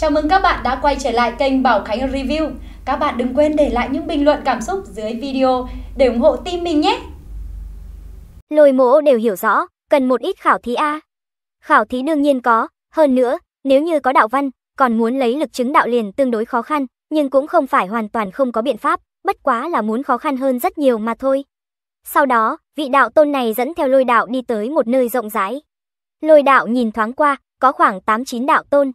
Chào mừng các bạn đã quay trở lại kênh Bảo Khánh Review. Các bạn đừng quên để lại những bình luận cảm xúc dưới video để ủng hộ team mình nhé. Lôi mỗ đều hiểu rõ, cần một ít khảo thí A. Khảo thí đương nhiên có, hơn nữa, nếu như có đạo văn, còn muốn lấy lực chứng đạo liền tương đối khó khăn, nhưng cũng không phải hoàn toàn không có biện pháp, bất quá là muốn khó khăn hơn rất nhiều mà thôi. Sau đó, vị đạo tôn này dẫn theo lôi đạo đi tới một nơi rộng rãi. Lôi đạo nhìn thoáng qua, có khoảng 8-9 đạo tôn,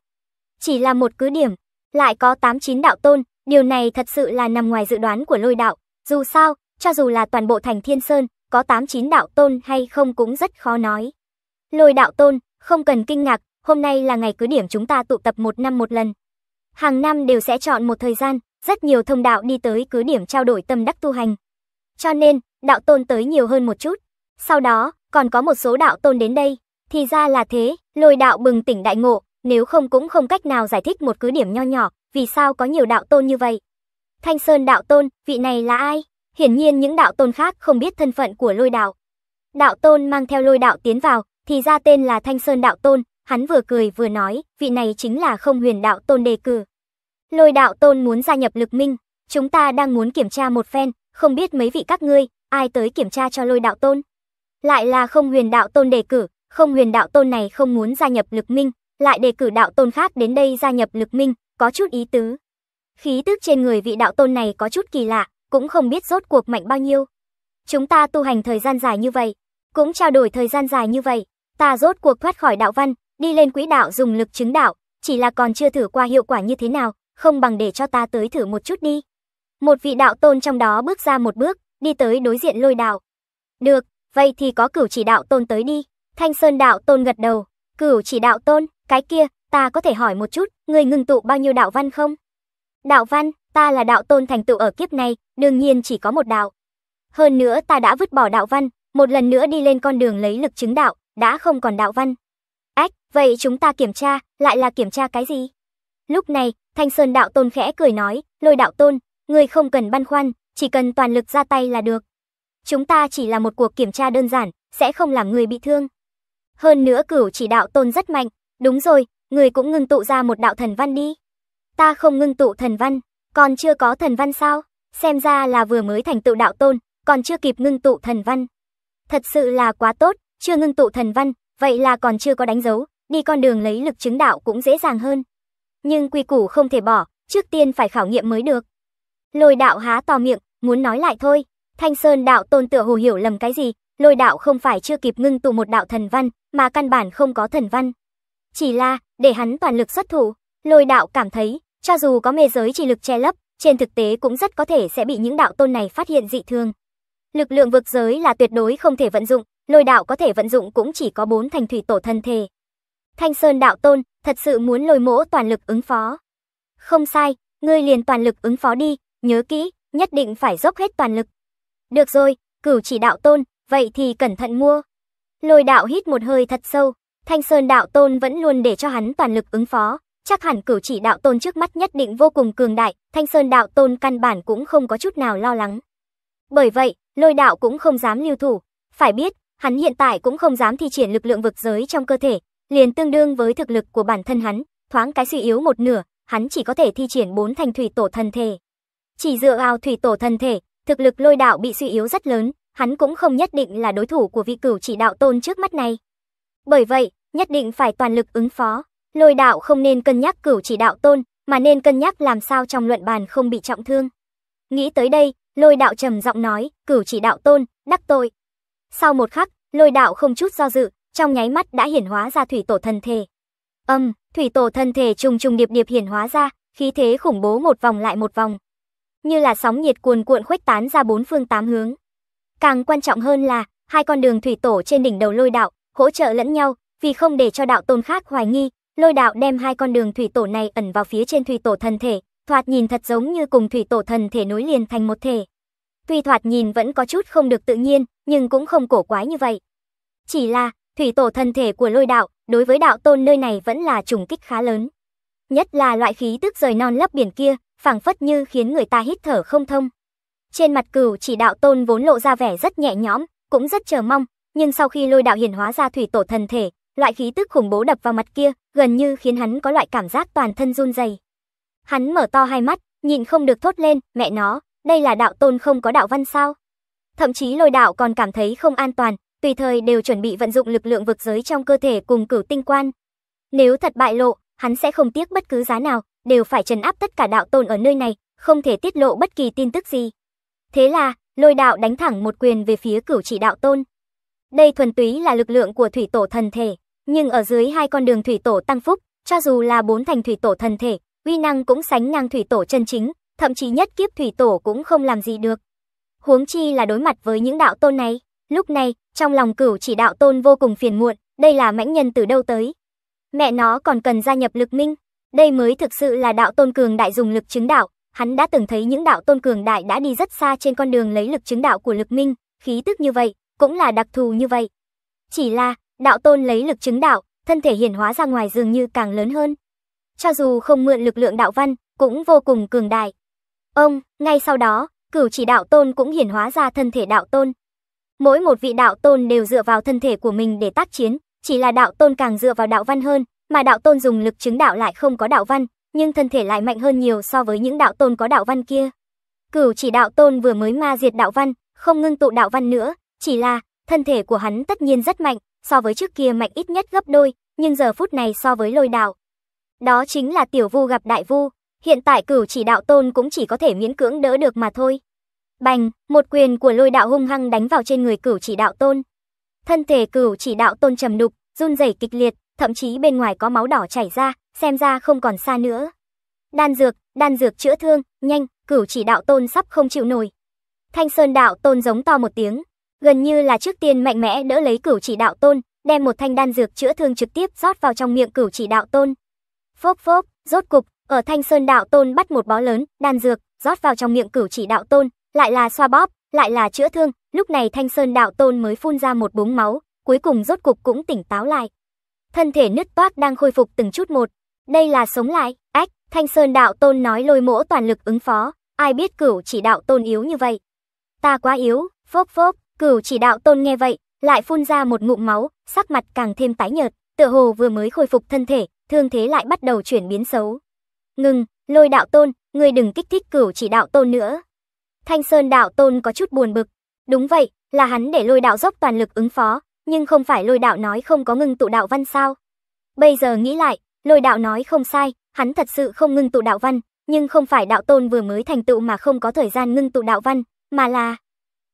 chỉ là một cứ điểm, lại có 89 đạo tôn, điều này thật sự là nằm ngoài dự đoán của lôi đạo. Dù sao, cho dù là toàn bộ thành Thiên Sơn, có 89 đạo tôn hay không cũng rất khó nói. Lôi đạo tôn, không cần kinh ngạc, hôm nay là ngày cứ điểm chúng ta tụ tập một năm một lần. Hàng năm đều sẽ chọn một thời gian, rất nhiều thông đạo đi tới cứ điểm trao đổi tâm đắc tu hành. Cho nên, đạo tôn tới nhiều hơn một chút. Sau đó, còn có một số đạo tôn đến đây. Thì ra là thế, lôi đạo bừng tỉnh đại ngộ, nếu không cũng không cách nào giải thích một cứ điểm nho nhỏ, vì sao có nhiều đạo tôn như vậy. Thanh Sơn đạo tôn, vị này là ai? Hiển nhiên những đạo tôn khác không biết thân phận của lôi đạo. Đạo tôn mang theo lôi đạo tiến vào, thì ra tên là Thanh Sơn đạo tôn, hắn vừa cười vừa nói, vị này chính là không huyền đạo tôn đề cử. Lôi đạo tôn muốn gia nhập lực minh, chúng ta đang muốn kiểm tra một phen, không biết mấy vị các ngươi, ai tới kiểm tra cho lôi đạo tôn. Lại là không huyền đạo tôn đề cử, không huyền đạo tôn này không muốn gia nhập lực minh, lại đề cử đạo tôn khác đến đây gia nhập lực minh, có chút ý tứ. Khí tức trên người vị đạo tôn này có chút kỳ lạ, cũng không biết rốt cuộc mạnh bao nhiêu. Chúng ta tu hành thời gian dài như vậy, cũng trao đổi thời gian dài như vậy, ta rốt cuộc thoát khỏi đạo văn, đi lên quỹ đạo dùng lực chứng đạo, chỉ là còn chưa thử qua hiệu quả như thế nào, không bằng để cho ta tới thử một chút đi. Một vị đạo tôn trong đó bước ra một bước, đi tới đối diện lôi đạo. Được, vậy thì có cửu chỉ đạo tôn tới đi. Thanh Sơn đạo tôn gật đầu, cửu chỉ đạo tôn, cái kia, ta có thể hỏi một chút, người ngưng tụ bao nhiêu đạo văn không? Đạo văn, ta là đạo tôn thành tựu ở kiếp này, đương nhiên chỉ có một đạo. Hơn nữa ta đã vứt bỏ đạo văn, một lần nữa đi lên con đường lấy lực chứng đạo, đã không còn đạo văn. Ách, vậy chúng ta kiểm tra, lại là kiểm tra cái gì? Lúc này, Thanh Sơn đạo tôn khẽ cười nói, lôi đạo tôn, người không cần băn khoăn, chỉ cần toàn lực ra tay là được. Chúng ta chỉ là một cuộc kiểm tra đơn giản, sẽ không làm người bị thương. Hơn nữa cửu chỉ đạo tôn rất mạnh, Đúng rồi, người cũng ngưng tụ ra một đạo thần văn đi. Ta không ngưng tụ thần văn, còn chưa có thần văn sao? Xem ra là vừa mới thành tựu đạo tôn, còn chưa kịp ngưng tụ thần văn. Thật sự là quá tốt, chưa ngưng tụ thần văn, vậy là còn chưa có đánh dấu, đi con đường lấy lực chứng đạo cũng dễ dàng hơn. Nhưng quy củ không thể bỏ, trước tiên phải khảo nghiệm mới được. Lôi đạo há to miệng, muốn nói lại thôi. Thanh Sơn đạo tôn tựa hồ hiểu lầm cái gì, lôi đạo không phải chưa kịp ngưng tụ một đạo thần văn, mà căn bản không có thần văn. Chỉ là, để hắn toàn lực xuất thủ, lôi đạo cảm thấy, cho dù có mê giới chỉ lực che lấp, trên thực tế cũng rất có thể sẽ bị những đạo tôn này phát hiện dị thương. Lực lượng vực giới là tuyệt đối không thể vận dụng, lôi đạo có thể vận dụng cũng chỉ có bốn thành thủy tổ thân thể. Thanh Sơn đạo tôn, thật sự muốn lôi mỗ toàn lực ứng phó. Không sai, ngươi liền toàn lực ứng phó đi, nhớ kỹ, nhất định phải dốc hết toàn lực. Được rồi, cửu chỉ đạo tôn, vậy thì cẩn thận mua. Lôi đạo hít một hơi thật sâu, Thanh Sơn Đạo Tôn vẫn luôn để cho hắn toàn lực ứng phó, chắc hẳn cử chỉ đạo tôn trước mắt nhất định vô cùng cường đại, Thanh Sơn Đạo Tôn căn bản cũng không có chút nào lo lắng. Bởi vậy, lôi đạo cũng không dám lưu thủ, phải biết, hắn hiện tại cũng không dám thi triển lực lượng vực giới trong cơ thể, liền tương đương với thực lực của bản thân hắn, thoáng cái suy yếu một nửa, hắn chỉ có thể thi triển bốn thành thủy tổ thần thể. Chỉ dựa vào thủy tổ thần thể, thực lực lôi đạo bị suy yếu rất lớn, hắn cũng không nhất định là đối thủ của vị cửu chỉ đạo tôn trước mắt này. Bởi vậy, nhất định phải toàn lực ứng phó. Lôi đạo không nên cân nhắc cửu chỉ đạo tôn, mà nên cân nhắc làm sao trong luận bàn không bị trọng thương. Nghĩ tới đây, lôi đạo trầm giọng nói, cửu chỉ đạo tôn, đắc tội. Sau một khắc, lôi đạo không chút do dự, trong nháy mắt đã hiển hóa ra thủy tổ thần thể. Âm, thủy tổ thân thể trùng trùng điệp điệp hiển hóa ra, khí thế khủng bố một vòng lại một vòng. Như là sóng nhiệt cuồn cuộn khuếch tán ra bốn phương tám hướng. Càng quan trọng hơn là, hai con đường thủy tổ trên đỉnh đầu lôi đạo, hỗ trợ lẫn nhau, vì không để cho đạo tôn khác hoài nghi, lôi đạo đem hai con đường thủy tổ này ẩn vào phía trên thủy tổ thần thể, thoạt nhìn thật giống như cùng thủy tổ thần thể nối liền thành một thể. Tuy thoạt nhìn vẫn có chút không được tự nhiên, nhưng cũng không cổ quái như vậy. Chỉ là, thủy tổ thần thể của lôi đạo, đối với đạo tôn nơi này vẫn là trùng kích khá lớn. Nhất là loại khí tức rời non lấp biển kia, phảng phất như khiến người ta hít thở không thông. Trên mặt cửu chỉ đạo tôn vốn lộ ra vẻ rất nhẹ nhõm, cũng rất chờ mong, nhưng sau khi lôi đạo hiển hóa ra thủy tổ thần thể, loại khí tức khủng bố đập vào mặt kia, gần như khiến hắn có loại cảm giác toàn thân run rẩy. Hắn mở to hai mắt, nhịn không được thốt lên, mẹ nó, đây là đạo tôn không có đạo văn sao? Thậm chí lôi đạo còn cảm thấy không an toàn, tùy thời đều chuẩn bị vận dụng lực lượng vực giới trong cơ thể cùng cửu tinh quan. Nếu thật bại lộ, hắn sẽ không tiếc bất cứ giá nào, đều phải trấn áp tất cả đạo tôn ở nơi này, không thể tiết lộ bất kỳ tin tức gì. Thế là, lôi đạo đánh thẳng một quyền về phía cửu chỉ đạo tôn. Đây thuần túy là lực lượng của thủy tổ thần thể, nhưng ở dưới hai con đường thủy tổ tăng phúc, cho dù là bốn thành thủy tổ thần thể, uy năng cũng sánh ngang thủy tổ chân chính, thậm chí nhất kiếp thủy tổ cũng không làm gì được. Huống chi là đối mặt với những đạo tôn này, lúc này, trong lòng cửu chỉ đạo tôn vô cùng phiền muộn, đây là mãnh nhân từ đâu tới. Mẹ nó còn cần gia nhập lực minh, đây mới thực sự là đạo tôn cường đại dùng lực chứng đạo, hắn đã từng thấy những đạo tôn cường đại đã đi rất xa trên con đường lấy lực chứng đạo của lực minh, khí tức như vậy, cũng là đặc thù như vậy. Chỉ là, đạo tôn lấy lực chứng đạo, thân thể hiển hóa ra ngoài dường như càng lớn hơn. Cho dù không mượn lực lượng đạo văn, cũng vô cùng cường đại. Ông, ngay sau đó, cửu chỉ đạo tôn cũng hiển hóa ra thân thể đạo tôn. Mỗi một vị đạo tôn đều dựa vào thân thể của mình để tác chiến, chỉ là đạo tôn càng dựa vào đạo văn hơn, mà đạo tôn dùng lực chứng đạo lại không có đạo văn, nhưng thân thể lại mạnh hơn nhiều so với những đạo tôn có đạo văn kia. Cửu chỉ đạo tôn vừa mới ma diệt đạo văn, không ngưng tụ đạo văn nữa, chỉ là, thân thể của hắn tất nhiên rất mạnh, so với trước kia mạnh ít nhất gấp đôi, nhưng giờ phút này so với lôi đạo. Đó chính là tiểu vu gặp đại vu, hiện tại cửu chỉ đạo tôn cũng chỉ có thể miễn cưỡng đỡ được mà thôi. Bành, một quyền của lôi đạo hung hăng đánh vào trên người cửu chỉ đạo tôn. Thân thể cửu chỉ đạo tôn trầm nục, run rẩy kịch liệt, thậm chí bên ngoài có máu đỏ chảy ra, xem ra không còn xa nữa. Đan dược, đan dược chữa thương, nhanh, cửu chỉ đạo tôn sắp không chịu nổi. Thanh Sơn đạo tôn giống to một tiếng, gần như là trước tiên mạnh mẽ đỡ lấy cửu chỉ đạo tôn, đem một thanh đan dược chữa thương trực tiếp rót vào trong miệng cửu chỉ đạo tôn. Phốp phốp, rốt cục, ở thanh sơn đạo tôn bắt một bó lớn, đan dược, rót vào trong miệng cửu chỉ đạo tôn, lại là xoa bóp, lại là chữa thương, lúc này thanh sơn đạo tôn mới phun ra một búng máu, cuối cùng rốt cục cũng tỉnh táo lại. Thân thể nứt toác đang khôi phục từng chút một, đây là sống lại, ách, thanh sơn đạo tôn nói lôi mỗ toàn lực ứng phó, ai biết cửu chỉ đạo tôn yếu như vậy. Ta quá yếu, phốp phốp, Cửu chỉ đạo tôn nghe vậy, lại phun ra một ngụm máu, sắc mặt càng thêm tái nhợt, tựa hồ vừa mới khôi phục thân thể, thương thế lại bắt đầu chuyển biến xấu. Ngừng, lôi đạo tôn, ngươi đừng kích thích cửu chỉ đạo tôn nữa. Thanh Sơn đạo tôn có chút buồn bực. Đúng vậy, là hắn để lôi đạo dốc toàn lực ứng phó, nhưng không phải lôi đạo nói không có ngưng tụ đạo văn sao. Bây giờ nghĩ lại, lôi đạo nói không sai, hắn thật sự không ngưng tụ đạo văn, nhưng không phải đạo tôn vừa mới thành tựu mà không có thời gian ngưng tụ đạo văn, mà là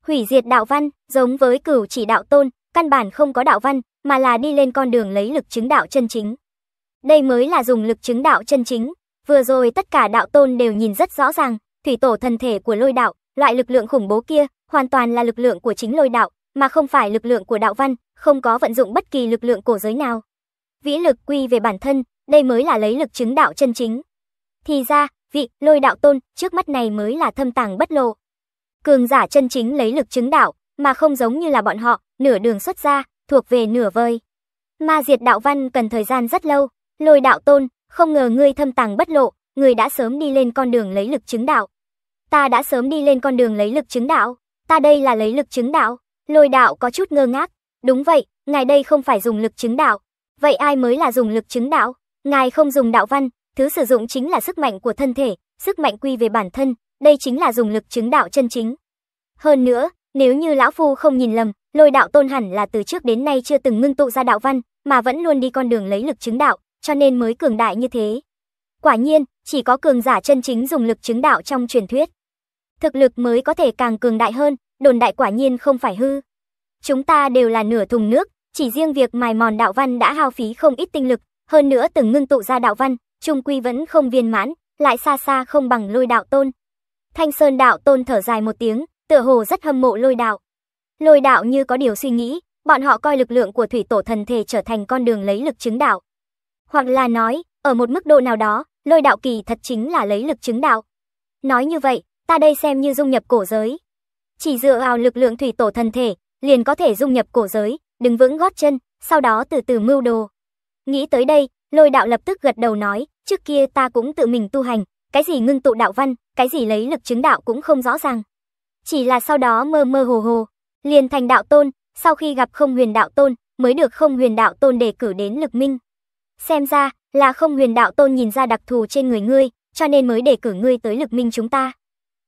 Hủy diệt đạo văn, giống với cửu chỉ đạo tôn, căn bản không có đạo văn, mà là đi lên con đường lấy lực chứng đạo chân chính. Đây mới là dùng lực chứng đạo chân chính. Vừa rồi tất cả đạo tôn đều nhìn rất rõ ràng, thủy tổ thần thể của lôi đạo, loại lực lượng khủng bố kia, hoàn toàn là lực lượng của chính lôi đạo, mà không phải lực lượng của đạo văn, không có vận dụng bất kỳ lực lượng cổ giới nào. Vĩ lực quy về bản thân, đây mới là lấy lực chứng đạo chân chính. Thì ra, vị lôi đạo tôn trước mắt này mới là thâm tàng bất lộ. Cường giả chân chính lấy lực chứng đạo, mà không giống như là bọn họ, nửa đường xuất ra, thuộc về nửa vơi. Ma diệt đạo văn cần thời gian rất lâu, lôi đạo tôn, không ngờ ngươi thâm tàng bất lộ, ngươi đã sớm đi lên con đường lấy lực chứng đạo. Ta đã sớm đi lên con đường lấy lực chứng đạo, ta đây là lấy lực chứng đạo, lôi đạo có chút ngơ ngác, đúng vậy, ngài đây không phải dùng lực chứng đạo, vậy ai mới là dùng lực chứng đạo? Ngài không dùng đạo văn, thứ sử dụng chính là sức mạnh của thân thể, sức mạnh quy về bản thân, đây chính là dùng lực chứng đạo chân chính. Hơn nữa, nếu như lão phu không nhìn lầm, Lôi đạo tôn hẳn là từ trước đến nay chưa từng ngưng tụ ra đạo văn, mà vẫn luôn đi con đường lấy lực chứng đạo, cho nên mới cường đại như thế. Quả nhiên, chỉ có cường giả chân chính dùng lực chứng đạo trong truyền thuyết. Thực lực mới có thể càng cường đại hơn, đồn đại quả nhiên không phải hư. Chúng ta đều là nửa thùng nước, chỉ riêng việc mài mòn đạo văn đã hao phí không ít tinh lực, hơn nữa từng ngưng tụ ra đạo văn, trung quy vẫn không viên mãn, lại xa xa không bằng lôi đạo tôn, Thanh Sơn đạo tôn thở dài một tiếng, tựa hồ rất hâm mộ lôi đạo. Lôi đạo như có điều suy nghĩ, bọn họ coi lực lượng của thủy tổ thần thể trở thành con đường lấy lực chứng đạo. Hoặc là nói, ở một mức độ nào đó, lôi đạo kỳ thật chính là lấy lực chứng đạo. Nói như vậy, ta đây xem như dung nhập cổ giới. Chỉ dựa vào lực lượng thủy tổ thần thể, liền có thể dung nhập cổ giới, đứng vững gót chân, sau đó từ từ mưu đồ. Nghĩ tới đây, lôi đạo lập tức gật đầu nói, trước kia ta cũng tự mình tu hành, cái gì ngưng tụ đạo văn, cái gì lấy lực chứng đạo cũng không rõ ràng. Chỉ là sau đó mơ mơ hồ hồ, liền thành đạo tôn, sau khi gặp không huyền đạo tôn, mới được không huyền đạo tôn đề cử đến lực minh. Xem ra, là không huyền đạo tôn nhìn ra đặc thù trên người ngươi, cho nên mới đề cử ngươi tới lực minh chúng ta.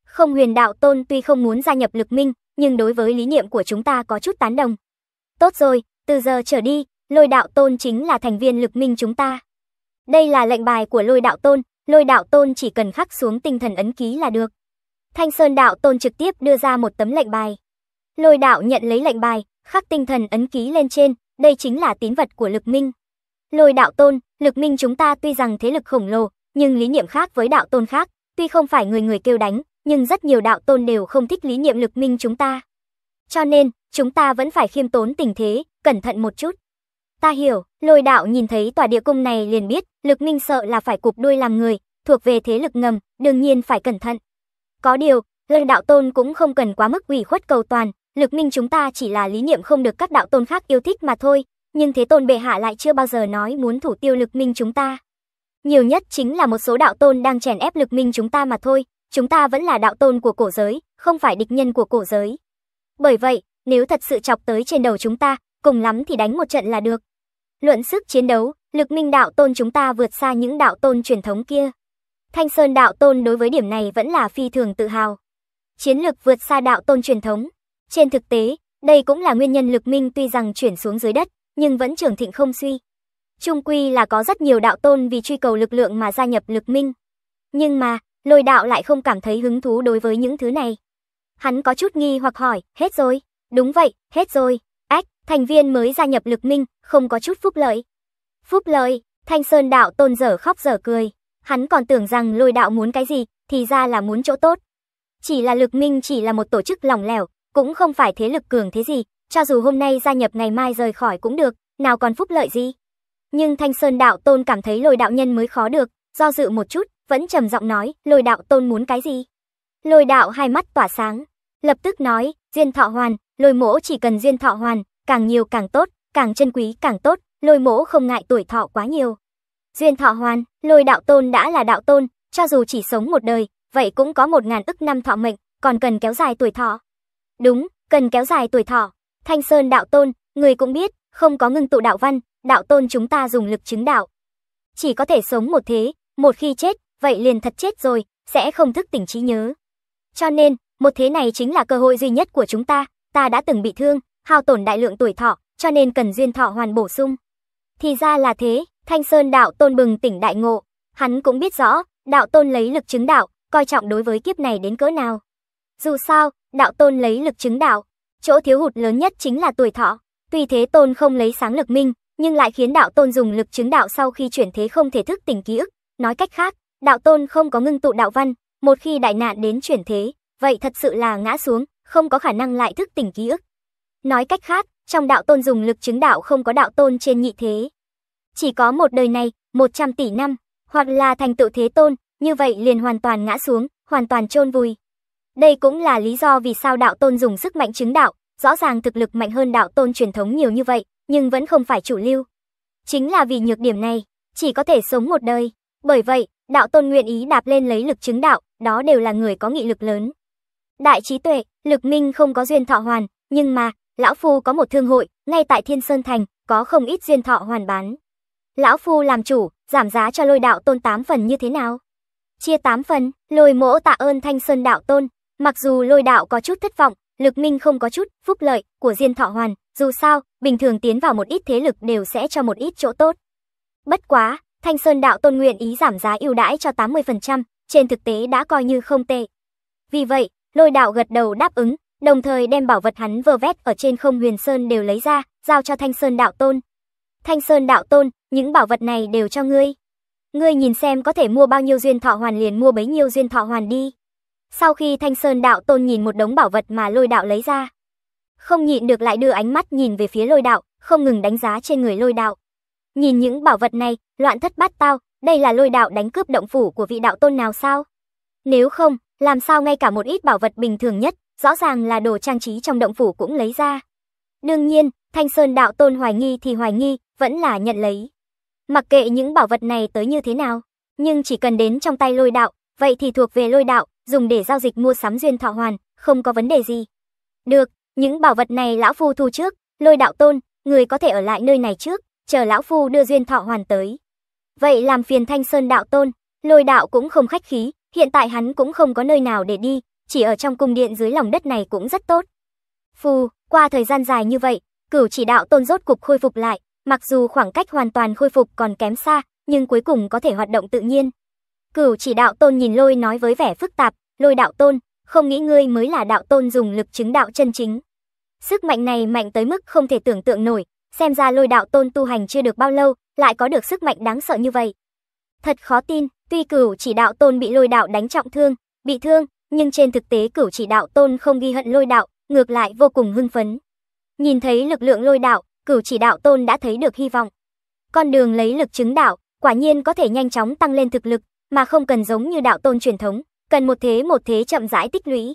Không huyền đạo tôn tuy không muốn gia nhập lực minh, nhưng đối với lý niệm của chúng ta có chút tán đồng. Tốt rồi, từ giờ trở đi, lôi đạo tôn chính là thành viên lực minh chúng ta. Đây là lệnh bài của lôi đạo tôn, Lôi đạo tôn chỉ cần khắc xuống tinh thần ấn ký là được. Thanh Sơn đạo tôn trực tiếp đưa ra một tấm lệnh bài. Lôi đạo nhận lấy lệnh bài, khắc tinh thần ấn ký lên trên, đây chính là tín vật của lực minh. Lôi đạo tôn, lực minh chúng ta tuy rằng thế lực khổng lồ, nhưng lý niệm khác với đạo tôn khác, tuy không phải người người kêu đánh, nhưng rất nhiều đạo tôn đều không thích lý niệm lực minh chúng ta. Cho nên, chúng ta vẫn phải khiêm tốn tình thế, cẩn thận một chút. Ta hiểu, lôi đạo nhìn thấy tòa địa cung này liền biết, lực minh sợ là phải cục đuôi làm người, thuộc về thế lực ngầm, đương nhiên phải cẩn thận. Có điều, lôi đạo tôn cũng không cần quá mức ủy khuất cầu toàn, lực minh chúng ta chỉ là lý niệm không được các đạo tôn khác yêu thích mà thôi, nhưng thế tôn bệ hạ lại chưa bao giờ nói muốn thủ tiêu lực minh chúng ta. Nhiều nhất chính là một số đạo tôn đang chèn ép lực minh chúng ta mà thôi, chúng ta vẫn là đạo tôn của cổ giới, không phải địch nhân của cổ giới. Bởi vậy, nếu thật sự chọc tới trên đầu chúng ta, cùng lắm thì đánh một trận là được. Luận sức chiến đấu, lực minh đạo tôn chúng ta vượt xa những đạo tôn truyền thống kia. Thanh Sơn đạo tôn đối với điểm này vẫn là phi thường tự hào. Chiến lực vượt xa đạo tôn truyền thống. Trên thực tế, đây cũng là nguyên nhân lực minh tuy rằng chuyển xuống dưới đất, nhưng vẫn trưởng thịnh không suy. Trung quy là có rất nhiều đạo tôn vì truy cầu lực lượng mà gia nhập lực minh. Nhưng mà, lôi đạo lại không cảm thấy hứng thú đối với những thứ này. Hắn có chút nghi hoặc hỏi, hết rồi, đúng vậy, hết rồi, Ách, thành viên mới gia nhập lực minh, không có chút phúc lợi. Phúc lợi, thanh sơn đạo tôn dở khóc dở cười. Hắn còn tưởng rằng lôi đạo muốn cái gì, thì ra là muốn chỗ tốt. Chỉ là lực minh chỉ là một tổ chức lỏng lẻo, cũng không phải thế lực cường thế gì, cho dù hôm nay gia nhập ngày mai rời khỏi cũng được, nào còn phúc lợi gì. Nhưng Thanh Sơn Đạo Tôn cảm thấy lôi đạo nhân mới khó được, do dự một chút, vẫn trầm giọng nói, lôi đạo tôn muốn cái gì? Lôi đạo hai mắt tỏa sáng, lập tức nói, duyên thọ hoàn, lôi mỗ chỉ cần duyên thọ hoàn, càng nhiều càng tốt, càng chân quý càng tốt, lôi mỗ không ngại tuổi thọ quá nhiều. Duyên thọ hoàn, lôi đạo tôn đã là đạo tôn, cho dù chỉ sống một đời, vậy cũng có một ngàn ức năm thọ mệnh, còn cần kéo dài tuổi thọ. Đúng, cần kéo dài tuổi thọ. Thanh Sơn đạo tôn, người cũng biết, không có ngưng tụ đạo văn, đạo tôn chúng ta dùng lực chứng đạo. Chỉ có thể sống một thế, một khi chết, vậy liền thật chết rồi, sẽ không thức tỉnh trí nhớ. Cho nên, một thế này chính là cơ hội duy nhất của chúng ta, ta đã từng bị thương, hao tổn đại lượng tuổi thọ, cho nên cần duyên thọ hoàn bổ sung. Thì ra là thế, Thanh Sơn đạo tôn bừng tỉnh đại ngộ, hắn cũng biết rõ, đạo tôn lấy lực chứng đạo, coi trọng đối với kiếp này đến cỡ nào. Dù sao, đạo tôn lấy lực chứng đạo, chỗ thiếu hụt lớn nhất chính là tuổi thọ. Tuy thế tôn không lấy sáng lực minh, nhưng lại khiến đạo tôn dùng lực chứng đạo sau khi chuyển thế không thể thức tỉnh ký ức. Nói cách khác, đạo tôn không có ngưng tụ đạo văn, một khi đại nạn đến chuyển thế, vậy thật sự là ngã xuống, không có khả năng lại thức tỉnh ký ức. Nói cách khác, trong đạo tôn dùng lực chứng đạo không có đạo tôn trên nhị thế. Chỉ có một đời này, 100 tỷ năm, hoặc là thành tựu thế tôn, như vậy liền hoàn toàn ngã xuống, hoàn toàn chôn vùi. Đây cũng là lý do vì sao đạo tôn dùng sức mạnh chứng đạo, rõ ràng thực lực mạnh hơn đạo tôn truyền thống nhiều như vậy, nhưng vẫn không phải chủ lưu. Chính là vì nhược điểm này, chỉ có thể sống một đời. Bởi vậy, đạo tôn nguyện ý đạp lên lấy lực chứng đạo, đó đều là người có nghị lực lớn. Đại trí tuệ, lực minh không có duyên thọ hoàn, nhưng mà, lão phu có một thương hội, ngay tại Thiên Sơn Thành, có không ít duyên thọ hoàn bán. Lão phu làm chủ, giảm giá cho lôi đạo tôn 8 phần như thế nào? Chia 8 phần, lôi mỗ tạ ơn thanh sơn đạo tôn, mặc dù lôi đạo có chút thất vọng, lực minh không có chút phúc lợi của diên thọ hoàn, dù sao, bình thường tiến vào một ít thế lực đều sẽ cho một ít chỗ tốt. Bất quá, thanh sơn đạo tôn nguyện ý giảm giá ưu đãi cho 80%, trên thực tế đã coi như không tệ. Vì vậy, Lôi đạo gật đầu đáp ứng, đồng thời đem bảo vật hắn vơ vét ở trên không huyền sơn đều lấy ra, giao cho Thanh Sơn đạo tôn. Thanh Sơn đạo tôn, những bảo vật này đều cho ngươi. Ngươi nhìn xem có thể mua bao nhiêu duyên thọ hoàn liền mua bấy nhiêu duyên thọ hoàn đi. Sau khi Thanh Sơn đạo tôn nhìn một đống bảo vật mà lôi đạo lấy ra. Không nhịn được lại đưa ánh mắt nhìn về phía lôi đạo, không ngừng đánh giá trên người lôi đạo. Nhìn những bảo vật này, loạn thất bát tao, đây là lôi đạo đánh cướp động phủ của vị đạo tôn nào sao? Nếu không, làm sao ngay cả một ít bảo vật bình thường nhất, rõ ràng là đồ trang trí trong động phủ cũng lấy ra. Đương nhiên, Thanh Sơn đạo tôn hoài nghi thì hoài nghi, vẫn là nhận lấy. Mặc kệ những bảo vật này tới như thế nào, nhưng chỉ cần đến trong tay lôi đạo, vậy thì thuộc về lôi đạo, dùng để giao dịch mua sắm duyên thọ hoàn, không có vấn đề gì. Được, những bảo vật này lão phu thu trước, lôi đạo tôn, người có thể ở lại nơi này trước, chờ lão phu đưa duyên thọ hoàn tới. Vậy làm phiền Thanh Sơn đạo tôn, lôi đạo cũng không khách khí, Hiện tại hắn cũng không có nơi nào để đi, chỉ ở trong cung điện dưới lòng đất này cũng rất tốt. Phù, qua thời gian dài như vậy, cửu chỉ đạo tôn rốt cục khôi phục lại, mặc dù khoảng cách hoàn toàn khôi phục còn kém xa, nhưng cuối cùng có thể hoạt động tự nhiên. Cửu chỉ đạo tôn nhìn lôi nói với vẻ phức tạp, lôi đạo tôn, không nghĩ ngươi mới là đạo tôn dùng lực chứng đạo chân chính. Sức mạnh này mạnh tới mức không thể tưởng tượng nổi, xem ra lôi đạo tôn tu hành chưa được bao lâu, lại có được sức mạnh đáng sợ như vậy. Thật khó tin, Tuy cửu chỉ đạo tôn bị lôi đạo đánh trọng thương, bị thương, nhưng trên thực tế cửu chỉ đạo tôn không ghi hận lôi đạo, ngược lại vô cùng hưng phấn. Nhìn thấy lực lượng lôi đạo, cửu chỉ đạo tôn đã thấy được hy vọng. Con đường lấy lực chứng đạo, quả nhiên có thể nhanh chóng tăng lên thực lực, mà không cần giống như đạo tôn truyền thống, cần một thế một thế chậm rãi tích lũy.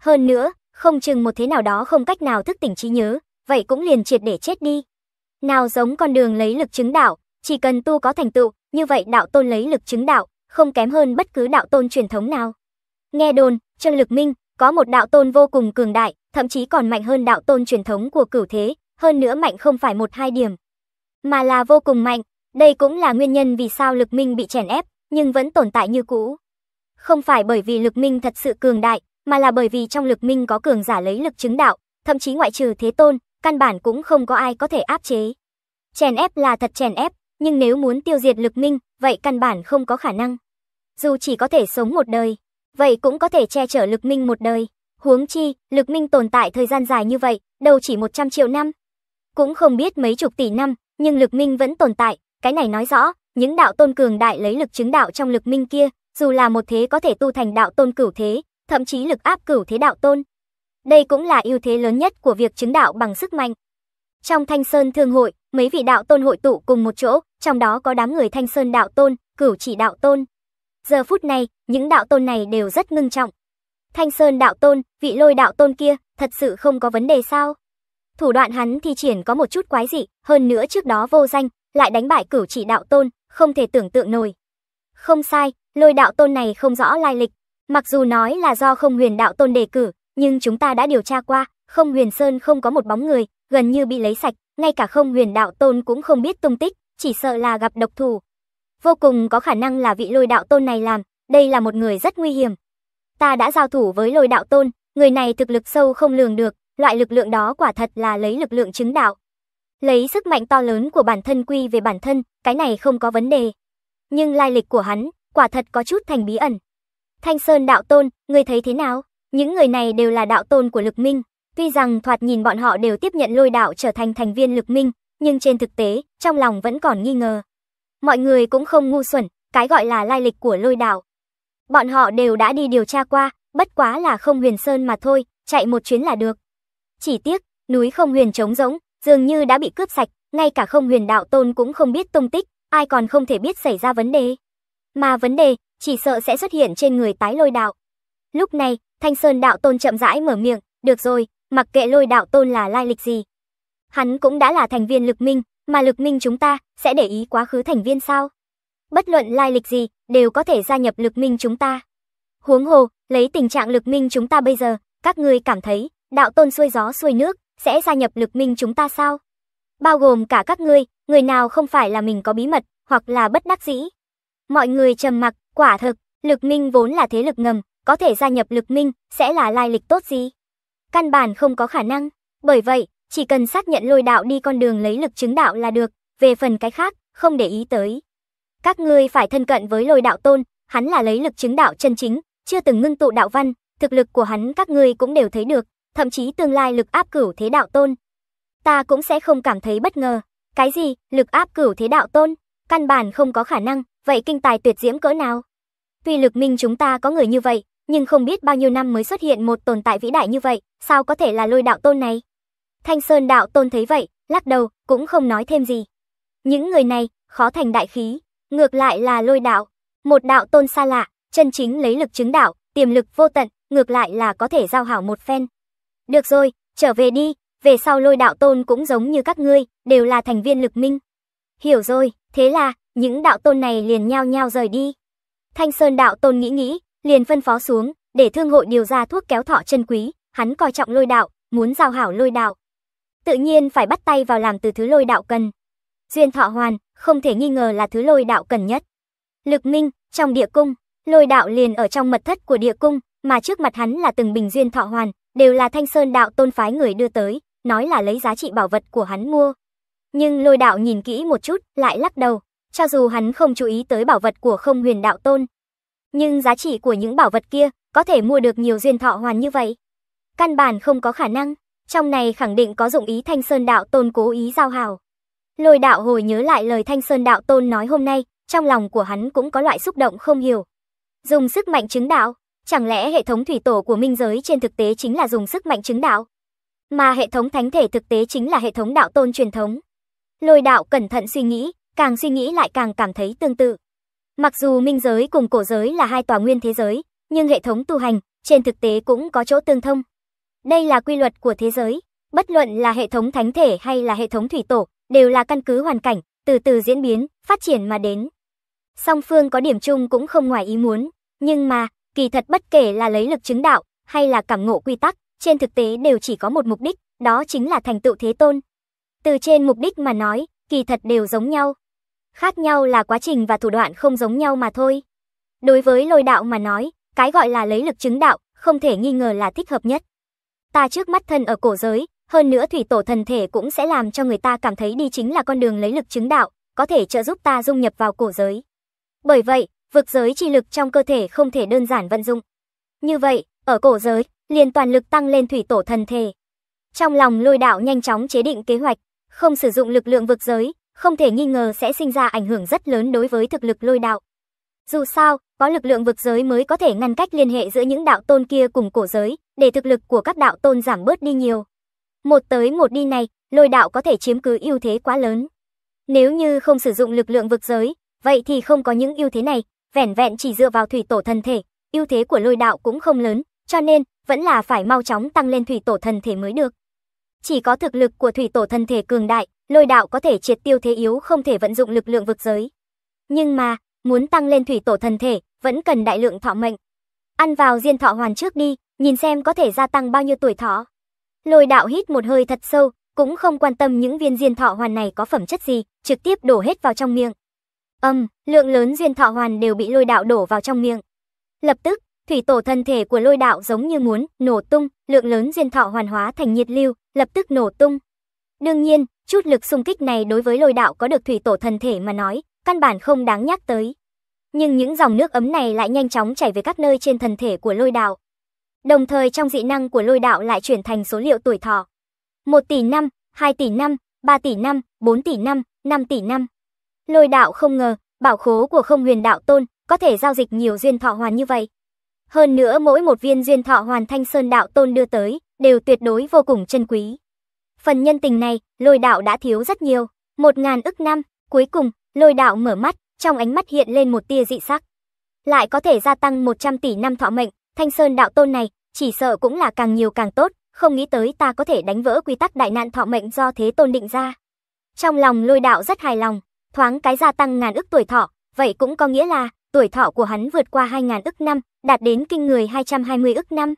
Hơn nữa, không chừng một thế nào đó không cách nào thức tỉnh trí nhớ, vậy cũng liền triệt để chết đi. Nào giống con đường lấy lực chứng đạo, chỉ cần tu có thành tựu, như vậy đạo tôn lấy lực chứng đạo, không kém hơn bất cứ đạo tôn truyền thống nào. Nghe đồn, Trương Lực Minh có một đạo tôn vô cùng cường đại, thậm chí còn mạnh hơn đạo tôn truyền thống của cửu thế, hơn nữa mạnh không phải một hai điểm, mà là vô cùng mạnh. Đây cũng là nguyên nhân vì sao Lực Minh bị chèn ép, nhưng vẫn tồn tại như cũ. Không phải bởi vì Lực Minh thật sự cường đại, mà là bởi vì trong Lực Minh có cường giả lấy lực chứng đạo, thậm chí ngoại trừ Thế Tôn, căn bản cũng không có ai có thể áp chế. Chèn ép là thật chèn ép, nhưng nếu muốn tiêu diệt lực minh, vậy căn bản không có khả năng. Dù chỉ có thể sống một đời, vậy cũng có thể che chở lực minh một đời. Huống chi, lực minh tồn tại thời gian dài như vậy, đâu chỉ 100 triệu năm. Cũng không biết mấy chục tỷ năm, nhưng lực minh vẫn tồn tại, cái này nói rõ, những đạo tôn cường đại lấy lực chứng đạo trong lực minh kia, dù là một thế có thể tu thành đạo tôn cửu thế, thậm chí lực áp cửu thế đạo tôn. Đây cũng là ưu thế lớn nhất của việc chứng đạo bằng sức mạnh. Trong Thanh Sơn Thương Hội, mấy vị đạo tôn hội tụ cùng một chỗ, trong đó có đám người Thanh Sơn đạo tôn, cửu chỉ đạo tôn. Giờ phút này, những đạo tôn này đều rất ngưng trọng. Thanh Sơn đạo tôn, vị lôi đạo tôn kia, thật sự không có vấn đề sao? Thủ đoạn hắn thi triển có một chút quái dị, hơn nữa trước đó vô danh, lại đánh bại cửu chỉ đạo tôn, không thể tưởng tượng nổi. Không sai, lôi đạo tôn này không rõ lai lịch. Mặc dù nói là do không huyền đạo tôn đề cử, nhưng chúng ta đã điều tra qua, không Huyền Sơn không có một bóng người, gần như bị lấy sạch, ngay cả Không Huyền Đạo Tôn cũng không biết tung tích, chỉ sợ là gặp độc thủ. Vô cùng có khả năng là vị Lôi Đạo Tôn này làm, đây là một người rất nguy hiểm. Ta đã giao thủ với Lôi Đạo Tôn, người này thực lực sâu không lường được, loại lực lượng đó quả thật là lấy lực lượng chứng đạo. Lấy sức mạnh to lớn của bản thân quy về bản thân, cái này không có vấn đề. Nhưng lai lịch của hắn, quả thật có chút thành bí ẩn. Thanh Sơn Đạo Tôn, người thấy thế nào? Những người này đều là đạo tôn của lực minh, Tuy rằng thoạt nhìn bọn họ đều tiếp nhận lôi đạo trở thành thành viên lực minh, nhưng trên thực tế, trong lòng vẫn còn nghi ngờ. Mọi người cũng không ngu xuẩn, cái gọi là lai lịch của lôi đạo. Bọn họ đều đã đi điều tra qua, bất quá là không huyền sơn mà thôi, chạy một chuyến là được. Chỉ tiếc, núi không huyền trống rỗng, dường như đã bị cướp sạch, ngay cả không huyền đạo tôn cũng không biết tung tích, ai còn không thể biết xảy ra vấn đề. Mà vấn đề, chỉ sợ sẽ xuất hiện trên người tái lôi đạo. Lúc này, Thanh Sơn đạo tôn chậm rãi mở miệng, được rồi, mặc kệ lôi đạo tôn là lai lịch gì. Hắn cũng đã là thành viên lực minh, mà lực minh chúng ta sẽ để ý quá khứ thành viên sao? Bất luận lai lịch gì, đều có thể gia nhập lực minh chúng ta. Huống hồ, lấy tình trạng lực minh chúng ta bây giờ, các ngươi cảm thấy, đạo tôn xuôi gió xuôi nước, sẽ gia nhập lực minh chúng ta sao? Bao gồm cả các ngươi, người nào không phải là mình có bí mật, hoặc là bất đắc dĩ. Mọi người trầm mặc, quả thực, lực minh vốn là thế lực ngầm, có thể gia nhập lực minh, sẽ là lai lịch tốt gì? căn bản không có khả năng, bởi vậy, chỉ cần xác nhận lôi đạo đi con đường lấy lực chứng đạo là được, về phần cái khác, không để ý tới. Các ngươi phải thân cận với lôi đạo tôn, hắn là lấy lực chứng đạo chân chính, chưa từng ngưng tụ đạo văn, thực lực của hắn các ngươi cũng đều thấy được, thậm chí tương lai lực áp cửu thế đạo tôn. Ta cũng sẽ không cảm thấy bất ngờ, cái gì, lực áp cửu thế đạo tôn, căn bản không có khả năng, vậy kinh tài tuyệt diễm cỡ nào? Tuy lực minh chúng ta có người như vậy, nhưng không biết bao nhiêu năm mới xuất hiện một tồn tại vĩ đại như vậy, sao có thể là lôi đạo tôn này? Thanh Sơn đạo tôn thấy vậy, lắc đầu, cũng không nói thêm gì. Những người này, khó thành đại khí, ngược lại là lôi đạo. Một đạo tôn xa lạ, chân chính lấy lực chứng đạo, tiềm lực vô tận, ngược lại là có thể giao hảo một phen. Được rồi, trở về đi, về sau lôi đạo tôn cũng giống như các ngươi, đều là thành viên lực minh. Hiểu rồi, thế là, những đạo tôn này liền nhao nhao rời đi. Thanh Sơn đạo tôn nghĩ nghĩ, liền phân phó xuống, để thương hội điều ra thuốc kéo thọ chân quý, hắn coi trọng lôi đạo, muốn giao hảo lôi đạo. Tự nhiên phải bắt tay vào làm từ thứ lôi đạo cần. Duyên thọ hoàn, không thể nghi ngờ là thứ lôi đạo cần nhất. Lực minh, trong địa cung, lôi đạo liền ở trong mật thất của địa cung, mà trước mặt hắn là từng bình duyên thọ hoàn, đều là thanh sơn đạo tôn phái người đưa tới, nói là lấy giá trị bảo vật của hắn mua. Nhưng lôi đạo nhìn kỹ một chút, lại lắc đầu. Cho dù hắn không chú ý tới bảo vật của không huyền đạo tôn, nhưng giá trị của những bảo vật kia có thể mua được nhiều duyên thọ hoàn như vậy. Căn bản không có khả năng, trong này khẳng định có dụng ý Thanh Sơn Đạo Tôn cố ý giao hảo. Lôi đạo hồi nhớ lại lời Thanh Sơn Đạo Tôn nói hôm nay, trong lòng của hắn cũng có loại xúc động không hiểu. Dùng sức mạnh chứng đạo, chẳng lẽ hệ thống thủy tổ của minh giới trên thực tế chính là dùng sức mạnh chứng đạo? Mà hệ thống thánh thể thực tế chính là hệ thống đạo tôn truyền thống. Lôi đạo cẩn thận suy nghĩ, càng suy nghĩ lại càng cảm thấy tương tự. Mặc dù minh giới cùng cổ giới là hai tòa nguyên thế giới, nhưng hệ thống tu hành trên thực tế cũng có chỗ tương thông. Đây là quy luật của thế giới, bất luận là hệ thống thánh thể hay là hệ thống thủy tổ, đều là căn cứ hoàn cảnh, từ từ diễn biến, phát triển mà đến. Song phương có điểm chung cũng không ngoài ý muốn, nhưng mà, kỳ thật bất kể là lấy lực chứng đạo hay là cảm ngộ quy tắc, trên thực tế đều chỉ có một mục đích, đó chính là thành tựu thế tôn. Từ trên mục đích mà nói, kỳ thật đều giống nhau. Khác nhau là quá trình và thủ đoạn không giống nhau mà thôi. Đối với lôi đạo mà nói, cái gọi là lấy lực chứng đạo, không thể nghi ngờ là thích hợp nhất. Ta trước mắt thân ở cổ giới, hơn nữa thủy tổ thần thể cũng sẽ làm cho người ta cảm thấy đi chính là con đường lấy lực chứng đạo, có thể trợ giúp ta dung nhập vào cổ giới. Bởi vậy, vực giới chi lực trong cơ thể không thể đơn giản vận dụng. Như vậy, ở cổ giới, liền toàn lực tăng lên thủy tổ thần thể. Trong lòng lôi đạo nhanh chóng chế định kế hoạch, không sử dụng lực lượng vực giới, không thể nghi ngờ sẽ sinh ra ảnh hưởng rất lớn đối với thực lực lôi đạo. Dù sao, có lực lượng vực giới mới có thể ngăn cách liên hệ giữa những đạo tôn kia cùng cổ giới, để thực lực của các đạo tôn giảm bớt đi nhiều. Một tới một đi này, lôi đạo có thể chiếm cứ ưu thế quá lớn. Nếu như không sử dụng lực lượng vực giới, vậy thì không có những ưu thế này, vẻn vẹn chỉ dựa vào thủy tổ thần thể, ưu thế của lôi đạo cũng không lớn, cho nên vẫn là phải mau chóng tăng lên thủy tổ thần thể mới được. Chỉ có thực lực của thủy tổ thần thể cường đại, lôi đạo có thể triệt tiêu thế yếu không thể vận dụng lực lượng vực giới. Nhưng mà, muốn tăng lên thủy tổ thần thể, vẫn cần đại lượng thọ mệnh. Ăn vào diên thọ hoàn trước đi, nhìn xem có thể gia tăng bao nhiêu tuổi thọ. Lôi đạo hít một hơi thật sâu, cũng không quan tâm những viên diên thọ hoàn này có phẩm chất gì, trực tiếp đổ hết vào trong miệng. Âm, um, lượng lớn diên thọ hoàn đều bị lôi đạo đổ vào trong miệng. Lập tức, thủy tổ thân thể của lôi đạo giống như muốn nổ tung, lượng lớn diên thọ hoàn hóa thành nhiệt lưu, lập tức nổ tung, Đương nhiên, chút lực xung kích này đối với lôi đạo có được thủy tổ thần thể mà nói, căn bản không đáng nhắc tới. Nhưng những dòng nước ấm này lại nhanh chóng chảy về các nơi trên thần thể của lôi đạo. Đồng thời trong dị năng của lôi đạo lại chuyển thành số liệu tuổi thọ. 1 tỷ năm, 2 tỷ năm, 3 tỷ năm, 4 tỷ năm, 5 tỷ năm. Lôi đạo không ngờ, bảo khố của không huyền đạo tôn có thể giao dịch nhiều duyên thọ hoàn như vậy. Hơn nữa mỗi một viên duyên thọ hoàn thanh sơn đạo tôn đưa tới đều tuyệt đối vô cùng chân quý. Phần nhân tình này, lôi đạo đã thiếu rất nhiều. Một ngàn ức năm, cuối cùng, lôi đạo mở mắt, trong ánh mắt hiện lên một tia dị sắc. Lại có thể gia tăng 100 tỷ năm thọ mệnh, thanh sơn đạo tôn này, chỉ sợ cũng là càng nhiều càng tốt, không nghĩ tới ta có thể đánh vỡ quy tắc đại nạn thọ mệnh do thế tôn định ra. Trong lòng lôi đạo rất hài lòng, thoáng cái gia tăng ngàn ức tuổi thọ, vậy cũng có nghĩa là tuổi thọ của hắn vượt qua 2.000 ức năm, đạt đến kinh người 220 ức năm.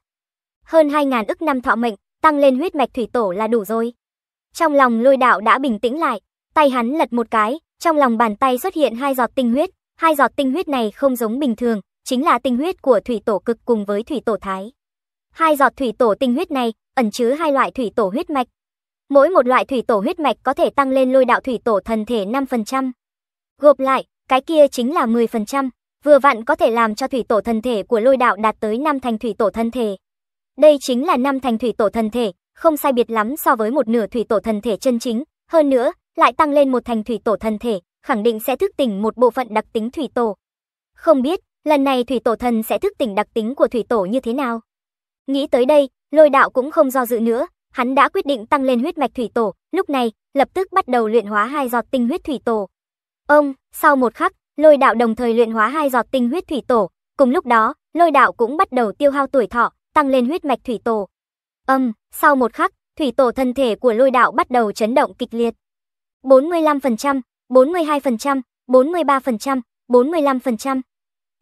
Hơn 2.000 ức năm thọ mệnh, tăng lên huyết mạch thủy tổ là đủ rồi. Trong lòng lôi đạo đã bình tĩnh lại, tay hắn lật một cái, trong lòng bàn tay xuất hiện hai giọt tinh huyết, hai giọt tinh huyết này không giống bình thường, chính là tinh huyết của thủy tổ cực cùng với thủy tổ thái. Hai giọt thủy tổ tinh huyết này ẩn chứa hai loại thủy tổ huyết mạch. Mỗi một loại thủy tổ huyết mạch có thể tăng lên lôi đạo thủy tổ thần thể 5%. Gộp lại, cái kia chính là 10%, vừa vặn có thể làm cho thủy tổ thần thể của lôi đạo đạt tới năm thành thủy tổ thân thể. Đây chính là năm thành thủy tổ thần thể, không sai biệt lắm so với một nửa thủy tổ thần thể chân chính, hơn nữa, lại tăng lên một thành thủy tổ thần thể, khẳng định sẽ thức tỉnh một bộ phận đặc tính thủy tổ. Không biết, lần này thủy tổ thần sẽ thức tỉnh đặc tính của thủy tổ như thế nào? Nghĩ tới đây, lôi đạo cũng không do dự nữa, hắn đã quyết định tăng lên huyết mạch thủy tổ, lúc này, lập tức bắt đầu luyện hóa hai giọt tinh huyết thủy tổ. Ông, sau một khắc, lôi đạo đồng thời luyện hóa hai giọt tinh huyết thủy tổ, cùng lúc đó, lôi đạo cũng bắt đầu tiêu hao tuổi thọ, tăng lên huyết mạch thủy tổ. Âm, sau một khắc, thủy tổ thân thể của lôi đạo bắt đầu chấn động kịch liệt. 45%, 42%, 43%, 45%.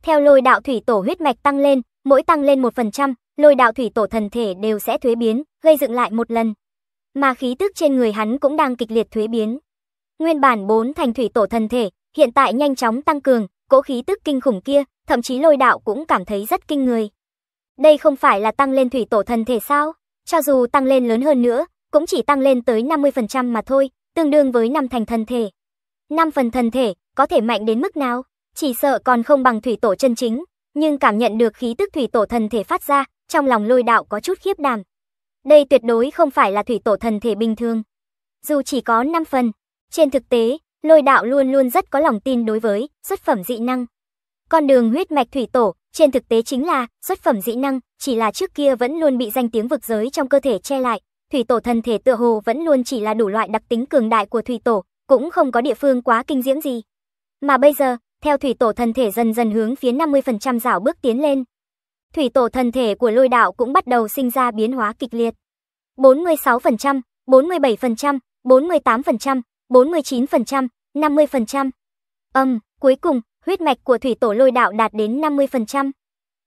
Theo lôi đạo thủy tổ huyết mạch tăng lên, mỗi tăng lên 1%, lôi đạo thủy tổ thần thể đều sẽ thuế biến, gây dựng lại một lần. Mà khí tức trên người hắn cũng đang kịch liệt thuế biến. Nguyên bản 4 thành thủy tổ thần thể, hiện tại nhanh chóng tăng cường, cỗ khí tức kinh khủng kia, thậm chí lôi đạo cũng cảm thấy rất kinh người. Đây không phải là tăng lên thủy tổ thần thể sao? cho dù tăng lên lớn hơn nữa, cũng chỉ tăng lên tới 50% mà thôi, tương đương với 5 thành thần thể. 5 phần thần thể, có thể mạnh đến mức nào? Chỉ sợ còn không bằng thủy tổ chân chính, nhưng cảm nhận được khí tức thủy tổ thần thể phát ra, trong lòng lôi đạo có chút khiếp đảm. Đây tuyệt đối không phải là thủy tổ thần thể bình thường. Dù chỉ có 5 phần, trên thực tế, lôi đạo luôn luôn rất có lòng tin đối với xuất phẩm dị năng. Con đường huyết mạch thủy tổ trên thực tế chính là, xuất phẩm dị năng, chỉ là trước kia vẫn luôn bị danh tiếng vực giới trong cơ thể che lại, thủy tổ thần thể tựa hồ vẫn luôn chỉ là đủ loại đặc tính cường đại của thủy tổ, cũng không có địa phương quá kinh diễm gì. Mà bây giờ, theo thủy tổ thần thể dần dần hướng phía 50% rảo bước tiến lên. Thủy tổ thần thể của lôi đạo cũng bắt đầu sinh ra biến hóa kịch liệt. 46%, 47%, 48%, 49%, 50%. Âm, um, cuối cùng, huyết mạch của thủy tổ lôi đạo đạt đến 50%.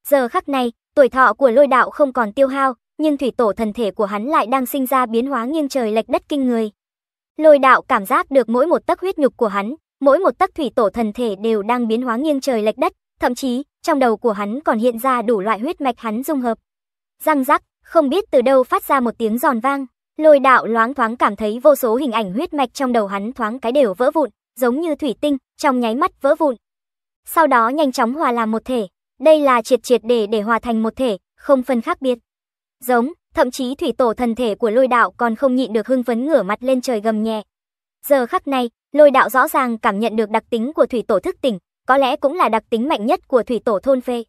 Giờ khắc này, tuổi thọ của lôi đạo không còn tiêu hao, nhưng thủy tổ thần thể của hắn lại đang sinh ra biến hóa nghiêng trời lệch đất kinh người. Lôi đạo cảm giác được mỗi một tấc huyết nhục của hắn, mỗi một tấc thủy tổ thần thể đều đang biến hóa nghiêng trời lệch đất, thậm chí, trong đầu của hắn còn hiện ra đủ loại huyết mạch hắn dung hợp. Răng rắc, không biết từ đâu phát ra một tiếng giòn vang, lôi đạo loáng thoáng cảm thấy vô số hình ảnh huyết mạch trong đầu hắn thoáng cái đều vỡ vụn, giống như thủy tinh, trong nháy mắt vỡ vụn, sau đó nhanh chóng hòa làm một thể. Đây là triệt triệt để để hòa thành một thể, không phân khác biệt. Giống, thậm chí thủy tổ thần thể của lôi đạo còn không nhịn được hưng phấn ngửa mặt lên trời gầm nhẹ. Giờ khắc này, lôi đạo rõ ràng cảm nhận được đặc tính của thủy tổ thức tỉnh, có lẽ cũng là đặc tính mạnh nhất của thủy tổ thôn phê.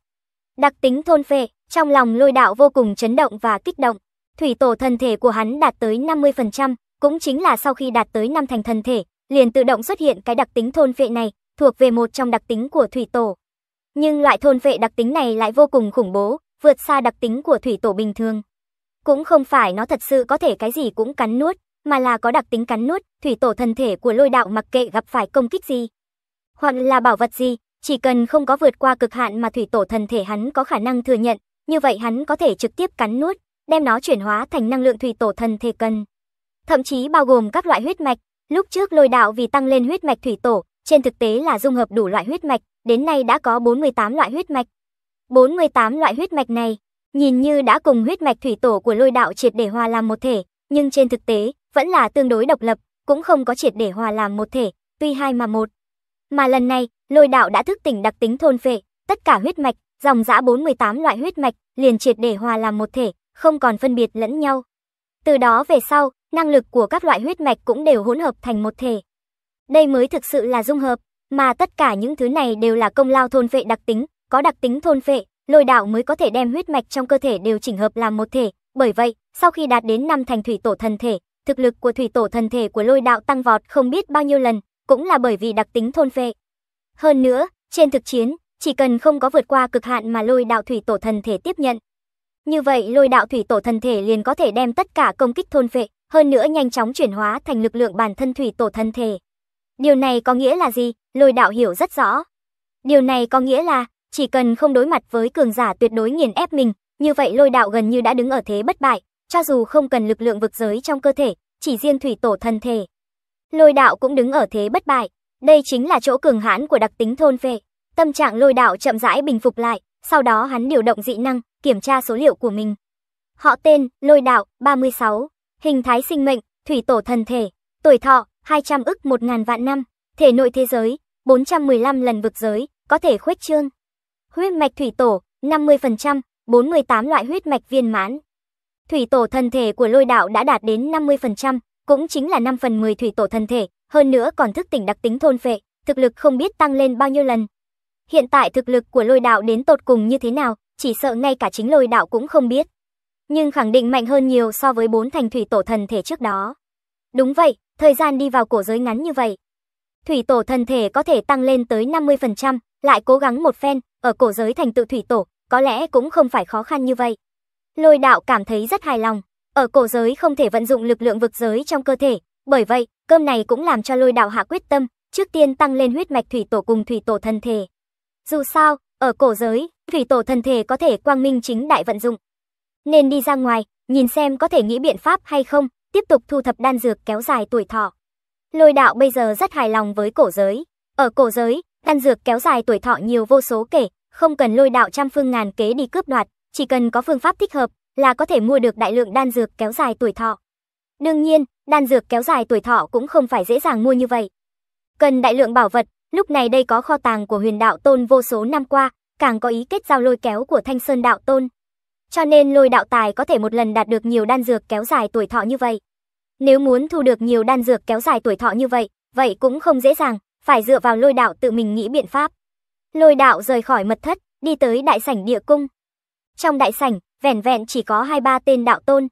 Đặc tính thôn phê, trong lòng lôi đạo vô cùng chấn động và kích động. Thủy tổ thần thể của hắn đạt tới 50%, cũng chính là sau khi đạt tới năm thành thần thể, liền tự động xuất hiện cái đặc tính thôn phệ này, thuộc về một trong đặc tính của thủy tổ. Nhưng loại thôn vệ đặc tính này lại vô cùng khủng bố, vượt xa đặc tính của thủy tổ bình thường. Cũng không phải nó thật sự có thể cái gì cũng cắn nuốt, mà là có đặc tính cắn nuốt, thủy tổ thân thể của lôi đạo mặc kệ gặp phải công kích gì, hoặc là bảo vật gì, chỉ cần không có vượt qua cực hạn mà thủy tổ thân thể hắn có khả năng thừa nhận, như vậy hắn có thể trực tiếp cắn nuốt, đem nó chuyển hóa thành năng lượng thủy tổ thân thể cần. Thậm chí bao gồm các loại huyết mạch, lúc trước lôi đạo vì tăng lên huyết mạch thủy tổ, trên thực tế là dung hợp đủ loại huyết mạch, đến nay đã có 48 loại huyết mạch. 48 loại huyết mạch này, nhìn như đã cùng huyết mạch thủy tổ của lôi đạo triệt để hòa làm một thể, nhưng trên thực tế, vẫn là tương đối độc lập, cũng không có triệt để hòa làm một thể, tuy hai mà một. Mà lần này, lôi đạo đã thức tỉnh đặc tính thôn phệ, tất cả huyết mạch, dòng dã 48 loại huyết mạch, liền triệt để hòa làm một thể, không còn phân biệt lẫn nhau. Từ đó về sau, năng lực của các loại huyết mạch cũng đều hỗn hợp thành một thể. Đây mới thực sự là dung hợp, mà tất cả những thứ này đều là công lao thôn phệ đặc tính, có đặc tính thôn phệ, lôi đạo mới có thể đem huyết mạch trong cơ thể đều chỉnh hợp làm một thể. Bởi vậy, sau khi đạt đến năm thành thủy tổ thần thể, thực lực của thủy tổ thần thể của lôi đạo tăng vọt không biết bao nhiêu lần, cũng là bởi vì đặc tính thôn phệ. Hơn nữa, trên thực chiến, chỉ cần không có vượt qua cực hạn mà lôi đạo thủy tổ thần thể tiếp nhận. Như vậy lôi đạo thủy tổ thần thể liền có thể đem tất cả công kích thôn phệ, hơn nữa nhanh chóng chuyển hóa thành lực lượng bản thân thủy tổ thần thể. Điều này có nghĩa là gì? Lôi đạo hiểu rất rõ. Điều này có nghĩa là, chỉ cần không đối mặt với cường giả tuyệt đối nghiền ép mình, như vậy lôi đạo gần như đã đứng ở thế bất bại, cho dù không cần lực lượng vực giới trong cơ thể, chỉ riêng thủy tổ thần thể. Lôi đạo cũng đứng ở thế bất bại, đây chính là chỗ cường hãn của đặc tính thôn phệ. Tâm trạng lôi đạo chậm rãi bình phục lại, sau đó hắn điều động dị năng, kiểm tra số liệu của mình. Họ tên, lôi đạo, 36, hình thái sinh mệnh, thủy tổ thần thể, tuổi thọ, 200 ức 1.000 vạn năm, thể nội thế giới, 415 lần vực giới, có thể khuếch trương. Huyết mạch thủy tổ, 50%, 48 loại huyết mạch viên mãn. Thủy tổ thần thể của lôi đạo đã đạt đến 50%, cũng chính là 5 phần 10 thủy tổ thần thể, hơn nữa còn thức tỉnh đặc tính thôn phệ, thực lực không biết tăng lên bao nhiêu lần. Hiện tại thực lực của lôi đạo đến tột cùng như thế nào, chỉ sợ ngay cả chính lôi đạo cũng không biết. Nhưng khẳng định mạnh hơn nhiều so với bốn thành thủy tổ thần thể trước đó. Đúng vậy, Thời gian đi vào cổ giới ngắn như vậy, thủy tổ thần thể có thể tăng lên tới 50%, lại cố gắng một phen, ở cổ giới thành tựu thủy tổ, có lẽ cũng không phải khó khăn như vậy. Lôi đạo cảm thấy rất hài lòng, ở cổ giới không thể vận dụng lực lượng vực giới trong cơ thể, bởi vậy, cơm này cũng làm cho lôi đạo hạ quyết tâm, trước tiên tăng lên huyết mạch thủy tổ cùng thủy tổ thần thể. Dù sao, ở cổ giới, thủy tổ thần thể có thể quang minh chính đại vận dụng. Nên đi ra ngoài, nhìn xem có thể nghĩ biện pháp hay không, tiếp tục thu thập đan dược kéo dài tuổi thọ. Lôi đạo bây giờ rất hài lòng với cổ giới. Ở cổ giới, đan dược kéo dài tuổi thọ nhiều vô số kể, không cần lôi đạo trăm phương ngàn kế đi cướp đoạt, chỉ cần có phương pháp thích hợp là có thể mua được đại lượng đan dược kéo dài tuổi thọ. Đương nhiên, đan dược kéo dài tuổi thọ cũng không phải dễ dàng mua như vậy. Cần đại lượng bảo vật, lúc này đây có kho tàng của huyền đạo tôn vô số năm qua, càng có ý kết giao lôi kéo của thanh sơn đạo tôn. Cho nên lôi đạo tài có thể một lần đạt được nhiều đan dược kéo dài tuổi thọ như vậy. Nếu muốn thu được nhiều đan dược kéo dài tuổi thọ như vậy, vậy cũng không dễ dàng, phải dựa vào lôi đạo tự mình nghĩ biện pháp. Lôi đạo rời khỏi mật thất, đi tới đại sảnh địa cung. Trong đại sảnh, vẻn vẹn chỉ có hai ba tên đạo tôn.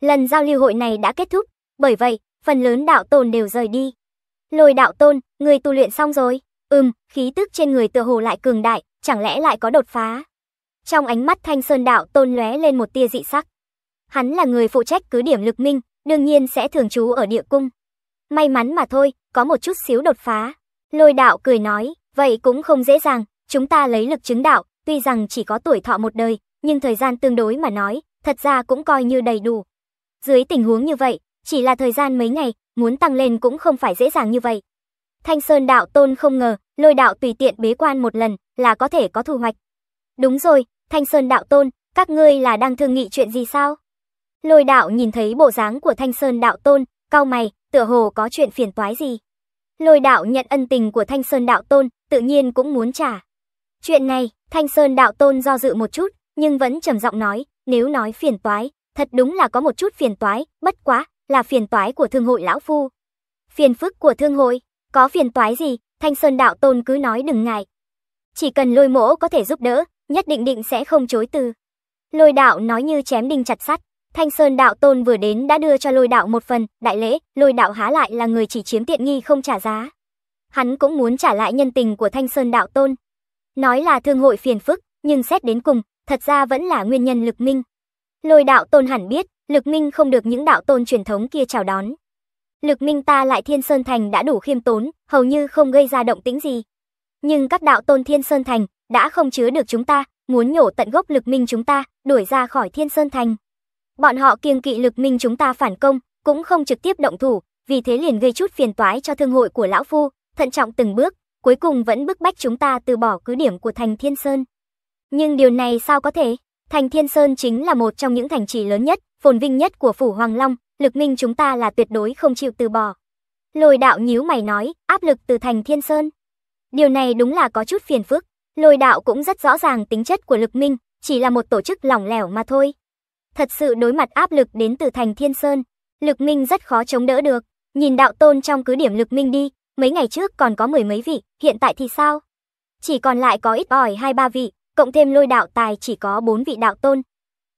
Lần giao lưu hội này đã kết thúc, bởi vậy, phần lớn đạo tôn đều rời đi. Lôi đạo tôn, người tu luyện xong rồi. Ừm, khí tức trên người tựa hồ lại cường đại, chẳng lẽ lại có đột phá? Trong ánh mắt Thanh Sơn Đạo Tôn lóe lên một tia dị sắc. Hắn là người phụ trách cứ điểm Lực Minh, đương nhiên sẽ thường trú ở địa cung. May mắn mà thôi, có một chút xíu đột phá. Lôi đạo cười nói, vậy cũng không dễ dàng, chúng ta lấy lực chứng đạo, tuy rằng chỉ có tuổi thọ một đời, nhưng thời gian tương đối mà nói, thật ra cũng coi như đầy đủ. Dưới tình huống như vậy, chỉ là thời gian mấy ngày, muốn tăng lên cũng không phải dễ dàng như vậy. Thanh Sơn đạo tôn không ngờ, lôi đạo tùy tiện bế quan một lần là có thể có thu hoạch. Đúng rồi, Thanh Sơn đạo tôn, các ngươi là đang thương nghị chuyện gì sao? Lôi đạo nhìn thấy bộ dáng của Thanh Sơn đạo tôn, cao mày, tựa hồ có chuyện phiền toái gì. Lôi đạo nhận ân tình của Thanh Sơn đạo tôn, tự nhiên cũng muốn trả. Chuyện này, Thanh Sơn đạo tôn do dự một chút, nhưng vẫn trầm giọng nói, nếu nói phiền toái, thật đúng là có một chút phiền toái, bất quá, là phiền toái của thương hội lão phu. Phiền phức của thương hội, có phiền toái gì, Thanh Sơn đạo tôn cứ nói đừng ngại. Chỉ cần lôi mỗ có thể giúp đỡ, nhất định định sẽ không chối từ. Lôi đạo nói như chém đinh chặt sắt, Thanh Sơn đạo tôn vừa đến đã đưa cho lôi đạo một phần, đại lễ, lôi đạo há lại là người chỉ chiếm tiện nghi không trả giá. Hắn cũng muốn trả lại nhân tình của Thanh Sơn đạo tôn. Nói là thương hội phiền phức, nhưng xét đến cùng, thật ra vẫn là nguyên nhân lực minh. Lôi đạo tôn hẳn biết, lực minh không được những đạo tôn truyền thống kia chào đón. Lực minh ta lại Thiên Sơn Thành đã đủ khiêm tốn, hầu như không gây ra động tĩnh gì. Nhưng các đạo tôn Thiên Sơn Thành đã không chứa được chúng ta, muốn nhổ tận gốc lực minh chúng ta, đuổi ra khỏi Thiên Sơn Thành. Bọn họ kiêng kỵ lực minh chúng ta phản công, cũng không trực tiếp động thủ, vì thế liền gây chút phiền toái cho thương hội của lão phu, thận trọng từng bước, cuối cùng vẫn bức bách chúng ta từ bỏ cứ điểm của thành Thiên Sơn. Nhưng điều này sao có thể? Thành Thiên Sơn chính là một trong những thành trì lớn nhất, phồn vinh nhất của phủ Hoàng Long, lực minh chúng ta là tuyệt đối không chịu từ bỏ. Lôi đạo nhíu mày nói, áp lực từ thành Thiên Sơn. Điều này đúng là có chút phiền phức, Lôi đạo cũng rất rõ ràng tính chất của lực minh, chỉ là một tổ chức lỏng lẻo mà thôi. Thật sự đối mặt áp lực đến từ thành Thiên Sơn, lực minh rất khó chống đỡ được. Nhìn đạo tôn trong cứ điểm lực minh đi, mấy ngày trước còn có mười mấy vị, hiện tại thì sao? Chỉ còn lại có ít ỏi hai ba vị, cộng thêm lôi đạo tài chỉ có bốn vị đạo tôn.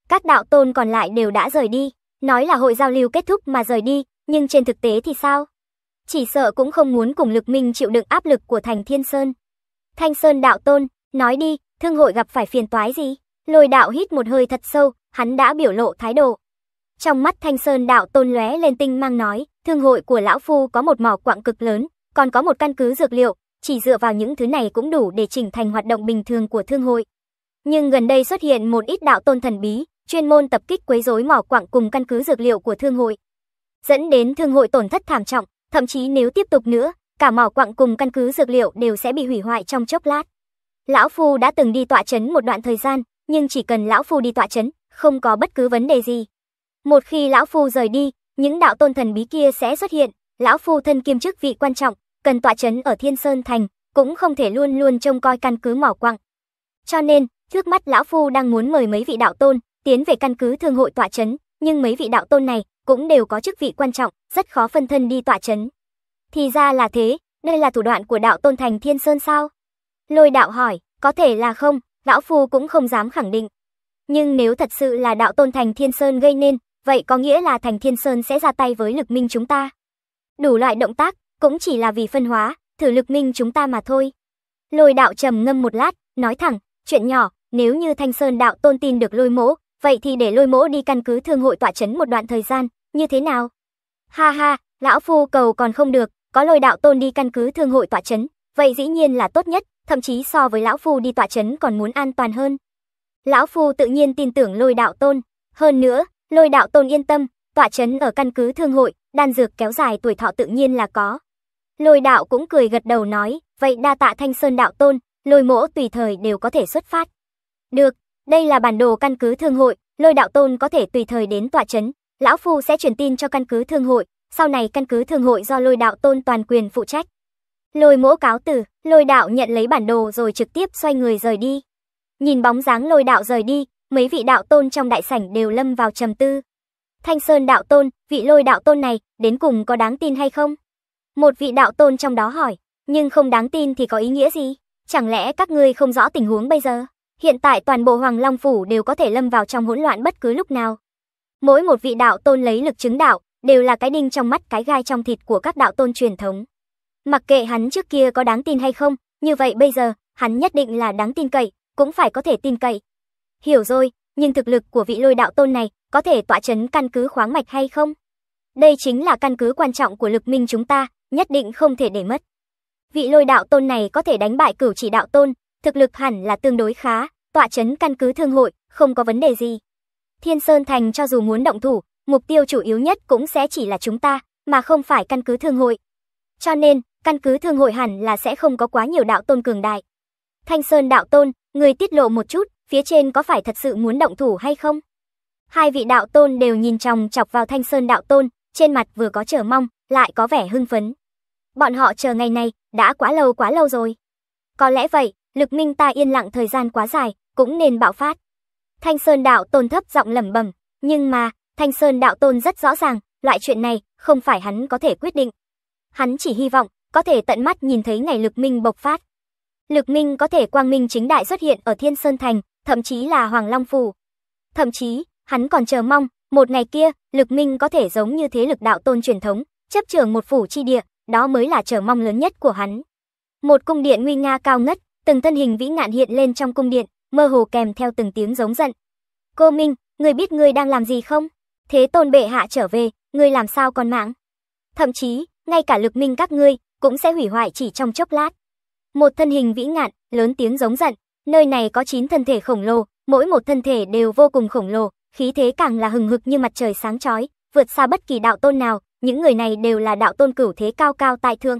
Các đạo tôn còn lại đều đã rời đi, nói là hội giao lưu kết thúc mà rời đi, nhưng trên thực tế thì sao? Chỉ sợ cũng không muốn cùng lực minh chịu đựng áp lực của thành Thiên Sơn. Thanh Sơn đạo tôn, nói đi, thương hội gặp phải phiền toái gì? Lôi đạo hít một hơi thật sâu, hắn đã biểu lộ thái độ. Trong mắt Thanh Sơn đạo tôn lóe lên tinh mang nói, thương hội của lão phu có một mỏ quạng cực lớn, còn có một căn cứ dược liệu, chỉ dựa vào những thứ này cũng đủ để chỉnh thành hoạt động bình thường của thương hội. Nhưng gần đây xuất hiện một ít đạo tôn thần bí, chuyên môn tập kích quấy rối mỏ quạng cùng căn cứ dược liệu của thương hội, dẫn đến thương hội tổn thất thảm trọng, thậm chí nếu tiếp tục nữa, cả mỏ quặng cùng căn cứ dược liệu đều sẽ bị hủy hoại trong chốc lát. Lão Phu đã từng đi tọa chấn một đoạn thời gian, nhưng chỉ cần Lão Phu đi tọa chấn, không có bất cứ vấn đề gì. Một khi Lão Phu rời đi, những đạo tôn thần bí kia sẽ xuất hiện, Lão Phu thân kiêm chức vị quan trọng, cần tọa chấn ở Thiên Sơn Thành, cũng không thể luôn luôn trông coi căn cứ mỏ quặng. Cho nên, trước mắt Lão Phu đang muốn mời mấy vị đạo tôn, tiến về căn cứ thương hội tọa chấn, nhưng mấy vị đạo tôn này cũng đều có chức vị quan trọng, rất khó phân thân đi tọa chấn. Thì ra là thế, đây là thủ đoạn của đạo tôn thành thiên sơn sao? Lôi đạo hỏi, có thể là không, lão phu cũng không dám khẳng định. Nhưng nếu thật sự là đạo tôn thành thiên sơn gây nên, vậy có nghĩa là thành thiên sơn sẽ ra tay với lực minh chúng ta. Đủ loại động tác, cũng chỉ là vì phân hóa, thử lực minh chúng ta mà thôi. Lôi đạo trầm ngâm một lát, nói thẳng, chuyện nhỏ, nếu như thanh sơn đạo tôn tin được lôi mỗ, vậy thì để lôi mỗ đi căn cứ thương hội tọa chấn một đoạn thời gian, như thế nào? Ha ha, lão phu cầu còn không được, có lôi đạo tôn đi căn cứ thương hội tọa chấn, vậy dĩ nhiên là tốt nhất, thậm chí so với lão phu đi tọa chấn còn muốn an toàn hơn. Lão phu tự nhiên tin tưởng lôi đạo tôn, hơn nữa, lôi đạo tôn yên tâm, tọa chấn ở căn cứ thương hội, đan dược kéo dài tuổi thọ tự nhiên là có. Lôi đạo cũng cười gật đầu nói, vậy đa tạ thanh sơn đạo tôn, lôi mỗ tùy thời đều có thể xuất phát. Được, đây là bản đồ căn cứ thương hội, lôi đạo tôn có thể tùy thời đến tọa chấn, lão phu sẽ truyền tin cho căn cứ thương hội, sau này căn cứ thường hội do lôi đạo tôn toàn quyền phụ trách. Lôi mỗ cáo tử, lôi đạo nhận lấy bản đồ rồi trực tiếp xoay người rời đi. Nhìn bóng dáng lôi đạo rời đi, mấy vị đạo tôn trong đại sảnh đều lâm vào trầm tư. Thanh Sơn đạo tôn, vị lôi đạo tôn này, đến cùng có đáng tin hay không? Một vị đạo tôn trong đó hỏi, nhưng không đáng tin thì có ý nghĩa gì? Chẳng lẽ các ngươi không rõ tình huống bây giờ? Hiện tại toàn bộ Hoàng Long Phủ đều có thể lâm vào trong hỗn loạn bất cứ lúc nào. Mỗi một vị đạo tôn lấy lực chứng đạo, đều là cái đinh trong mắt cái gai trong thịt của các đạo tôn truyền thống. Mặc kệ hắn trước kia có đáng tin hay không, như vậy bây giờ, hắn nhất định là đáng tin cậy, cũng phải có thể tin cậy. Hiểu rồi, nhưng thực lực của vị lôi đạo tôn này có thể tọa chấn căn cứ khoáng mạch hay không? Đây chính là căn cứ quan trọng của lực minh chúng ta, nhất định không thể để mất. Vị lôi đạo tôn này có thể đánh bại cửu chỉ đạo tôn, thực lực hẳn là tương đối khá, tọa chấn căn cứ thương hội, không có vấn đề gì. Thiên Sơn Thành cho dù muốn động thủ, mục tiêu chủ yếu nhất cũng sẽ chỉ là chúng ta, mà không phải căn cứ thương hội. Cho nên, căn cứ thương hội hẳn là sẽ không có quá nhiều đạo tôn cường đại. Thanh Sơn đạo tôn, người tiết lộ một chút, phía trên có phải thật sự muốn động thủ hay không? Hai vị đạo tôn đều nhìn chòng chọc vào Thanh Sơn đạo tôn, trên mặt vừa có chờ mong, lại có vẻ hưng phấn. Bọn họ chờ ngày này, đã quá lâu quá lâu rồi. Có lẽ vậy, lực minh ta yên lặng thời gian quá dài, cũng nên bạo phát. Thanh Sơn đạo tôn thấp giọng lẩm bẩm, nhưng mà, Thanh Sơn Đạo Tôn rất rõ ràng, loại chuyện này không phải hắn có thể quyết định. Hắn chỉ hy vọng có thể tận mắt nhìn thấy ngày Lực Minh bộc phát. Lực Minh có thể quang minh chính đại xuất hiện ở Thiên Sơn Thành, thậm chí là Hoàng Long Phủ. Thậm chí, hắn còn chờ mong, một ngày kia, Lực Minh có thể giống như thế lực đạo tôn truyền thống, chấp trường một phủ chi địa, đó mới là chờ mong lớn nhất của hắn. Một cung điện nguy nga cao ngất, từng thân hình vĩ ngạn hiện lên trong cung điện, mơ hồ kèm theo từng tiếng giống giận. Cô Minh, người biết người đang làm gì không? Thế tôn bệ hạ trở về, ngươi làm sao còn mạng? Thậm chí, ngay cả lực minh các ngươi cũng sẽ hủy hoại chỉ trong chốc lát. Một thân hình vĩ ngạn, lớn tiếng giống giận, nơi này có 9 thân thể khổng lồ, mỗi một thân thể đều vô cùng khổng lồ, khí thế càng là hừng hực như mặt trời sáng chói, vượt xa bất kỳ đạo tôn nào, những người này đều là đạo tôn cửu thế cao cao tại thương.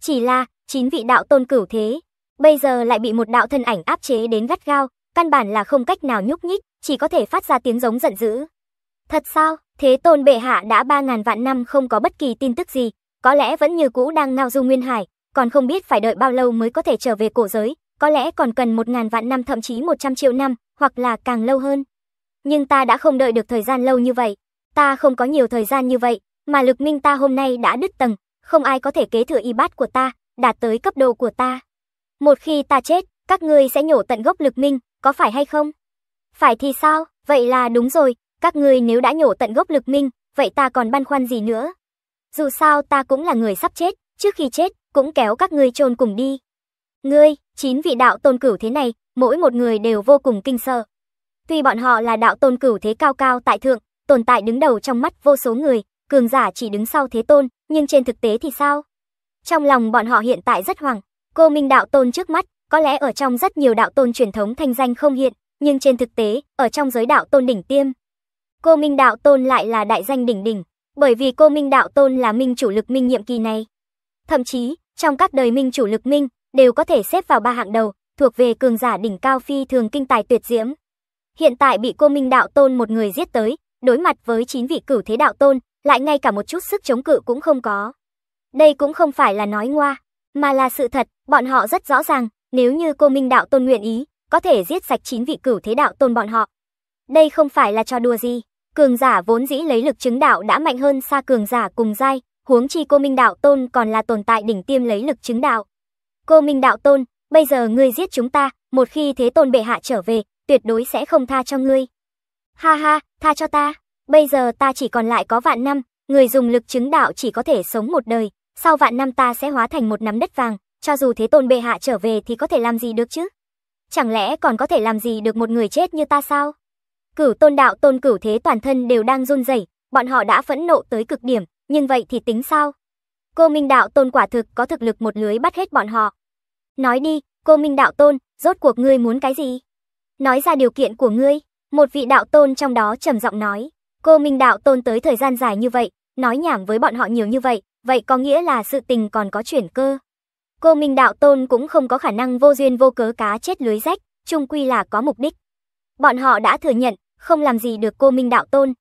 Chỉ là, 9 vị đạo tôn cửu thế, bây giờ lại bị một đạo thân ảnh áp chế đến gắt gao, căn bản là không cách nào nhúc nhích, chỉ có thể phát ra tiếng giống giận dữ. Thật sao? Thế tôn bệ hạ đã 3.000 vạn năm không có bất kỳ tin tức gì, có lẽ vẫn như cũ đang ngao du nguyên hải, còn không biết phải đợi bao lâu mới có thể trở về cổ giới, có lẽ còn cần 1.000 vạn năm thậm chí 100 triệu năm, hoặc là càng lâu hơn. Nhưng ta đã không đợi được thời gian lâu như vậy, ta không có nhiều thời gian như vậy, mà lực minh ta hôm nay đã đứt tầng, không ai có thể kế thừa y bát của ta, đạt tới cấp độ của ta. Một khi ta chết, các ngươi sẽ nhổ tận gốc lực minh, có phải hay không? Phải thì sao, vậy là đúng rồi, các ngươi nếu đã nhổ tận gốc lực minh, vậy ta còn băn khoăn gì nữa? Dù sao ta cũng là người sắp chết, trước khi chết, cũng kéo các ngươi chôn cùng đi. Ngươi, chín vị đạo tôn cửu thế này, mỗi một người đều vô cùng kinh sợ. Tuy bọn họ là đạo tôn cửu thế cao cao tại thượng, tồn tại đứng đầu trong mắt vô số người, cường giả chỉ đứng sau thế tôn, nhưng trên thực tế thì sao? Trong lòng bọn họ hiện tại rất hoảng, cô Minh đạo tôn trước mắt, có lẽ ở trong rất nhiều đạo tôn truyền thống thanh danh không hiện, nhưng trên thực tế, ở trong giới đạo tôn đỉnh tiêm, Cô Minh Đạo Tôn lại là đại danh đỉnh đỉnh, bởi vì cô Minh Đạo Tôn là minh chủ lực minh nhiệm kỳ này. Thậm chí, trong các đời minh chủ lực minh, đều có thể xếp vào ba hạng đầu, thuộc về cường giả đỉnh cao phi thường kinh tài tuyệt diễm. Hiện tại bị cô Minh Đạo Tôn một người giết tới, đối mặt với chín vị cửu thế đạo tôn, lại ngay cả một chút sức chống cự cũng không có. Đây cũng không phải là nói ngoa, mà là sự thật, bọn họ rất rõ ràng, nếu như cô Minh Đạo Tôn nguyện ý, có thể giết sạch chín vị cửu thế đạo tôn bọn họ. Đây không phải là cho đùa gì. Cường giả vốn dĩ lấy lực chứng đạo đã mạnh hơn xa cường giả cùng giai, huống chi cô Minh Đạo Tôn còn là tồn tại đỉnh tiêm lấy lực chứng đạo. Cô Minh Đạo Tôn, bây giờ ngươi giết chúng ta, một khi Thế Tôn bệ hạ trở về, tuyệt đối sẽ không tha cho ngươi. Ha ha, tha cho ta, bây giờ ta chỉ còn lại có vạn năm, người dùng lực chứng đạo chỉ có thể sống một đời, sau vạn năm ta sẽ hóa thành một nắm đất vàng, cho dù Thế Tôn bệ hạ trở về thì có thể làm gì được chứ? Chẳng lẽ còn có thể làm gì được một người chết như ta sao? Cửu tôn đạo tôn cửu thế toàn thân đều đang run rẩy, bọn họ đã phẫn nộ tới cực điểm, nhưng vậy thì tính sao? Cô Minh đạo tôn quả thực có thực lực một lưới bắt hết bọn họ. Nói đi, cô Minh đạo tôn, rốt cuộc ngươi muốn cái gì? Nói ra điều kiện của ngươi, một vị đạo tôn trong đó trầm giọng nói. Cô Minh đạo tôn tới thời gian dài như vậy, nói nhảm với bọn họ nhiều như vậy, vậy có nghĩa là sự tình còn có chuyển cơ. Cô Minh đạo tôn cũng không có khả năng vô duyên vô cớ cá chết lưới rách, chung quy là có mục đích. Bọn họ đã thừa nhận, không làm gì được cô Minh Đạo Tôn.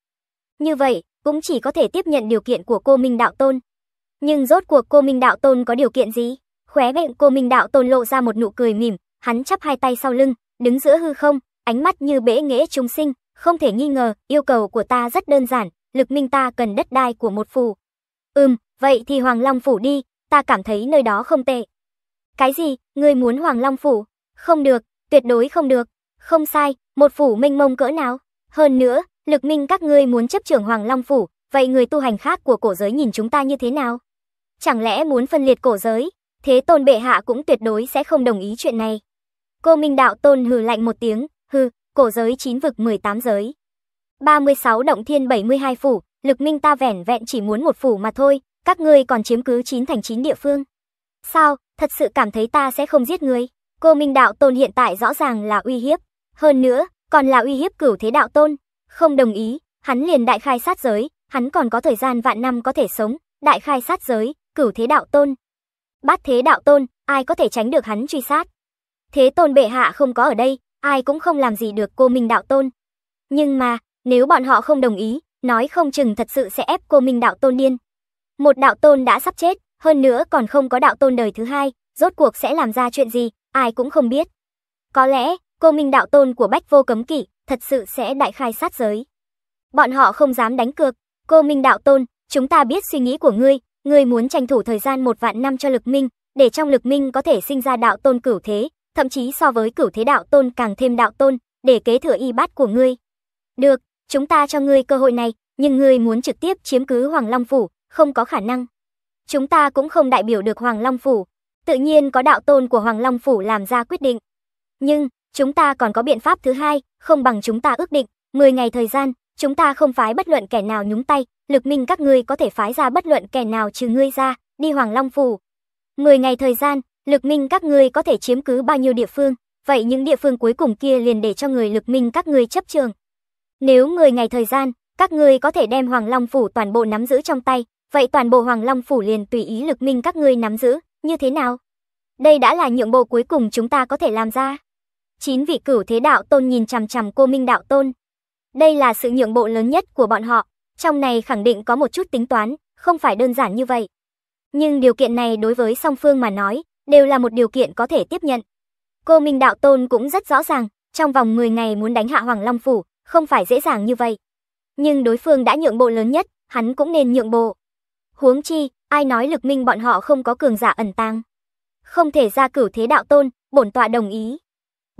Như vậy, cũng chỉ có thể tiếp nhận điều kiện của cô Minh Đạo Tôn. Nhưng rốt cuộc cô Minh Đạo Tôn có điều kiện gì? Khóe miệng cô Minh Đạo Tôn lộ ra một nụ cười mỉm, hắn chắp hai tay sau lưng, đứng giữa hư không, ánh mắt như bể nghễ chúng sinh, không thể nghi ngờ, yêu cầu của ta rất đơn giản, lực minh ta cần đất đai của một phù. Ừm, vậy thì Hoàng Long Phủ đi, ta cảm thấy nơi đó không tệ. Cái gì, ngươi muốn Hoàng Long Phủ? Không được, tuyệt đối không được, không sai, một phủ mênh mông cỡ nào. Hơn nữa, lực minh các ngươi muốn chấp trưởng Hoàng Long Phủ, vậy người tu hành khác của cổ giới nhìn chúng ta như thế nào? Chẳng lẽ muốn phân liệt cổ giới? Thế tôn bệ hạ cũng tuyệt đối sẽ không đồng ý chuyện này. Cô Minh Đạo Tôn hừ lạnh một tiếng, hừ, cổ giới chín vực 18 giới. 36 động thiên 72 phủ, lực minh ta vẻn vẹn chỉ muốn một phủ mà thôi, các ngươi còn chiếm cứ chín thành chín địa phương. Sao, thật sự cảm thấy ta sẽ không giết ngươi? Cô Minh Đạo Tôn hiện tại rõ ràng là uy hiếp. Hơn nữa, còn là uy hiếp cửu thế đạo tôn. Không đồng ý, hắn liền đại khai sát giới, hắn còn có thời gian vạn năm có thể sống, đại khai sát giới, cửu thế đạo tôn. Bát thế đạo tôn, ai có thể tránh được hắn truy sát. Thế tôn bệ hạ không có ở đây, ai cũng không làm gì được cô Minh đạo tôn. Nhưng mà, nếu bọn họ không đồng ý, nói không chừng thật sự sẽ ép cô Minh đạo tôn điên. Một đạo tôn đã sắp chết, hơn nữa còn không có đạo tôn đời thứ hai, rốt cuộc sẽ làm ra chuyện gì, ai cũng không biết. Có lẽ, Cô Minh đạo tôn của Bách Vô Cấm Kỷ thật sự sẽ đại khai sát giới. Bọn họ không dám đánh cược. Cô Minh đạo tôn, chúng ta biết suy nghĩ của ngươi, ngươi muốn tranh thủ thời gian một vạn năm cho Lực Minh, để trong Lực Minh có thể sinh ra đạo tôn cửu thế, thậm chí so với cửu thế đạo tôn càng thêm đạo tôn, để kế thừa y bát của ngươi. Được, chúng ta cho ngươi cơ hội này, nhưng ngươi muốn trực tiếp chiếm cứ Hoàng Long Phủ, không có khả năng. Chúng ta cũng không đại biểu được Hoàng Long Phủ, tự nhiên có đạo tôn của Hoàng Long Phủ làm ra quyết định. Nhưng, Chúng ta còn có biện pháp thứ hai, không bằng chúng ta ước định, 10 ngày thời gian, chúng ta không phái bất luận kẻ nào nhúng tay, lực minh các ngươi có thể phái ra bất luận kẻ nào trừ ngươi ra, đi Hoàng Long Phủ. 10 ngày thời gian, lực minh các ngươi có thể chiếm cứ bao nhiêu địa phương, vậy những địa phương cuối cùng kia liền để cho người lực minh các ngươi chấp trường. Nếu 10 ngày thời gian, các ngươi có thể đem Hoàng Long Phủ toàn bộ nắm giữ trong tay, vậy toàn bộ Hoàng Long Phủ liền tùy ý lực minh các ngươi nắm giữ, như thế nào? Đây đã là nhượng bộ cuối cùng chúng ta có thể làm ra. Chín vị cửu thế đạo tôn nhìn chằm chằm cô Minh đạo tôn. Đây là sự nhượng bộ lớn nhất của bọn họ, trong này khẳng định có một chút tính toán, không phải đơn giản như vậy. Nhưng điều kiện này đối với song phương mà nói, đều là một điều kiện có thể tiếp nhận. Cô Minh Đạo Tôn cũng rất rõ ràng, trong vòng 10 ngày muốn đánh hạ Hoàng Long Phủ, không phải dễ dàng như vậy. Nhưng đối phương đã nhượng bộ lớn nhất, hắn cũng nên nhượng bộ. Huống chi, ai nói lực minh bọn họ không có cường giả ẩn tàng. Không thể ra cửu thế đạo tôn, bổn tọa đồng ý.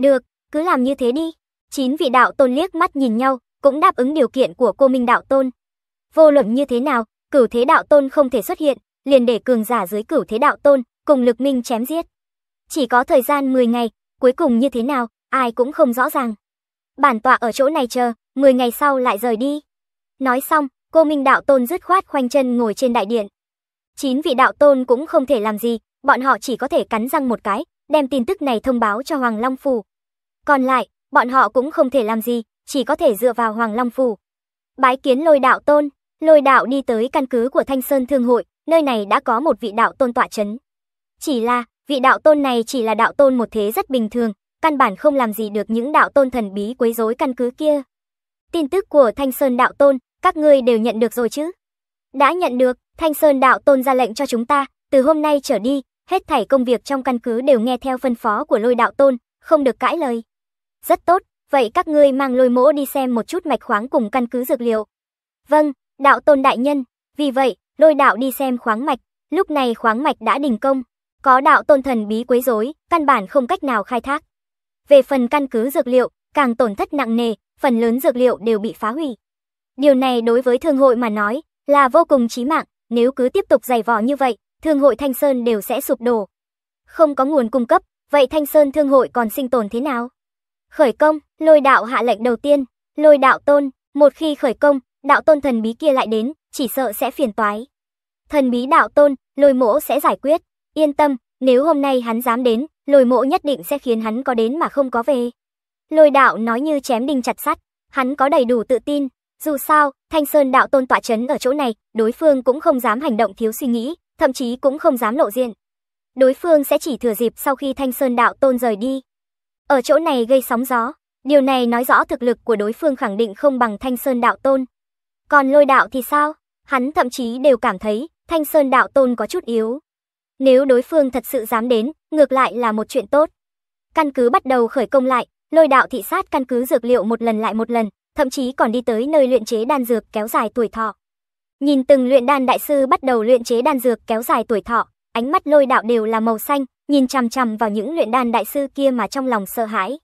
Được, cứ làm như thế đi. Chín vị đạo tôn liếc mắt nhìn nhau, cũng đáp ứng điều kiện của cô Minh đạo tôn. Vô luận như thế nào, cửu thế đạo tôn không thể xuất hiện, liền để cường giả dưới cửu thế đạo tôn cùng lực minh chém giết. Chỉ có thời gian 10 ngày, cuối cùng như thế nào, ai cũng không rõ ràng. Bản tọa ở chỗ này chờ, 10 ngày sau lại rời đi. Nói xong, cô Minh đạo tôn dứt khoát khoanh chân ngồi trên đại điện. Chín vị đạo tôn cũng không thể làm gì, bọn họ chỉ có thể cắn răng một cái, đem tin tức này thông báo cho Hoàng Long Phủ. Còn lại, bọn họ cũng không thể làm gì, chỉ có thể dựa vào Hoàng Long Phủ. Bái kiến lôi đạo tôn, lôi đạo đi tới căn cứ của Thanh Sơn Thương Hội, nơi này đã có một vị đạo tôn tọa chấn. Chỉ là, vị đạo tôn này chỉ là đạo tôn một thế rất bình thường, căn bản không làm gì được những đạo tôn thần bí quấy rối căn cứ kia. Tin tức của Thanh Sơn đạo tôn, các ngươi đều nhận được rồi chứ? Đã nhận được, Thanh Sơn đạo tôn ra lệnh cho chúng ta, từ hôm nay trở đi, hết thảy công việc trong căn cứ đều nghe theo phân phó của lôi đạo tôn, không được cãi lời. Rất tốt, vậy các ngươi mang lôi mỗ đi xem một chút mạch khoáng cùng căn cứ dược liệu. Vâng, đạo tôn đại nhân, vì vậy, lôi đạo đi xem khoáng mạch, lúc này khoáng mạch đã đình công, có đạo tôn thần bí quấy rối, căn bản không cách nào khai thác. Về phần căn cứ dược liệu, càng tổn thất nặng nề, phần lớn dược liệu đều bị phá hủy. Điều này đối với thương hội mà nói là vô cùng chí mạng, nếu cứ tiếp tục dày vò như vậy, thương hội Thanh Sơn đều sẽ sụp đổ. Không có nguồn cung cấp, vậy Thanh Sơn thương hội còn sinh tồn thế nào? Khởi công, lôi đạo hạ lệnh đầu tiên, lôi đạo tôn, một khi khởi công, đạo tôn thần bí kia lại đến, chỉ sợ sẽ phiền toái. Thần bí đạo tôn, lôi mỗ sẽ giải quyết, yên tâm, nếu hôm nay hắn dám đến, lôi mỗ nhất định sẽ khiến hắn có đến mà không có về. Lôi đạo nói như chém đinh chặt sắt, hắn có đầy đủ tự tin, dù sao, Thanh Sơn đạo tôn tọa chấn ở chỗ này, đối phương cũng không dám hành động thiếu suy nghĩ, thậm chí cũng không dám lộ diện. Đối phương sẽ chỉ thừa dịp sau khi Thanh Sơn đạo tôn rời đi, ở chỗ này gây sóng gió. Điều này nói rõ thực lực của đối phương khẳng định không bằng Thanh Sơn Đạo Tôn. Còn lôi đạo thì sao? Hắn thậm chí đều cảm thấy Thanh Sơn Đạo Tôn có chút yếu. Nếu đối phương thật sự dám đến, ngược lại là một chuyện tốt. Căn cứ bắt đầu khởi công lại, lôi đạo thị sát căn cứ dược liệu một lần lại một lần, thậm chí còn đi tới nơi luyện chế đan dược kéo dài tuổi thọ. Nhìn từng luyện đan đại sư bắt đầu luyện chế đan dược kéo dài tuổi thọ, ánh mắt lôi đạo đều là màu xanh, nhìn chằm chằm vào những luyện đan đại sư kia mà trong lòng sợ hãi.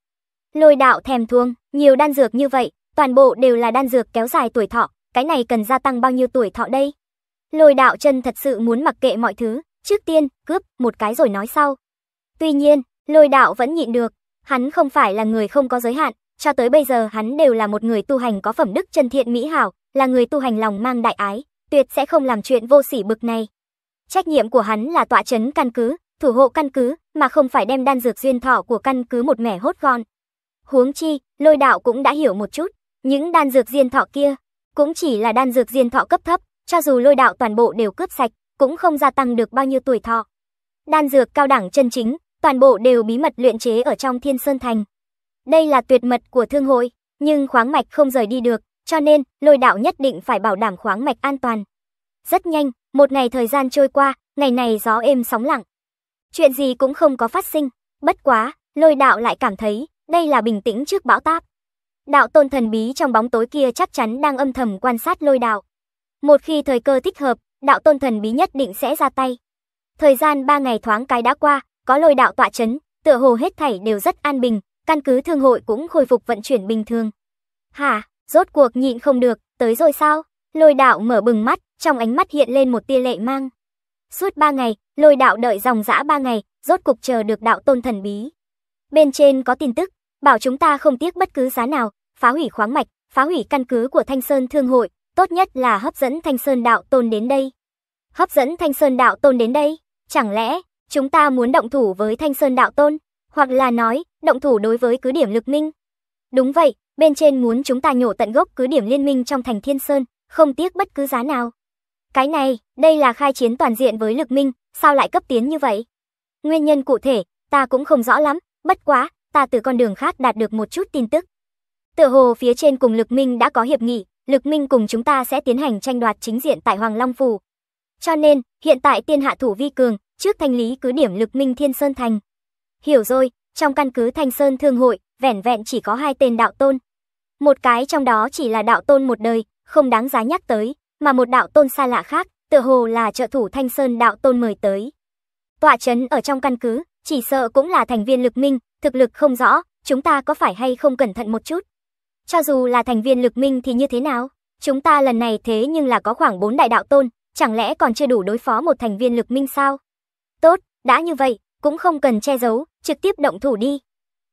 Lôi đạo thèm thuông, nhiều đan dược như vậy, toàn bộ đều là đan dược kéo dài tuổi thọ, cái này cần gia tăng bao nhiêu tuổi thọ đây? Lôi đạo chân thật sự muốn mặc kệ mọi thứ, trước tiên, cướp một cái rồi nói sau. Tuy nhiên, lôi đạo vẫn nhịn được, hắn không phải là người không có giới hạn, cho tới bây giờ hắn đều là một người tu hành có phẩm đức chân thiện mỹ hảo, là người tu hành lòng mang đại ái, tuyệt sẽ không làm chuyện vô sỉ bực này. Trách nhiệm của hắn là tọa chấn căn cứ, thủ hộ căn cứ, mà không phải đem đan dược duyên thọ của căn cứ một mẻ hốt gọn. Huống chi, lôi đạo cũng đã hiểu một chút, những đan dược diên thọ kia cũng chỉ là đan dược diên thọ cấp thấp, cho dù lôi đạo toàn bộ đều cướp sạch, cũng không gia tăng được bao nhiêu tuổi thọ. Đan dược cao đẳng chân chính, toàn bộ đều bí mật luyện chế ở trong Thiên Sơn Thành. Đây là tuyệt mật của thương hội, nhưng khoáng mạch không rời đi được, cho nên lôi đạo nhất định phải bảo đảm khoáng mạch an toàn. Rất nhanh, một ngày thời gian trôi qua, ngày này gió êm sóng lặng, chuyện gì cũng không có phát sinh. Bất quá, lôi đạo lại cảm thấy đây là bình tĩnh trước bão táp. Đạo tôn thần bí trong bóng tối kia chắc chắn đang âm thầm quan sát lôi đạo. Một khi thời cơ thích hợp, đạo tôn thần bí nhất định sẽ ra tay. Thời gian 3 ngày thoáng cái đã qua, có lôi đạo tọa chấn, tựa hồ hết thảy đều rất an bình, căn cứ thương hội cũng khôi phục vận chuyển bình thường. Hả, rốt cuộc nhịn không được, tới rồi sao? Lôi đạo mở bừng mắt, trong ánh mắt hiện lên một tia lệ mang. Suốt ba ngày, lôi đạo đợi dòng dã ba ngày, rốt cục chờ được đạo tôn thần bí. Bên trên có tin tức, bảo chúng ta không tiếc bất cứ giá nào, phá hủy khoáng mạch, phá hủy căn cứ của Thanh Sơn Thương hội, tốt nhất là hấp dẫn Thanh Sơn đạo tôn đến đây. Hấp dẫn Thanh Sơn đạo tôn đến đây? Chẳng lẽ, chúng ta muốn động thủ với Thanh Sơn đạo tôn? Hoặc là nói, động thủ đối với cứ điểm lực minh? Đúng vậy, bên trên muốn chúng ta nhổ tận gốc cứ điểm liên minh trong thành Thiên Sơn, không tiếc bất cứ giá nào. Cái này, đây là khai chiến toàn diện với lực minh, sao lại cấp tiến như vậy? Nguyên nhân cụ thể, ta cũng không rõ lắm, bất quá, ta từ con đường khác đạt được một chút tin tức. Tựa hồ phía trên cùng lực minh đã có hiệp nghị, lực minh cùng chúng ta sẽ tiến hành tranh đoạt chính diện tại Hoàng Long Phủ. Cho nên, hiện tại tiên hạ thủ vi cường, trước thanh lý cứ điểm lực minh Thiên Sơn Thành. Hiểu rồi, trong căn cứ Thanh Sơn Thương Hội, vẻn vẹn chỉ có hai tên đạo tôn. Một cái trong đó chỉ là đạo tôn một đời, không đáng giá nhắc tới, mà một đạo tôn xa lạ khác, tựa hồ là trợ thủ Thanh Sơn đạo tôn mời tới. Tọa chấn ở trong căn cứ, chỉ sợ cũng là thành viên lực minh, thực lực không rõ, chúng ta có phải hay không cẩn thận một chút. Cho dù là thành viên lực minh thì như thế nào, chúng ta lần này thế nhưng là có khoảng 4 đại đạo tôn, chẳng lẽ còn chưa đủ đối phó một thành viên lực minh sao? Tốt, đã như vậy, cũng không cần che giấu, trực tiếp động thủ đi.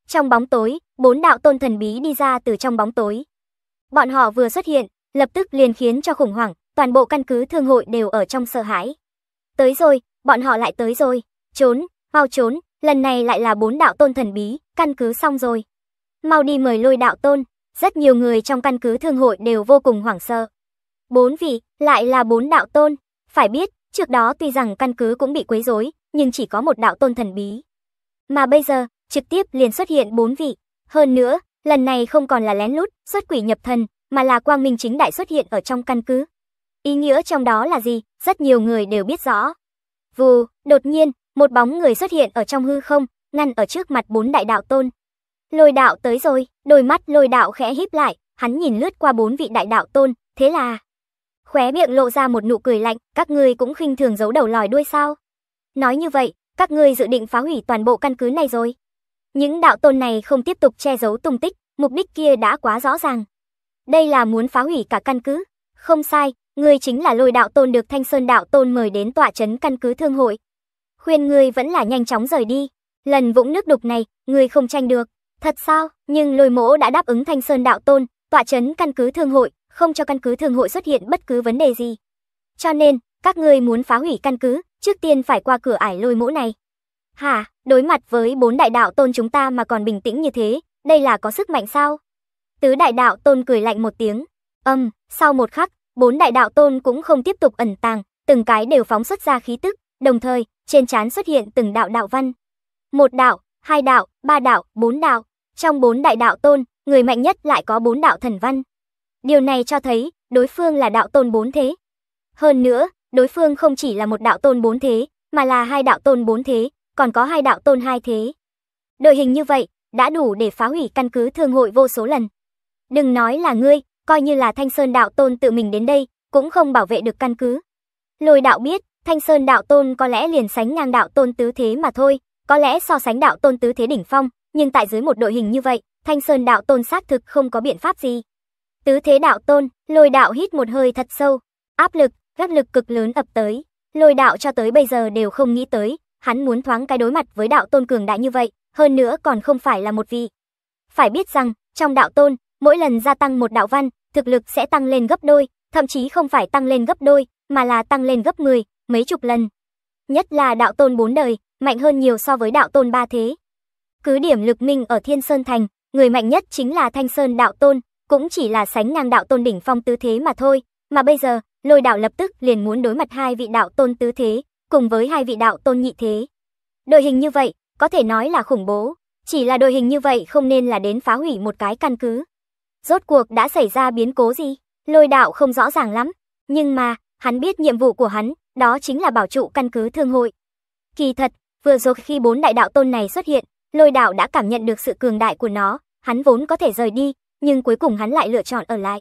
Trong bóng tối, bốn đạo tôn thần bí đi ra từ trong bóng tối. Bọn họ vừa xuất hiện, lập tức liền khiến cho khủng hoảng, toàn bộ căn cứ thương hội đều ở trong sợ hãi. Tới rồi, bọn họ lại tới rồi, trốn, mau trốn, lần này lại là bốn đạo tôn thần bí, căn cứ xong rồi. Mau đi mời lôi đạo tôn, rất nhiều người trong căn cứ thương hội đều vô cùng hoảng sợ. Bốn vị, lại là bốn đạo tôn, phải biết, trước đó tuy rằng căn cứ cũng bị quấy rối, nhưng chỉ có một đạo tôn thần bí. Mà bây giờ, trực tiếp liền xuất hiện bốn vị, hơn nữa, lần này không còn là lén lút, xuất quỷ nhập thần, mà là quang minh chính đại xuất hiện ở trong căn cứ. Ý nghĩa trong đó là gì, rất nhiều người đều biết rõ. Vù, đột nhiên, một bóng người xuất hiện ở trong hư không, ngăn ở trước mặt bốn đại đạo tôn. Lôi đạo tới rồi, đôi mắt lôi đạo khẽ híp lại, hắn nhìn lướt qua bốn vị đại đạo tôn, thế là... Khóe miệng lộ ra một nụ cười lạnh, các ngươi cũng khinh thường giấu đầu lòi đuôi sao. Nói như vậy, các ngươi dự định phá hủy toàn bộ căn cứ này rồi. Những đạo tôn này không tiếp tục che giấu tung tích, mục đích kia đã quá rõ ràng. Đây là muốn phá hủy cả căn cứ. Không sai, ngươi chính là lôi đạo tôn được Thanh Sơn đạo tôn mời đến tọa trấn căn cứ thương hội. Khuyên ngươi vẫn là nhanh chóng rời đi. Lần vũng nước đục này, ngươi không tranh được. Thật sao? Nhưng lôi mỗ đã đáp ứng Thanh Sơn đạo tôn, tọa trấn căn cứ thương hội, không cho căn cứ thương hội xuất hiện bất cứ vấn đề gì. Cho nên, các ngươi muốn phá hủy căn cứ, trước tiên phải qua cửa ải lôi mỗ này. Hả, đối mặt với bốn đại đạo tôn chúng ta mà còn bình tĩnh như thế, đây là có sức mạnh sao? Tứ đại đạo tôn cười lạnh một tiếng. Âm, sau một khắc, bốn đại đạo tôn cũng không tiếp tục ẩn tàng, từng cái đều phóng xuất ra khí tức, đồng thời, trên trán xuất hiện từng đạo đạo văn. Một đạo, hai đạo, ba đạo, bốn đạo. Trong bốn đại đạo tôn, người mạnh nhất lại có bốn đạo thần văn. Điều này cho thấy, đối phương là đạo tôn bốn thế. Hơn nữa, đối phương không chỉ là một đạo tôn bốn thế, mà là hai đạo tôn bốn thế, còn có hai đạo tôn hai thế. Đội hình như vậy, đã đủ để phá hủy căn cứ thương hội vô số lần. Đừng nói là ngươi, coi như là Thanh Sơn Đạo Tôn tự mình đến đây, cũng không bảo vệ được căn cứ. Lôi đạo biết, Thanh Sơn Đạo Tôn có lẽ liền sánh ngang Đạo Tôn tứ thế mà thôi, có lẽ so sánh Đạo Tôn tứ thế đỉnh phong, nhưng tại dưới một đội hình như vậy, Thanh Sơn Đạo Tôn xác thực không có biện pháp gì. Tứ thế Đạo Tôn, lôi đạo hít một hơi thật sâu, áp lực, gáp lực cực lớn ập tới, lôi đạo cho tới bây giờ đều không nghĩ tới, hắn muốn thoáng cái đối mặt với Đạo Tôn cường đại như vậy, hơn nữa còn không phải là một vị. Phải biết rằng, trong Đạo Tôn, mỗi lần gia tăng một đạo văn, thực lực sẽ tăng lên gấp đôi, thậm chí không phải tăng lên gấp đôi, mà là tăng lên gấp 10, mấy chục lần. Nhất là đạo tôn bốn đời, mạnh hơn nhiều so với đạo tôn ba thế. Cứ điểm lực minh ở Thiên Sơn Thành, người mạnh nhất chính là Thanh Sơn đạo tôn, cũng chỉ là sánh ngang đạo tôn đỉnh phong tứ thế mà thôi, mà bây giờ, lôi đạo lập tức liền muốn đối mặt hai vị đạo tôn tứ thế, cùng với hai vị đạo tôn nhị thế. Đội hình như vậy, có thể nói là khủng bố, chỉ là đội hình như vậy không nên là đến phá hủy một cái căn cứ. Rốt cuộc đã xảy ra biến cố gì? Lôi đạo không rõ ràng lắm, nhưng mà, hắn biết nhiệm vụ của hắn, đó chính là bảo trụ căn cứ thương hội. Kỳ thật, vừa rồi khi bốn đại đạo tôn này xuất hiện, lôi đạo đã cảm nhận được sự cường đại của nó, hắn vốn có thể rời đi, nhưng cuối cùng hắn lại lựa chọn ở lại.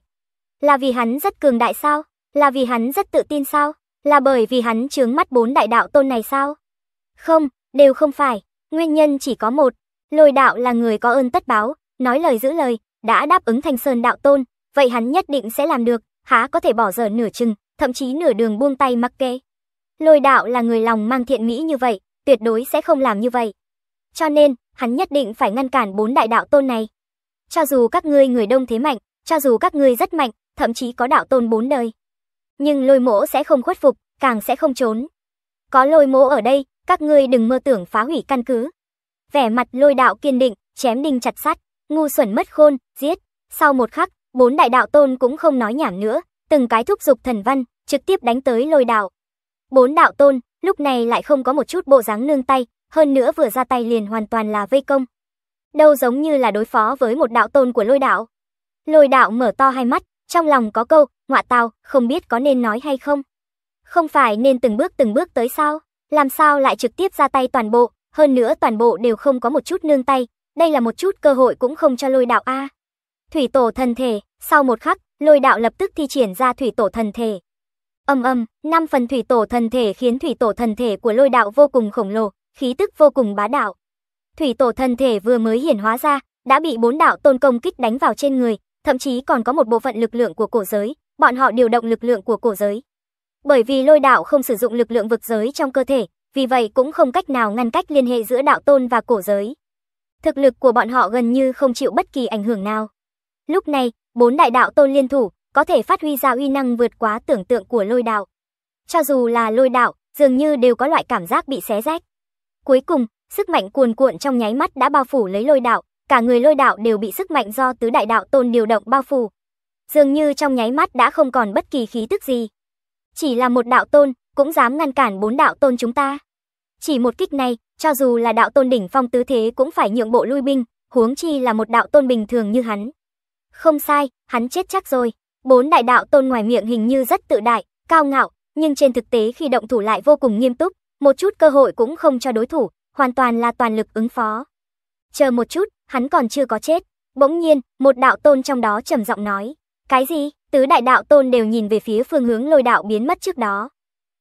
Là vì hắn rất cường đại sao? Là vì hắn rất tự tin sao? Là bởi vì hắn chướng mắt bốn đại đạo tôn này sao? Không, đều không phải, nguyên nhân chỉ có một. Lôi đạo là người có ơn tất báo, nói lời giữ lời, đã đáp ứng Thanh Sơn đạo tôn, vậy hắn nhất định sẽ làm được, há có thể bỏ dở nửa chừng, thậm chí nửa đường buông tay mặc kệ. Lôi đạo là người lòng mang thiện mỹ như vậy, tuyệt đối sẽ không làm như vậy. Cho nên, hắn nhất định phải ngăn cản bốn đại đạo tôn này. Cho dù các ngươi người đông thế mạnh, cho dù các ngươi rất mạnh, thậm chí có đạo tôn bốn đời. Nhưng lôi mỗ sẽ không khuất phục, càng sẽ không trốn. Có lôi mỗ ở đây, các ngươi đừng mơ tưởng phá hủy căn cứ. Vẻ mặt lôi đạo kiên định, chém đinh chặt sắt ngu xuẩn mất khôn, giết. Sau một khắc, bốn đại đạo tôn cũng không nói nhảm nữa, từng cái thúc giục thần văn, trực tiếp đánh tới lôi đạo. Bốn đạo tôn, lúc này lại không có một chút bộ dáng nương tay, hơn nữa vừa ra tay liền hoàn toàn là vây công. Đâu giống như là đối phó với một đạo tôn của lôi đạo. Lôi đạo mở to hai mắt, trong lòng có câu, ngọa tào không biết có nên nói hay không. Không phải nên từng bước từng bước tới sao, làm sao lại trực tiếp ra tay toàn bộ, hơn nữa toàn bộ đều không có một chút nương tay, đây là một chút cơ hội cũng không cho lôi đạo a. Thủy tổ thần thể, sau một khắc, lôi đạo lập tức thi triển ra thủy tổ thần thể. ầm ầm năm phần thủy tổ thần thể khiến thủy tổ thần thể của lôi đạo vô cùng khổng lồ, khí tức vô cùng bá đạo. Thủy tổ thần thể vừa mới hiển hóa ra, đã bị bốn đạo tôn công kích đánh vào trên người, thậm chí còn có một bộ phận lực lượng của cổ giới, bọn họ điều động lực lượng của cổ giới. Bởi vì lôi đạo không sử dụng lực lượng vực giới trong cơ thể, vì vậy cũng không cách nào ngăn cách liên hệ giữa đạo tôn và cổ giới. Thực lực của bọn họ gần như không chịu bất kỳ ảnh hưởng nào. Lúc này, bốn đại đạo tôn liên thủ, có thể phát huy ra uy năng vượt quá tưởng tượng của lôi đạo. Cho dù là lôi đạo, dường như đều có loại cảm giác bị xé rách. Cuối cùng, sức mạnh cuồn cuộn trong nháy mắt đã bao phủ lấy lôi đạo, cả người lôi đạo đều bị sức mạnh do tứ đại đạo tôn điều động bao phủ. Dường như trong nháy mắt đã không còn bất kỳ khí tức gì. Chỉ là một đạo tôn, cũng dám ngăn cản bốn đạo tôn chúng ta. Chỉ một kích này, cho dù là đạo tôn đỉnh phong tứ thế cũng phải nhượng bộ lui binh, huống chi là một đạo tôn bình thường như hắn. Không sai, hắn chết chắc rồi. Bốn đại đạo tôn ngoài miệng hình như rất tự đại, cao ngạo, nhưng trên thực tế khi động thủ lại vô cùng nghiêm túc, một chút cơ hội cũng không cho đối thủ, hoàn toàn là toàn lực ứng phó. Chờ một chút, hắn còn chưa có chết. Bỗng nhiên, một đạo tôn trong đó trầm giọng nói. Cái gì? Tứ đại đạo tôn đều nhìn về phía phương hướng lôi đạo biến mất trước đó.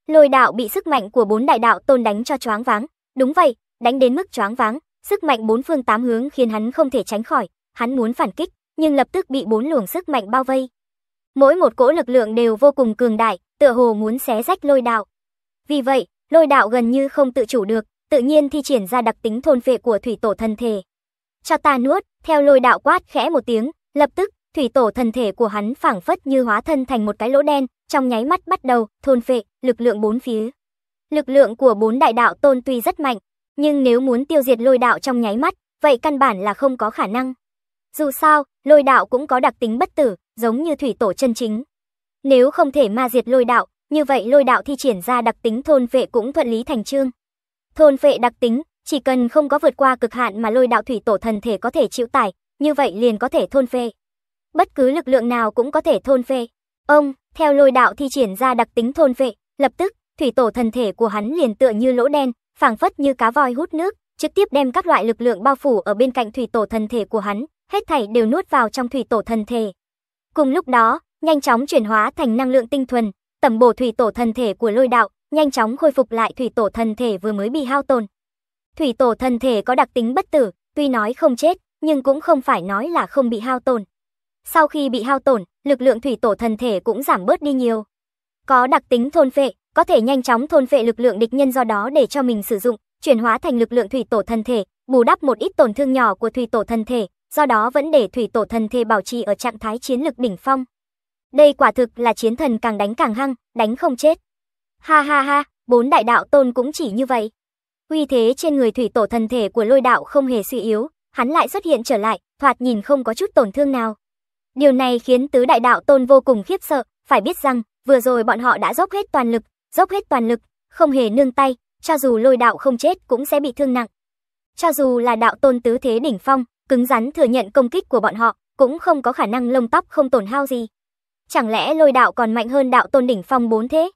Lôi đạo bị sức mạnh của bốn đại đạo tôn đánh cho choáng váng, đúng vậy, đánh đến mức choáng váng, sức mạnh bốn phương tám hướng khiến hắn không thể tránh khỏi, hắn muốn phản kích, nhưng lập tức bị bốn luồng sức mạnh bao vây. Mỗi một cỗ lực lượng đều vô cùng cường đại, tựa hồ muốn xé rách lôi đạo. Vì vậy, lôi đạo gần như không tự chủ được, tự nhiên thi triển ra đặc tính thôn phệ của thủy tổ thân thể. Cho ta nuốt, theo lôi đạo quát khẽ một tiếng, lập tức, thủy tổ thân thể của hắn phảng phất như hóa thân thành một cái lỗ đen, trong nháy mắt bắt đầu thôn phệ lực lượng bốn phía. Lực lượng của bốn đại đạo tôn tuy rất mạnh, nhưng nếu muốn tiêu diệt lôi đạo trong nháy mắt, vậy căn bản là không có khả năng. Dù sao, lôi đạo cũng có đặc tính bất tử, giống như thủy tổ chân chính. Nếu không thể ma diệt lôi đạo, như vậy lôi đạo thi triển ra đặc tính thôn phệ cũng thuận lý thành trương. Thôn phệ đặc tính, chỉ cần không có vượt qua cực hạn mà lôi đạo thủy tổ thần thể có thể chịu tải, như vậy liền có thể thôn phệ. Bất cứ lực lượng nào cũng có thể thôn phệ. Ông theo lôi đạo thi triển ra đặc tính thôn vệ, lập tức, thủy tổ thần thể của hắn liền tựa như lỗ đen, phảng phất như cá voi hút nước, trực tiếp đem các loại lực lượng bao phủ ở bên cạnh thủy tổ thần thể của hắn, hết thảy đều nuốt vào trong thủy tổ thần thể. Cùng lúc đó, nhanh chóng chuyển hóa thành năng lượng tinh thuần, tẩm bổ thủy tổ thần thể của lôi đạo, nhanh chóng khôi phục lại thủy tổ thần thể vừa mới bị hao tồn. Thủy tổ thần thể có đặc tính bất tử, tuy nói không chết, nhưng cũng không phải nói là không bị hao tồn. Sau khi bị hao tổn, lực lượng thủy tổ thần thể cũng giảm bớt đi nhiều. Có đặc tính thôn phệ, có thể nhanh chóng thôn phệ lực lượng địch nhân do đó để cho mình sử dụng, chuyển hóa thành lực lượng thủy tổ thần thể, bù đắp một ít tổn thương nhỏ của thủy tổ thần thể, do đó vẫn để thủy tổ thần thể bảo trì ở trạng thái chiến lực đỉnh phong. Đây quả thực là chiến thần càng đánh càng hăng, đánh không chết. Ha ha ha, bốn đại đạo tôn cũng chỉ như vậy. Uy thế trên người thủy tổ thần thể của lôi đạo không hề suy yếu, hắn lại xuất hiện trở lại, thoạt nhìn không có chút tổn thương nào. Điều này khiến tứ đại đạo tôn vô cùng khiếp sợ, phải biết rằng, vừa rồi bọn họ đã dốc hết toàn lực, dốc hết toàn lực, không hề nương tay, cho dù lôi đạo không chết cũng sẽ bị thương nặng. Cho dù là đạo tôn tứ thế đỉnh phong, cứng rắn thừa nhận công kích của bọn họ, cũng không có khả năng lông tóc không tổn hao gì. Chẳng lẽ lôi đạo còn mạnh hơn đạo tôn đỉnh phong bốn thế?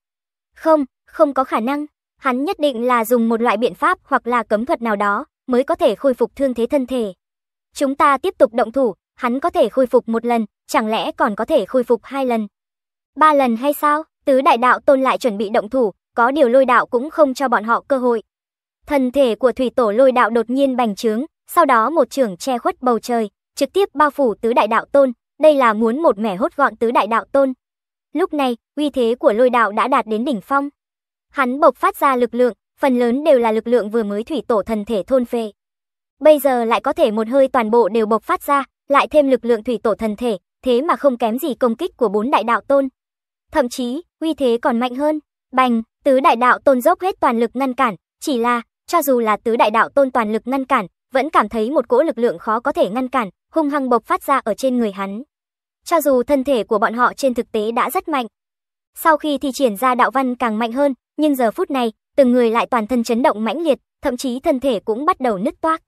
Không, không có khả năng. Hắn nhất định là dùng một loại biện pháp hoặc là cấm thuật nào đó mới có thể khôi phục thương thế thân thể. Chúng ta tiếp tục động thủ, hắn có thể khôi phục một lần, chẳng lẽ còn có thể khôi phục hai lần, ba lần hay sao? Tứ đại đạo tôn lại chuẩn bị động thủ, có điều lôi đạo cũng không cho bọn họ cơ hội. Thần thể của thủy tổ lôi đạo đột nhiên bành trướng, sau đó một trường che khuất bầu trời, trực tiếp bao phủ tứ đại đạo tôn, đây là muốn một mẻ hốt gọn tứ đại đạo tôn. Lúc này, uy thế của lôi đạo đã đạt đến đỉnh phong. Hắn bộc phát ra lực lượng, phần lớn đều là lực lượng vừa mới thủy tổ thần thể thôn phệ. Bây giờ lại có thể một hơi toàn bộ đều bộc phát ra, lại thêm lực lượng thủy tổ thần thể, thế mà không kém gì công kích của bốn đại đạo tôn. Thậm chí, uy thế còn mạnh hơn. Bành, tứ đại đạo tôn dốc hết toàn lực ngăn cản, chỉ là, cho dù là tứ đại đạo tôn toàn lực ngăn cản, vẫn cảm thấy một cỗ lực lượng khó có thể ngăn cản, hung hăng bộc phát ra ở trên người hắn. Cho dù thân thể của bọn họ trên thực tế đã rất mạnh. Sau khi thi triển ra đạo văn càng mạnh hơn, nhưng giờ phút này, từng người lại toàn thân chấn động mãnh liệt, thậm chí thân thể cũng bắt đầu nứt toác.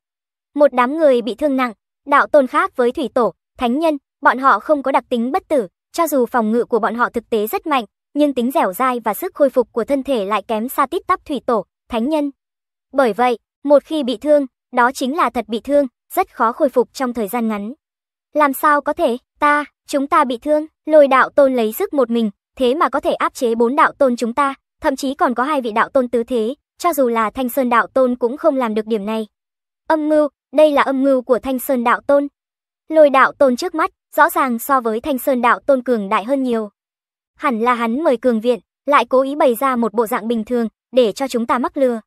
Một đám người bị thương nặng, Đạo tôn khác với thủy tổ, thánh nhân, bọn họ không có đặc tính bất tử, cho dù phòng ngự của bọn họ thực tế rất mạnh, nhưng tính dẻo dai và sức khôi phục của thân thể lại kém xa tít tắp thủy tổ, thánh nhân. Bởi vậy, một khi bị thương, đó chính là thật bị thương, rất khó khôi phục trong thời gian ngắn. Làm sao có thể, ta, chúng ta bị thương, lôi đạo tôn lấy sức một mình, thế mà có thể áp chế bốn đạo tôn chúng ta, thậm chí còn có hai vị đạo tôn tứ thế, cho dù là thanh sơn đạo tôn cũng không làm được điểm này. Âm mưu, đây là âm mưu của Thanh Sơn Đạo Tôn. Lôi Đạo Tôn trước mắt, rõ ràng so với Thanh Sơn Đạo Tôn cường đại hơn nhiều. Hẳn là hắn mời cường viện, lại cố ý bày ra một bộ dạng bình thường, để cho chúng ta mắc lừa.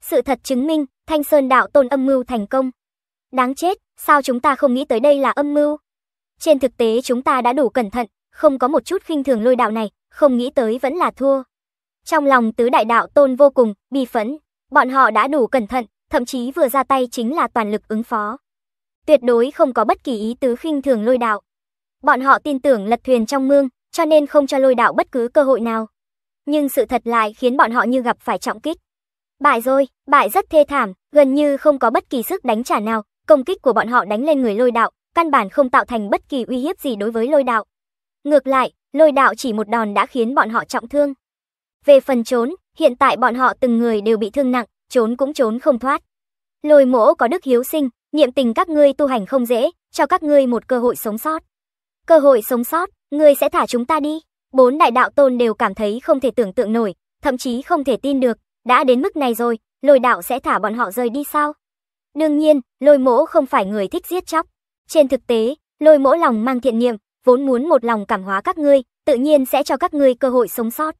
Sự thật chứng minh, Thanh Sơn Đạo Tôn âm mưu thành công. Đáng chết, sao chúng ta không nghĩ tới đây là âm mưu? Trên thực tế chúng ta đã đủ cẩn thận, không có một chút khinh thường lôi đạo này, không nghĩ tới vẫn là thua. Trong lòng tứ đại đạo tôn vô cùng, bi phẫn, bọn họ đã đủ cẩn thận, thậm chí vừa ra tay chính là toàn lực ứng phó. Tuyệt đối không có bất kỳ ý tứ khinh thường lôi đạo. Bọn họ tin tưởng lật thuyền trong mương, cho nên không cho lôi đạo bất cứ cơ hội nào. Nhưng sự thật lại khiến bọn họ như gặp phải trọng kích. Bại rồi, bại rất thê thảm, gần như không có bất kỳ sức đánh trả nào, công kích của bọn họ đánh lên người lôi đạo, căn bản không tạo thành bất kỳ uy hiếp gì đối với lôi đạo. Ngược lại, lôi đạo chỉ một đòn đã khiến bọn họ trọng thương. Về phần trốn, hiện tại bọn họ từng người đều bị thương nặng, trốn cũng trốn không thoát. Lôi mỗ có đức hiếu sinh, niệm tình các ngươi tu hành không dễ, cho các ngươi một cơ hội sống sót. Cơ hội sống sót, ngươi sẽ thả chúng ta đi. Bốn đại đạo tôn đều cảm thấy không thể tưởng tượng nổi, thậm chí không thể tin được, đã đến mức này rồi, lôi đạo sẽ thả bọn họ rời đi sao? Đương nhiên, lôi mỗ không phải người thích giết chóc. Trên thực tế, lôi mỗ lòng mang thiện niệm, vốn muốn một lòng cảm hóa các ngươi, tự nhiên sẽ cho các ngươi cơ hội sống sót.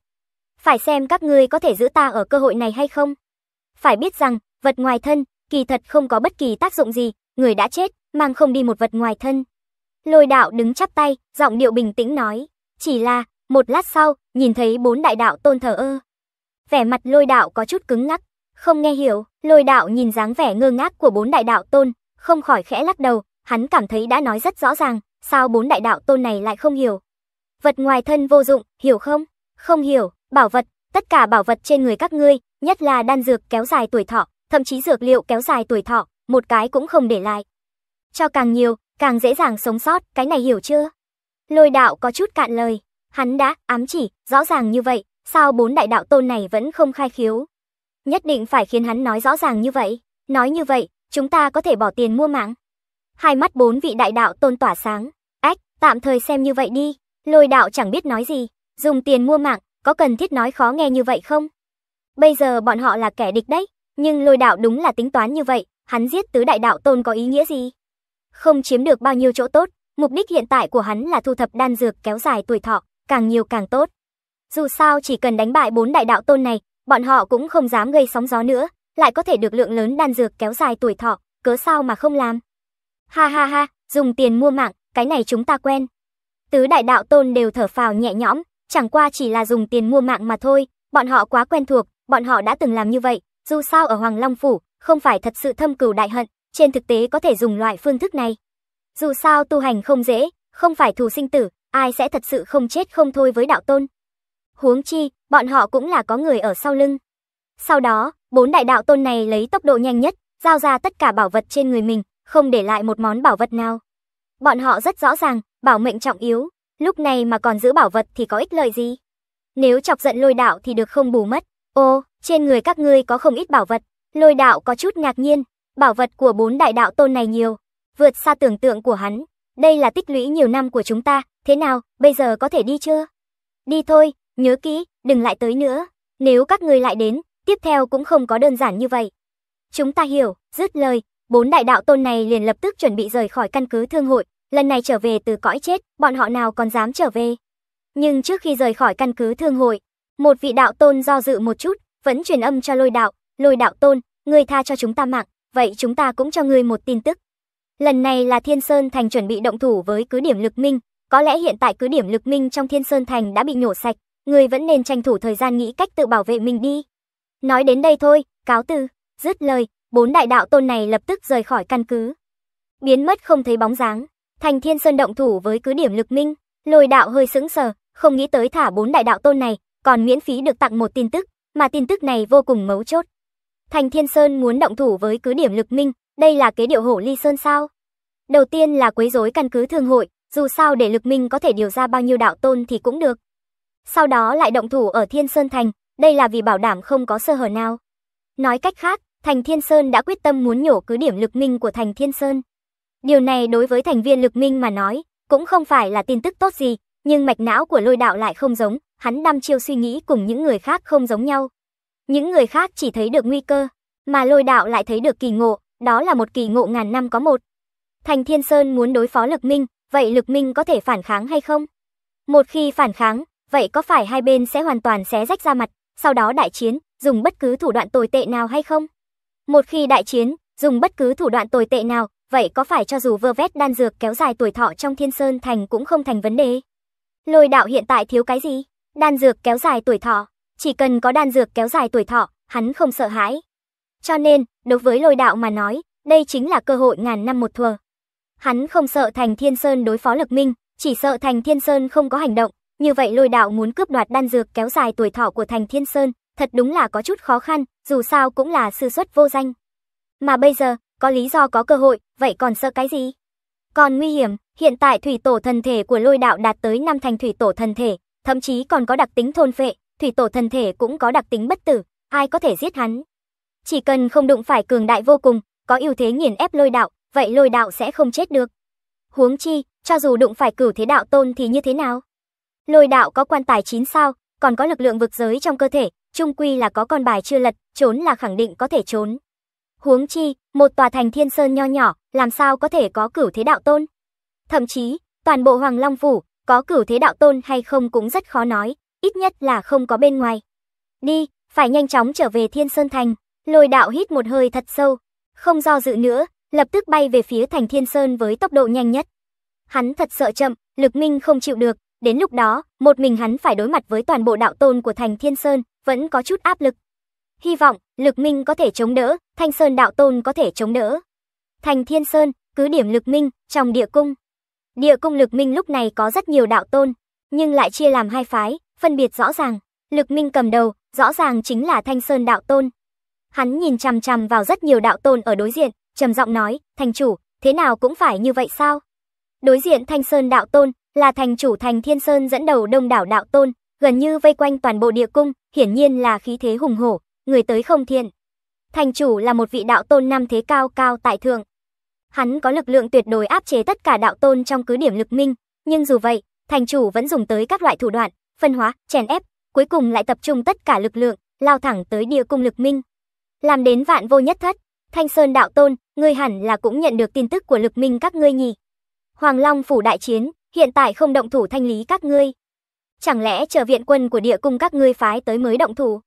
Phải xem các ngươi có thể giữ ta ở cơ hội này hay không. Phải biết rằng, vật ngoài thân, kỳ thật không có bất kỳ tác dụng gì, người đã chết, mang không đi một vật ngoài thân. Lôi đạo đứng chắp tay, giọng điệu bình tĩnh nói. Chỉ là, một lát sau, nhìn thấy bốn đại đạo tôn thờ ơ. Vẻ mặt lôi đạo có chút cứng ngắc. Không nghe hiểu, lôi đạo nhìn dáng vẻ ngơ ngác của bốn đại đạo tôn, không khỏi khẽ lắc đầu, hắn cảm thấy đã nói rất rõ ràng, sao bốn đại đạo tôn này lại không hiểu. Vật ngoài thân vô dụng, hiểu không? Không hiểu, bảo vật, Tất cả bảo vật trên người các ngươi, nhất là đan dược kéo dài tuổi thọ, thậm chí dược liệu kéo dài tuổi thọ, một cái cũng không để lại. Cho càng nhiều, càng dễ dàng sống sót, cái này hiểu chưa? Lôi đạo có chút cạn lời, hắn đã ám chỉ, rõ ràng như vậy, sao bốn đại đạo tôn này vẫn không khai khiếu? Nhất định phải khiến hắn nói rõ ràng như vậy, nói như vậy, chúng ta có thể bỏ tiền mua mạng. Hai mắt bốn vị đại đạo tôn tỏa sáng, ách, tạm thời xem như vậy đi, lôi đạo chẳng biết nói gì, dùng tiền mua mạng, có cần thiết nói khó nghe như vậy không? Bây giờ bọn họ là kẻ địch đấy, nhưng lôi đạo đúng là tính toán như vậy, hắn giết tứ đại đạo tôn có ý nghĩa gì? Không chiếm được bao nhiêu chỗ tốt, mục đích hiện tại của hắn là thu thập đan dược kéo dài tuổi thọ, càng nhiều càng tốt. Dù sao chỉ cần đánh bại bốn đại đạo tôn này, bọn họ cũng không dám gây sóng gió nữa, lại có thể được lượng lớn đan dược kéo dài tuổi thọ, cớ sao mà không làm? Ha ha ha, dùng tiền mua mạng, cái này chúng ta quen. Tứ đại đạo tôn đều thở phào nhẹ nhõm, Chẳng qua chỉ là dùng tiền mua mạng mà thôi, bọn họ quá quen thuộc, bọn họ đã từng làm như vậy, dù sao ở Hoàng Long Phủ, không phải thật sự thâm cửu đại hận, trên thực tế có thể dùng loại phương thức này. Dù sao tu hành không dễ, không phải thù sinh tử, ai sẽ thật sự không chết không thôi với đạo tôn. Huống chi, bọn họ cũng là có người ở sau lưng. Sau đó, bốn đại đạo tôn này lấy tốc độ nhanh nhất, giao ra tất cả bảo vật trên người mình, không để lại một món bảo vật nào. Bọn họ rất rõ ràng, bảo mệnh trọng yếu, Lúc này mà còn giữ bảo vật thì có ích lợi gì? Nếu chọc giận lôi đạo thì được không bù mất. Ô, trên người các ngươi có không ít bảo vật. Lôi đạo có chút ngạc nhiên, bảo vật của bốn đại đạo tôn này nhiều, vượt xa tưởng tượng của hắn. Đây là tích lũy nhiều năm của chúng ta, thế nào, bây giờ có thể đi chưa? Đi thôi, nhớ kỹ, đừng lại tới nữa. Nếu các ngươi lại đến, tiếp theo cũng không có đơn giản như vậy. Chúng ta hiểu, dứt lời, bốn đại đạo tôn này liền lập tức chuẩn bị rời khỏi căn cứ thương hội, lần này trở về từ cõi chết, bọn họ nào còn dám trở về. Nhưng trước khi rời khỏi căn cứ thương hội, một vị đạo tôn do dự một chút, vẫn truyền âm cho lôi đạo, lôi đạo tôn, người tha cho chúng ta mạng, vậy chúng ta cũng cho người một tin tức. Lần này là Thiên Sơn Thành chuẩn bị động thủ với cứ điểm lực minh, có lẽ hiện tại cứ điểm lực minh trong Thiên Sơn Thành đã bị nhổ sạch, người vẫn nên tranh thủ thời gian nghĩ cách tự bảo vệ mình đi. Nói đến đây thôi, cáo từ, dứt lời, bốn đại đạo tôn này lập tức rời khỏi căn cứ. Biến mất không thấy bóng dáng. Thành Thiên Sơn động thủ với cứ điểm Lực Minh, Lôi Đạo hơi sững sờ, không nghĩ tới thả bốn đại đạo tôn này, còn miễn phí được tặng một tin tức, mà tin tức này vô cùng mấu chốt. Thành Thiên Sơn muốn động thủ với cứ điểm Lực Minh, đây là kế điệu hổ ly sơn sao? Đầu tiên là quấy rối căn cứ thương hội, dù sao để Lực Minh có thể điều ra bao nhiêu đạo tôn thì cũng được. Sau đó lại động thủ ở Thiên Sơn thành, đây là vì bảo đảm không có sơ hở nào. Nói cách khác, Thành Thiên Sơn đã quyết tâm muốn nhổ cứ điểm Lực Minh của Thành Thiên Sơn. Điều này đối với thành viên lực minh mà nói, cũng không phải là tin tức tốt gì, nhưng mạch não của lôi đạo lại không giống, hắn đăm chiêu suy nghĩ cùng những người khác không giống nhau. Những người khác chỉ thấy được nguy cơ, mà lôi đạo lại thấy được kỳ ngộ, đó là một kỳ ngộ ngàn năm có một. Thành Thiên Sơn muốn đối phó lực minh, vậy lực minh có thể phản kháng hay không? Một khi phản kháng, vậy có phải hai bên sẽ hoàn toàn xé rách ra mặt, sau đó đại chiến, dùng bất cứ thủ đoạn tồi tệ nào hay không? Một khi đại chiến, dùng bất cứ thủ đoạn tồi tệ nào, vậy có phải cho dù vơ vét đan dược kéo dài tuổi thọ trong thiên sơn thành cũng không thành vấn đề? Lôi đạo hiện tại thiếu cái gì? Đan dược kéo dài tuổi thọ. Chỉ cần có đan dược kéo dài tuổi thọ, hắn không sợ hãi. Cho nên, đối với lôi đạo mà nói, đây chính là cơ hội ngàn năm một thừa Hắn không sợ thành thiên sơn đối phó lực minh, chỉ sợ thành thiên sơn không có hành động. Như vậy lôi đạo muốn cướp đoạt đan dược kéo dài tuổi thọ của thành thiên sơn, thật đúng là có chút khó khăn, dù sao cũng là sư xuất vô danh. Mà bây giờ, có lý do có cơ hội, vậy còn sợ cái gì? Còn nguy hiểm, hiện tại thủy tổ thần thể của lôi đạo đạt tới năm thành thủy tổ thần thể, thậm chí còn có đặc tính thôn phệ, thủy tổ thần thể cũng có đặc tính bất tử, ai có thể giết hắn. Chỉ cần không đụng phải cường đại vô cùng, có ưu thế nghiền ép lôi đạo, vậy lôi đạo sẽ không chết được. Huống chi, cho dù đụng phải cửu thế đạo tôn thì như thế nào? Lôi đạo có quan tài 9 sao, còn có lực lượng vực giới trong cơ thể, chung quy là có con bài chưa lật, trốn là khẳng định có thể trốn. Huống chi, một tòa thành thiên sơn nho nhỏ, làm sao có thể có cửu thế đạo tôn? Thậm chí, toàn bộ Hoàng Long Phủ, có cửu thế đạo tôn hay không cũng rất khó nói, ít nhất là không có bên ngoài. Đi, phải nhanh chóng trở về thiên sơn thành, lôi đạo hít một hơi thật sâu, không do dự nữa, lập tức bay về phía thành thiên sơn với tốc độ nhanh nhất. Hắn thật sợ chậm, lực minh không chịu được, đến lúc đó, một mình hắn phải đối mặt với toàn bộ đạo tôn của thành thiên sơn, vẫn có chút áp lực. Hy vọng, Lực Minh có thể chống đỡ, Thanh Sơn Đạo Tôn có thể chống đỡ. Thành Thiên Sơn, cứ điểm Lực Minh, trong địa cung. Địa cung Lực Minh lúc này có rất nhiều đạo tôn, nhưng lại chia làm hai phái, phân biệt rõ ràng. Lực Minh cầm đầu, rõ ràng chính là Thanh Sơn Đạo Tôn. Hắn nhìn chằm chằm vào rất nhiều đạo tôn ở đối diện, trầm giọng nói, thành chủ, thế nào cũng phải như vậy sao? Đối diện Thanh Sơn Đạo Tôn là thành chủ Thành Thiên Sơn dẫn đầu đông đảo đạo tôn, gần như vây quanh toàn bộ địa cung, hiển nhiên là khí thế hùng hổ, người tới không thiên. Thành chủ là một vị đạo tôn năm thế cao cao tại thượng. Hắn có lực lượng tuyệt đối áp chế tất cả đạo tôn trong cứ điểm lực minh, nhưng dù vậy, thành chủ vẫn dùng tới các loại thủ đoạn, phân hóa, chèn ép, cuối cùng lại tập trung tất cả lực lượng, lao thẳng tới địa cung lực minh. Làm đến vạn vô nhất thất, Thanh Sơn đạo tôn, ngươi hẳn là cũng nhận được tin tức của lực minh các ngươi nhỉ. Hoàng Long phủ đại chiến, hiện tại không động thủ thanh lý các ngươi. Chẳng lẽ chờ viện quân của địa cung các ngươi phái tới mới động thủ?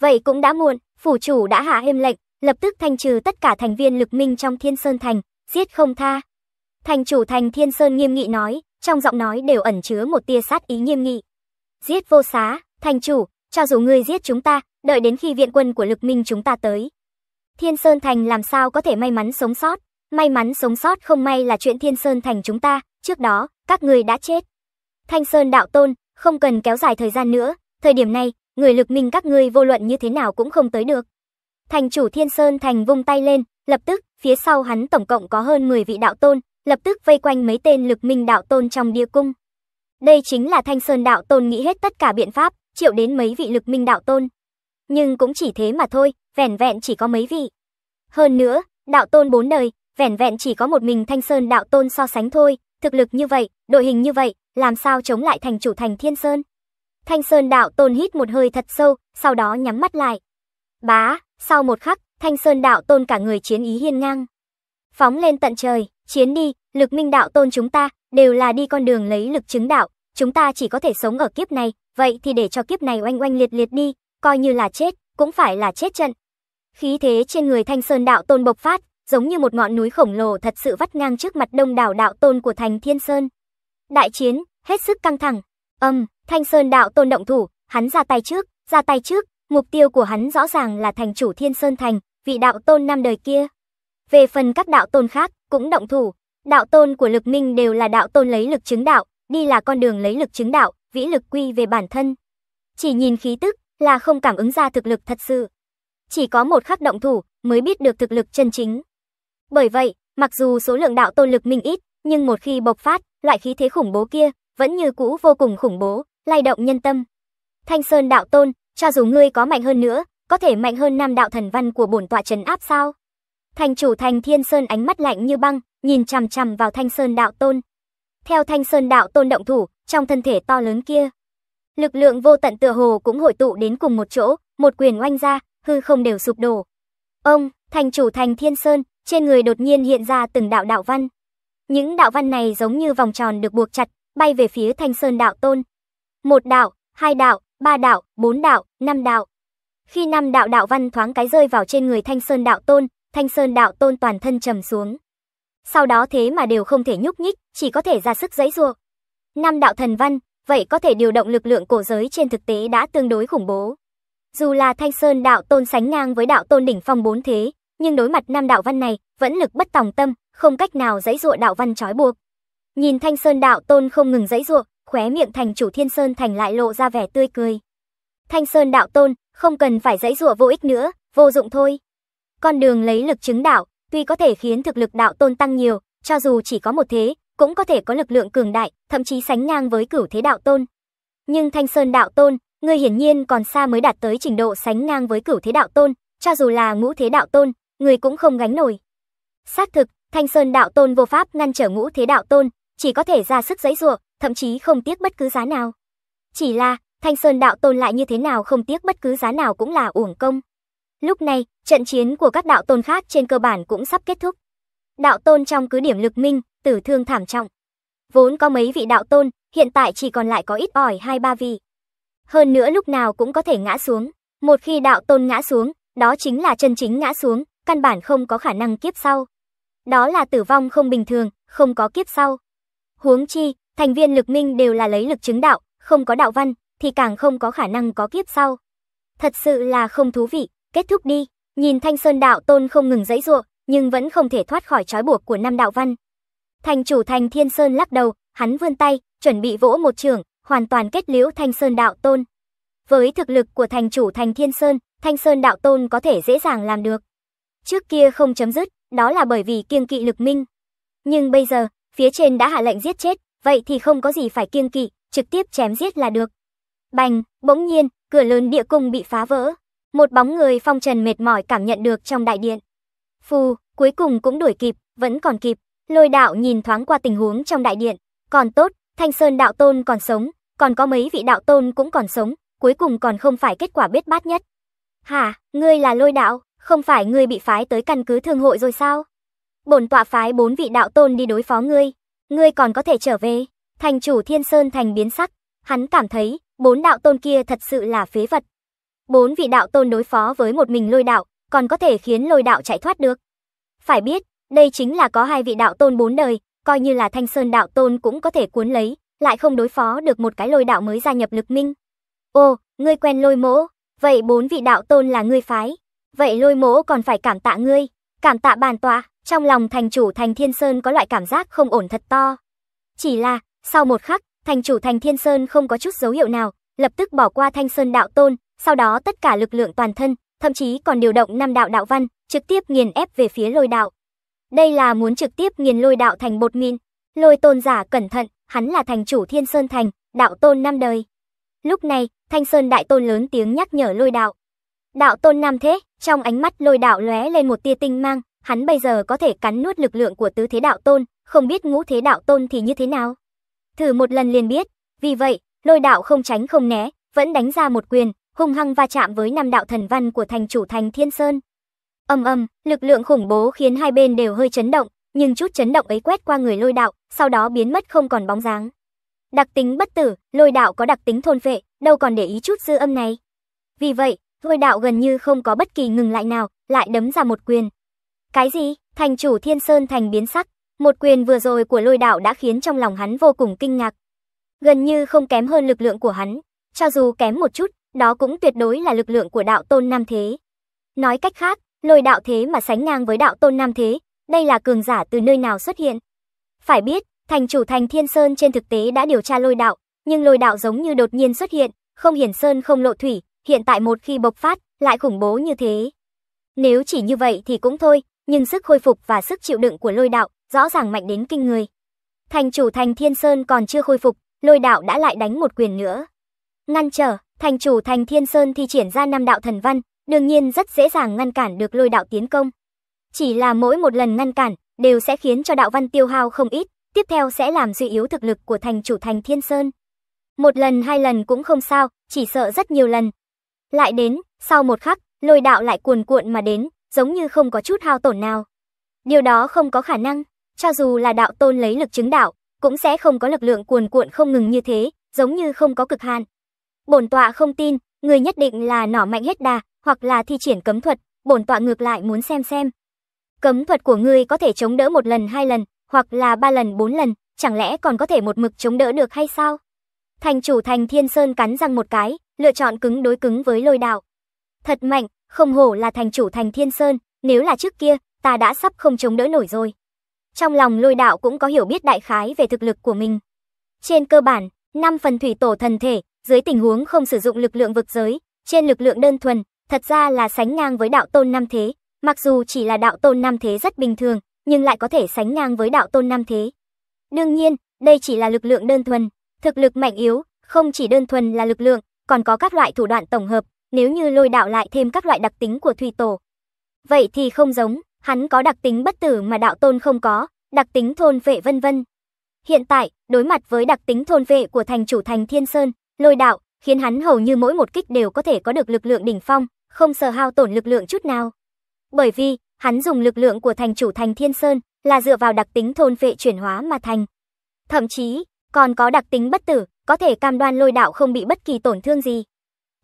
Vậy cũng đã muộn, phủ chủ đã hạ êm lệnh, lập tức thanh trừ tất cả thành viên lực minh trong Thiên Sơn Thành, giết không tha. Thành chủ thành Thiên Sơn nghiêm nghị nói, trong giọng nói đều ẩn chứa một tia sát ý nghiêm nghị. Giết vô xá, thành chủ, cho dù ngươi giết chúng ta, đợi đến khi viện quân của lực minh chúng ta tới. Thiên Sơn Thành làm sao có thể may mắn sống sót, may mắn sống sót không may là chuyện Thiên Sơn Thành chúng ta, trước đó, các ngươi đã chết. Thanh Sơn đạo tôn, không cần kéo dài thời gian nữa, thời điểm này, người lực minh các ngươi vô luận như thế nào cũng không tới được. Thành chủ Thiên Sơn Thành vung tay lên, lập tức, phía sau hắn tổng cộng có hơn 10 vị đạo tôn, lập tức vây quanh mấy tên lực minh đạo tôn trong địa cung. Đây chính là Thanh Sơn đạo tôn nghĩ hết tất cả biện pháp, triệu đến mấy vị lực minh đạo tôn. Nhưng cũng chỉ thế mà thôi, vẻn vẹn chỉ có mấy vị. Hơn nữa, đạo tôn bốn đời, vẻn vẹn chỉ có một mình Thanh Sơn đạo tôn so sánh thôi, thực lực như vậy, đội hình như vậy, làm sao chống lại thành chủ thành Thiên Sơn. Thanh Sơn Đạo Tôn hít một hơi thật sâu, sau đó nhắm mắt lại. Bá, sau một khắc, Thanh Sơn Đạo Tôn cả người chiến ý hiên ngang. Phóng lên tận trời, chiến đi, lực minh đạo tôn chúng ta, đều là đi con đường lấy lực chứng đạo, chúng ta chỉ có thể sống ở kiếp này, vậy thì để cho kiếp này oanh oanh liệt liệt đi, coi như là chết, cũng phải là chết trận. Khí thế trên người Thanh Sơn Đạo Tôn bộc phát, giống như một ngọn núi khổng lồ thật sự vắt ngang trước mặt đông đảo đạo tôn của thành Thiên Sơn. Đại chiến, hết sức căng thẳng, âm, um, Thanh Sơn đạo tôn động thủ, hắn ra tay trước, ra tay trước, mục tiêu của hắn rõ ràng là thành chủ Thiên Sơn Thành, vị đạo tôn năm đời kia. Về phần các đạo tôn khác, cũng động thủ, đạo tôn của lực minh đều là đạo tôn lấy lực chứng đạo, đi là con đường lấy lực chứng đạo, vĩ lực quy về bản thân. Chỉ nhìn khí tức là không cảm ứng ra thực lực thật sự. Chỉ có một khắc động thủ mới biết được thực lực chân chính. Bởi vậy, mặc dù số lượng đạo tôn lực minh ít, nhưng một khi bộc phát, loại khí thế khủng bố kia vẫn như cũ vô cùng khủng bố, lay động nhân tâm. Thanh Sơn đạo tôn, cho dù ngươi có mạnh hơn nữa, có thể mạnh hơn nam đạo thần văn của bổn tọa trấn áp sao? Thành chủ Thành Thiên Sơn ánh mắt lạnh như băng, nhìn chằm chằm vào Thanh Sơn đạo tôn. Theo Thanh Sơn đạo tôn động thủ, trong thân thể to lớn kia, lực lượng vô tận tựa hồ cũng hội tụ đến cùng một chỗ, một quyền oanh ra, hư không đều sụp đổ. Ông, thành chủ Thành Thiên Sơn, trên người đột nhiên hiện ra từng đạo đạo văn. Những đạo văn này giống như vòng tròn được buộc chặt, bay về phía Thanh Sơn đạo tôn một đạo, hai đạo, ba đạo, bốn đạo, năm đạo. Khi năm đạo đạo văn thoáng cái rơi vào trên người Thanh Sơn đạo tôn, Thanh Sơn đạo tôn toàn thân trầm xuống. Sau đó thế mà đều không thể nhúc nhích, chỉ có thể ra sức giãy giụa. Năm đạo thần văn, vậy có thể điều động lực lượng cổ giới trên thực tế đã tương đối khủng bố. Dù là Thanh Sơn đạo tôn sánh ngang với đạo tôn đỉnh phong bốn thế, nhưng đối mặt năm đạo văn này, vẫn lực bất tòng tâm, không cách nào giãy giụa đạo văn trói buộc. Nhìn Thanh Sơn đạo tôn không ngừng giãy giụa, khóe miệng thành chủ Thiên Sơn Thành lại lộ ra vẻ tươi cười. Thanh Sơn đạo tôn, không cần phải dãy rủa vô ích nữa, vô dụng thôi. Con đường lấy lực chứng đạo, tuy có thể khiến thực lực đạo tôn tăng nhiều, cho dù chỉ có một thế, cũng có thể có lực lượng cường đại, thậm chí sánh ngang với cửu thế đạo tôn. Nhưng Thanh Sơn đạo tôn, ngươi hiển nhiên còn xa mới đạt tới trình độ sánh ngang với cửu thế đạo tôn, cho dù là ngũ thế đạo tôn, ngươi cũng không gánh nổi. Xác thực, Thanh Sơn đạo tôn vô pháp ngăn trở ngũ thế đạo tôn, chỉ có thể ra sức giấy giụa, thậm chí không tiếc bất cứ giá nào. Chỉ là, Thanh Sơn đạo tôn lại như thế nào không tiếc bất cứ giá nào cũng là uổng công. Lúc này, trận chiến của các đạo tôn khác trên cơ bản cũng sắp kết thúc. Đạo tôn trong cứ điểm lực minh, tử thương thảm trọng. Vốn có mấy vị đạo tôn, hiện tại chỉ còn lại có ít ỏi hai ba vị. Hơn nữa lúc nào cũng có thể ngã xuống. Một khi đạo tôn ngã xuống, đó chính là chân chính ngã xuống, căn bản không có khả năng kiếp sau. Đó là tử vong không bình thường, không có kiếp sau. Huống chi, thành viên lực minh đều là lấy lực chứng đạo, không có đạo văn, thì càng không có khả năng có kiếp sau. Thật sự là không thú vị, kết thúc đi. Nhìn Thanh Sơn Đạo Tôn không ngừng dãy giụa, nhưng vẫn không thể thoát khỏi trói buộc của năm đạo văn. Thành chủ Thành Thiên Sơn lắc đầu, hắn vươn tay, chuẩn bị vỗ một trường, hoàn toàn kết liễu Thanh Sơn Đạo Tôn. Với thực lực của thành chủ Thành Thiên Sơn, Thanh Sơn Đạo Tôn có thể dễ dàng làm được. Trước kia không chấm dứt, đó là bởi vì kiêng kỵ lực minh. Nhưng bây giờ, phía trên đã hạ lệnh giết chết, vậy thì không có gì phải kiêng kỵ, trực tiếp chém giết là được. Bành, bỗng nhiên, cửa lớn địa cung bị phá vỡ. Một bóng người phong trần mệt mỏi cảm nhận được trong đại điện. Phù, cuối cùng cũng đuổi kịp, vẫn còn kịp. Lôi đạo nhìn thoáng qua tình huống trong đại điện. Còn tốt, Thanh Sơn đạo tôn còn sống, còn có mấy vị đạo tôn cũng còn sống, cuối cùng còn không phải kết quả biết bát nhất. hà ngươi là lôi đạo, không phải ngươi bị phái tới căn cứ thương hội rồi sao? bổn tọa phái bốn vị đạo tôn đi đối phó ngươi, ngươi còn có thể trở về. Thành chủ Thiên Sơn thành biến sắc, hắn cảm thấy bốn đạo tôn kia thật sự là phế vật. Bốn vị đạo tôn đối phó với một mình lôi đạo, còn có thể khiến lôi đạo chạy thoát được. Phải biết, đây chính là có hai vị đạo tôn bốn đời, coi như là Thanh Sơn đạo tôn cũng có thể cuốn lấy, lại không đối phó được một cái lôi đạo mới gia nhập lực minh. Ô, ngươi quen lôi mỗ, vậy bốn vị đạo tôn là ngươi phái. Vậy lôi mỗ còn phải cảm tạ ngươi, cảm tạ bàn tòa. Trong lòng thành chủ thành Thiên Sơn có loại cảm giác không ổn thật to. Chỉ là, sau một khắc, thành chủ thành Thiên Sơn không có chút dấu hiệu nào, lập tức bỏ qua Thanh Sơn đạo tôn, sau đó tất cả lực lượng toàn thân, thậm chí còn điều động năm đạo đạo văn, trực tiếp nghiền ép về phía lôi đạo. Đây là muốn trực tiếp nghiền lôi đạo thành bột mịn. Lôi tôn giả cẩn thận, hắn là thành chủ Thiên Sơn thành, đạo tôn năm đời. Lúc này, Thanh Sơn đại tôn lớn tiếng nhắc nhở lôi đạo. Đạo tôn nam thế, trong ánh mắt lôi đạo lóe lên một tia tinh mang, hắn bây giờ có thể cắn nuốt lực lượng của tứ thế đạo tôn, không biết ngũ thế đạo tôn thì như thế nào. Thử một lần liền biết, vì vậy, lôi đạo không tránh không né, vẫn đánh ra một quyền, hung hăng va chạm với năm đạo thần văn của thành chủ thành Thiên Sơn. Âm âm, lực lượng khủng bố khiến hai bên đều hơi chấn động, nhưng chút chấn động ấy quét qua người lôi đạo, sau đó biến mất không còn bóng dáng. Đặc tính bất tử, lôi đạo có đặc tính thôn vệ đâu còn để ý chút dư âm này. Vì vậy, lôi đạo gần như không có bất kỳ ngừng lại nào, lại đấm ra một quyền, cái gì? Thành chủ Thiên Sơn thành biến sắc, một quyền vừa rồi của lôi đạo đã khiến trong lòng hắn vô cùng kinh ngạc. Gần như không kém hơn lực lượng của hắn, cho dù kém một chút, đó cũng tuyệt đối là lực lượng của đạo tôn nam thế. Nói cách khác, lôi đạo thế mà sánh ngang với đạo tôn nam thế, đây là cường giả từ nơi nào xuất hiện. Phải biết, thành chủ thành Thiên Sơn trên thực tế đã điều tra lôi đạo, nhưng lôi đạo giống như đột nhiên xuất hiện, không hiển sơn không lộ thủy, hiện tại một khi bộc phát, lại khủng bố như thế. Nếu chỉ như vậy thì cũng thôi, nhưng sức khôi phục và sức chịu đựng của lôi đạo rõ ràng mạnh đến kinh người. Thành chủ thành Thiên Sơn còn chưa khôi phục, lôi đạo đã lại đánh một quyền nữa. Ngăn trở, thành chủ thành Thiên Sơn thi triển ra năm đạo thần văn, đương nhiên rất dễ dàng ngăn cản được lôi đạo tiến công. Chỉ là mỗi một lần ngăn cản, đều sẽ khiến cho đạo văn tiêu hao không ít, tiếp theo sẽ làm suy yếu thực lực của thành chủ thành Thiên Sơn. Một lần hai lần cũng không sao, chỉ sợ rất nhiều lần. Lại đến, sau một khắc, lôi đạo lại cuồn cuộn mà đến, giống như không có chút hao tổn nào. Điều đó không có khả năng, cho dù là đạo tôn lấy lực chứng đạo, cũng sẽ không có lực lượng cuồn cuộn không ngừng như thế, giống như không có cực hạn. Bổn tọa không tin, người nhất định là nỏ mạnh hết đà, hoặc là thi triển cấm thuật, bổn tọa ngược lại muốn xem xem. Cấm thuật của ngươi có thể chống đỡ một lần hai lần, hoặc là ba lần bốn lần, chẳng lẽ còn có thể một mực chống đỡ được hay sao? Thành chủ Thành Thiên Sơn cắn răng một cái, lựa chọn cứng đối cứng với lôi đạo. Thật mạnh, không hổ là thành chủ thành Thiên Sơn, nếu là trước kia, ta đã sắp không chống đỡ nổi rồi. Trong lòng lôi đạo cũng có hiểu biết đại khái về thực lực của mình. Trên cơ bản, năm phần thủy tổ thần thể, dưới tình huống không sử dụng lực lượng vực giới, trên lực lượng đơn thuần, thật ra là sánh ngang với đạo tôn năm thế. Mặc dù chỉ là đạo tôn năm thế rất bình thường, nhưng lại có thể sánh ngang với đạo tôn năm thế. Đương nhiên, đây chỉ là lực lượng đơn thuần, thực lực mạnh yếu, không chỉ đơn thuần là lực lượng, còn có các loại thủ đoạn tổng hợp, nếu như lôi đạo lại thêm các loại đặc tính của thủy tổ. Vậy thì không giống, hắn có đặc tính bất tử mà đạo tôn không có, đặc tính thôn vệ vân vân. Hiện tại, đối mặt với đặc tính thôn vệ của thành chủ thành Thiên Sơn, lôi đạo, khiến hắn hầu như mỗi một kích đều có thể có được lực lượng đỉnh phong, không sợ hao tổn lực lượng chút nào. Bởi vì, hắn dùng lực lượng của thành chủ thành Thiên Sơn là dựa vào đặc tính thôn vệ chuyển hóa mà thành. Thậm chí, còn có đặc tính bất tử, có thể cam đoan lôi đạo không bị bất kỳ tổn thương gì.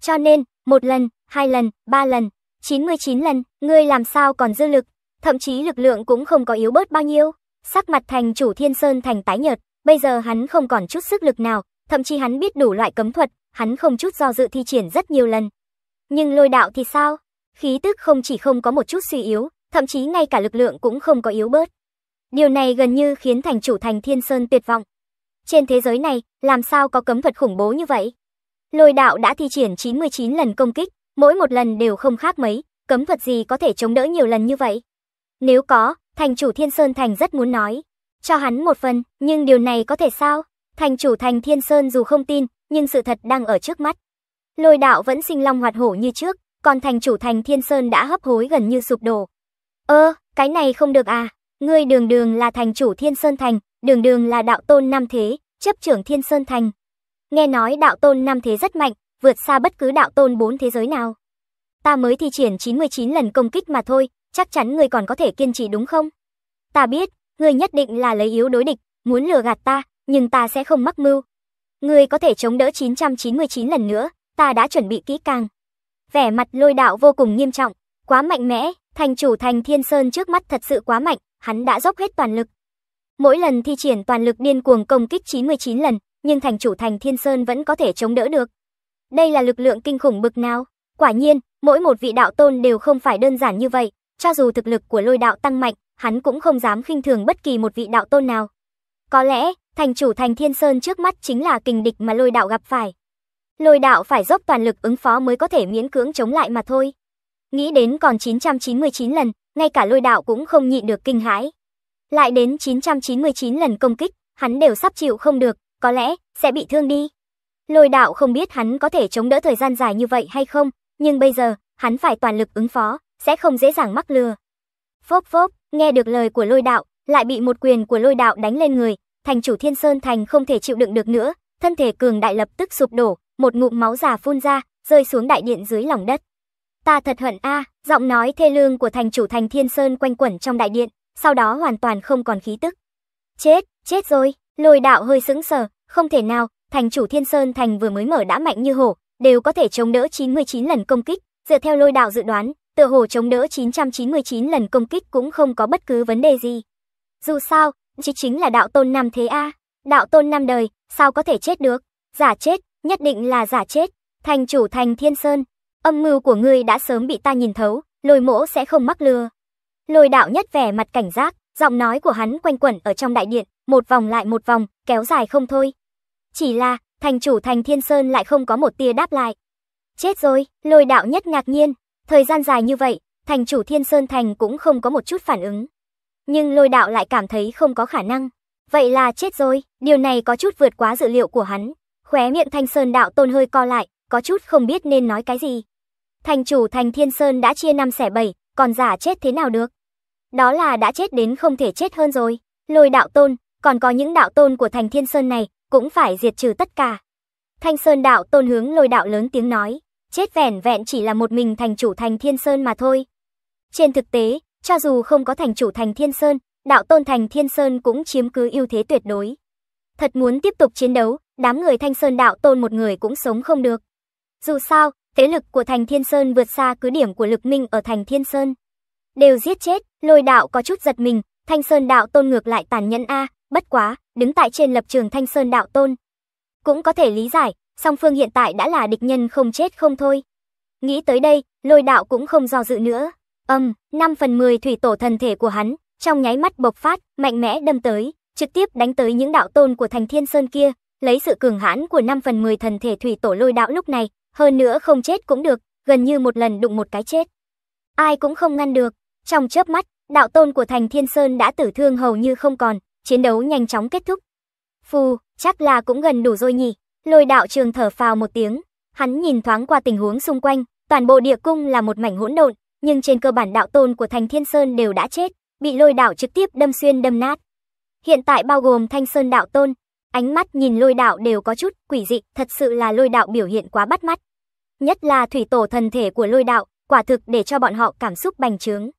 Cho nên, một lần, hai lần, ba lần, 99 lần, ngươi làm sao còn dư lực, thậm chí lực lượng cũng không có yếu bớt bao nhiêu. Sắc mặt thành chủ Thiên Sơn thành tái nhợt, bây giờ hắn không còn chút sức lực nào, thậm chí hắn biết đủ loại cấm thuật, hắn không chút do dự thi triển rất nhiều lần. Nhưng lôi đạo thì sao? Khí tức không chỉ không có một chút suy yếu, thậm chí ngay cả lực lượng cũng không có yếu bớt. Điều này gần như khiến thành chủ thành Thiên Sơn tuyệt vọng. Trên thế giới này, làm sao có cấm thuật khủng bố như vậy? Lôi đạo đã thi triển 99 lần công kích, mỗi một lần đều không khác mấy, cấm thuật gì có thể chống đỡ nhiều lần như vậy? Nếu có, thành chủ Thiên Sơn Thành rất muốn nói, cho hắn một phần, nhưng điều này có thể sao? Thành chủ thành Thiên Sơn dù không tin, nhưng sự thật đang ở trước mắt. Lôi đạo vẫn sinh long hoạt hổ như trước, còn thành chủ thành Thiên Sơn đã hấp hối gần như sụp đổ. Ơ, cái này không được à, ngươi đường đường là thành chủ Thiên Sơn Thành, đường đường là đạo tôn nam thế, chấp trưởng Thiên Sơn Thành, Nghe nói đạo tôn năm thế rất mạnh, vượt xa bất cứ đạo tôn bốn thế giới nào. Ta mới thi triển 99 lần công kích mà thôi, chắc chắn ngươi còn có thể kiên trì đúng không? Ta biết, ngươi nhất định là lấy yếu đối địch, muốn lừa gạt ta, nhưng ta sẽ không mắc mưu. Ngươi có thể chống đỡ 999 lần nữa, ta đã chuẩn bị kỹ càng. Vẻ mặt lôi đạo vô cùng nghiêm trọng, quá mạnh mẽ, thành chủ thành thiên sơn trước mắt thật sự quá mạnh, hắn đã dốc hết toàn lực. Mỗi lần thi triển toàn lực điên cuồng công kích 99 lần, nhưng thành chủ thành Thiên Sơn vẫn có thể chống đỡ được. Đây là lực lượng kinh khủng bực nào. Quả nhiên, mỗi một vị đạo tôn đều không phải đơn giản như vậy, cho dù thực lực của lôi đạo tăng mạnh, hắn cũng không dám khinh thường bất kỳ một vị đạo tôn nào. Có lẽ, thành chủ thành Thiên Sơn trước mắt chính là kình địch mà lôi đạo gặp phải. Lôi đạo phải dốc toàn lực ứng phó mới có thể miễn cưỡng chống lại mà thôi. Nghĩ đến còn 999 lần, ngay cả lôi đạo cũng không nhịn được kinh hãi. Lại đến 999 lần công kích, hắn đều sắp chịu không được, có lẽ sẽ bị thương đi. Lôi đạo không biết hắn có thể chống đỡ thời gian dài như vậy hay không, nhưng bây giờ, hắn phải toàn lực ứng phó, sẽ không dễ dàng mắc lừa. Phốp phốp, nghe được lời của lôi đạo, lại bị một quyền của lôi đạo đánh lên người, thành chủ thiên sơn thành không thể chịu đựng được nữa, thân thể cường đại lập tức sụp đổ, một ngụm máu già phun ra, rơi xuống đại điện dưới lòng đất. Ta thật hận a, giọng nói thê lương của thành chủ thành thiên sơn quanh quẩn trong đại điện, sau đó hoàn toàn không còn khí tức. Chết, chết rồi. Lôi đạo hơi sững sờ, không thể nào, thành chủ Thiên Sơn thành vừa mới mở đã mạnh như hổ, đều có thể chống đỡ 99 lần công kích, dựa theo lôi đạo dự đoán, tựa hồ chống đỡ 999 lần công kích cũng không có bất cứ vấn đề gì. Dù sao, chỉ chính là đạo tôn năm thế a, đạo tôn năm đời, sao có thể chết được? Giả chết, nhất định là giả chết. Thành chủ Thành Thiên Sơn, âm mưu của ngươi đã sớm bị ta nhìn thấu, lôi mỗ sẽ không mắc lừa. Lôi đạo nhất vẻ mặt cảnh giác, giọng nói của hắn quanh quẩn ở trong đại điện, một vòng lại một vòng, kéo dài không thôi. Chỉ là, thành chủ thành Thiên Sơn lại không có một tia đáp lại. Chết rồi, lôi đạo nhất ngạc nhiên, thời gian dài như vậy, thành chủ Thiên Sơn Thành cũng không có một chút phản ứng. Nhưng lôi đạo lại cảm thấy không có khả năng. Vậy là chết rồi, điều này có chút vượt quá dự liệu của hắn. Khóe miệng Thanh Sơn đạo tôn hơi co lại, có chút không biết nên nói cái gì. Thành chủ thành Thiên Sơn đã chia năm xẻ bảy, còn giả chết thế nào được? Đó là đã chết đến không thể chết hơn rồi. Lôi đạo tôn, còn có những đạo tôn của thành Thiên Sơn này, cũng phải diệt trừ tất cả. Thanh Sơn đạo tôn hướng lôi đạo lớn tiếng nói, chết vẻn vẹn chỉ là một mình thành chủ thành Thiên Sơn mà thôi. Trên thực tế, cho dù không có thành chủ thành Thiên Sơn, đạo tôn thành Thiên Sơn cũng chiếm cứ ưu thế tuyệt đối. Thật muốn tiếp tục chiến đấu, đám người Thanh Sơn đạo tôn một người cũng sống không được. Dù sao, thế lực của thành Thiên Sơn vượt xa cứ điểm của lực minh ở thành Thiên Sơn. Đều giết chết, lôi đạo có chút giật mình, Thanh Sơn đạo tôn ngược lại tàn nhẫn A, Bất quá, đứng tại trên lập trường Thanh Sơn Đạo Tôn. Cũng có thể lý giải, song phương hiện tại đã là địch nhân không chết không thôi. Nghĩ tới đây, lôi đạo cũng không do dự nữa. Âm, um, 5 phần 10 thủy tổ thần thể của hắn, trong nháy mắt bộc phát, mạnh mẽ đâm tới, trực tiếp đánh tới những đạo tôn của thành thiên sơn kia, lấy sự cường hãn của 5 phần 10 thần thể thủy tổ lôi đạo lúc này, hơn nữa không chết cũng được, gần như một lần đụng một cái chết. Ai cũng không ngăn được, trong chớp mắt, đạo tôn của thành thiên sơn đã tử thương hầu như không còn, chiến đấu nhanh chóng kết thúc. Phù, chắc là cũng gần đủ rồi nhỉ, lôi đạo trường thở phào một tiếng, hắn nhìn thoáng qua tình huống xung quanh, toàn bộ địa cung là một mảnh hỗn độn, nhưng trên cơ bản đạo tôn của Thành Thiên Sơn đều đã chết, bị lôi đạo trực tiếp đâm xuyên đâm nát. Hiện tại bao gồm Thanh Sơn đạo tôn, ánh mắt nhìn lôi đạo đều có chút quỷ dị, thật sự là lôi đạo biểu hiện quá bắt mắt. Nhất là thủy tổ thần thể của lôi đạo, quả thực để cho bọn họ cảm xúc bành trướng.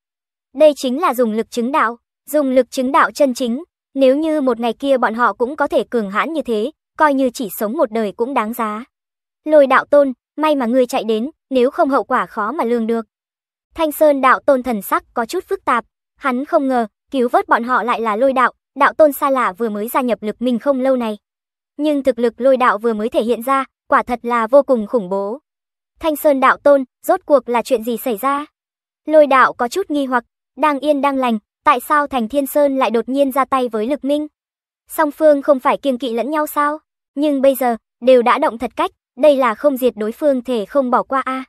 Đây chính là dùng lực chứng đạo, dùng lực chứng đạo chân chính, nếu như một ngày kia bọn họ cũng có thể cường hãn như thế, coi như chỉ sống một đời cũng đáng giá. Lôi đạo tôn, may mà ngươi chạy đến, nếu không hậu quả khó mà lường được. Thanh Sơn đạo tôn thần sắc có chút phức tạp, hắn không ngờ, cứu vớt bọn họ lại là lôi đạo, đạo tôn xa lạ vừa mới gia nhập lực mình không lâu này. Nhưng thực lực lôi đạo vừa mới thể hiện ra, quả thật là vô cùng khủng bố. Thanh Sơn đạo tôn, rốt cuộc là chuyện gì xảy ra? Lôi đạo có chút nghi hoặc, đang yên đang lành, Tại sao Thành Thiên Sơn lại đột nhiên ra tay với Lực Minh? Song phương không phải kiêng kỵ lẫn nhau sao? Nhưng bây giờ, đều đã động thật cách, đây là không diệt đối phương thể không bỏ qua a.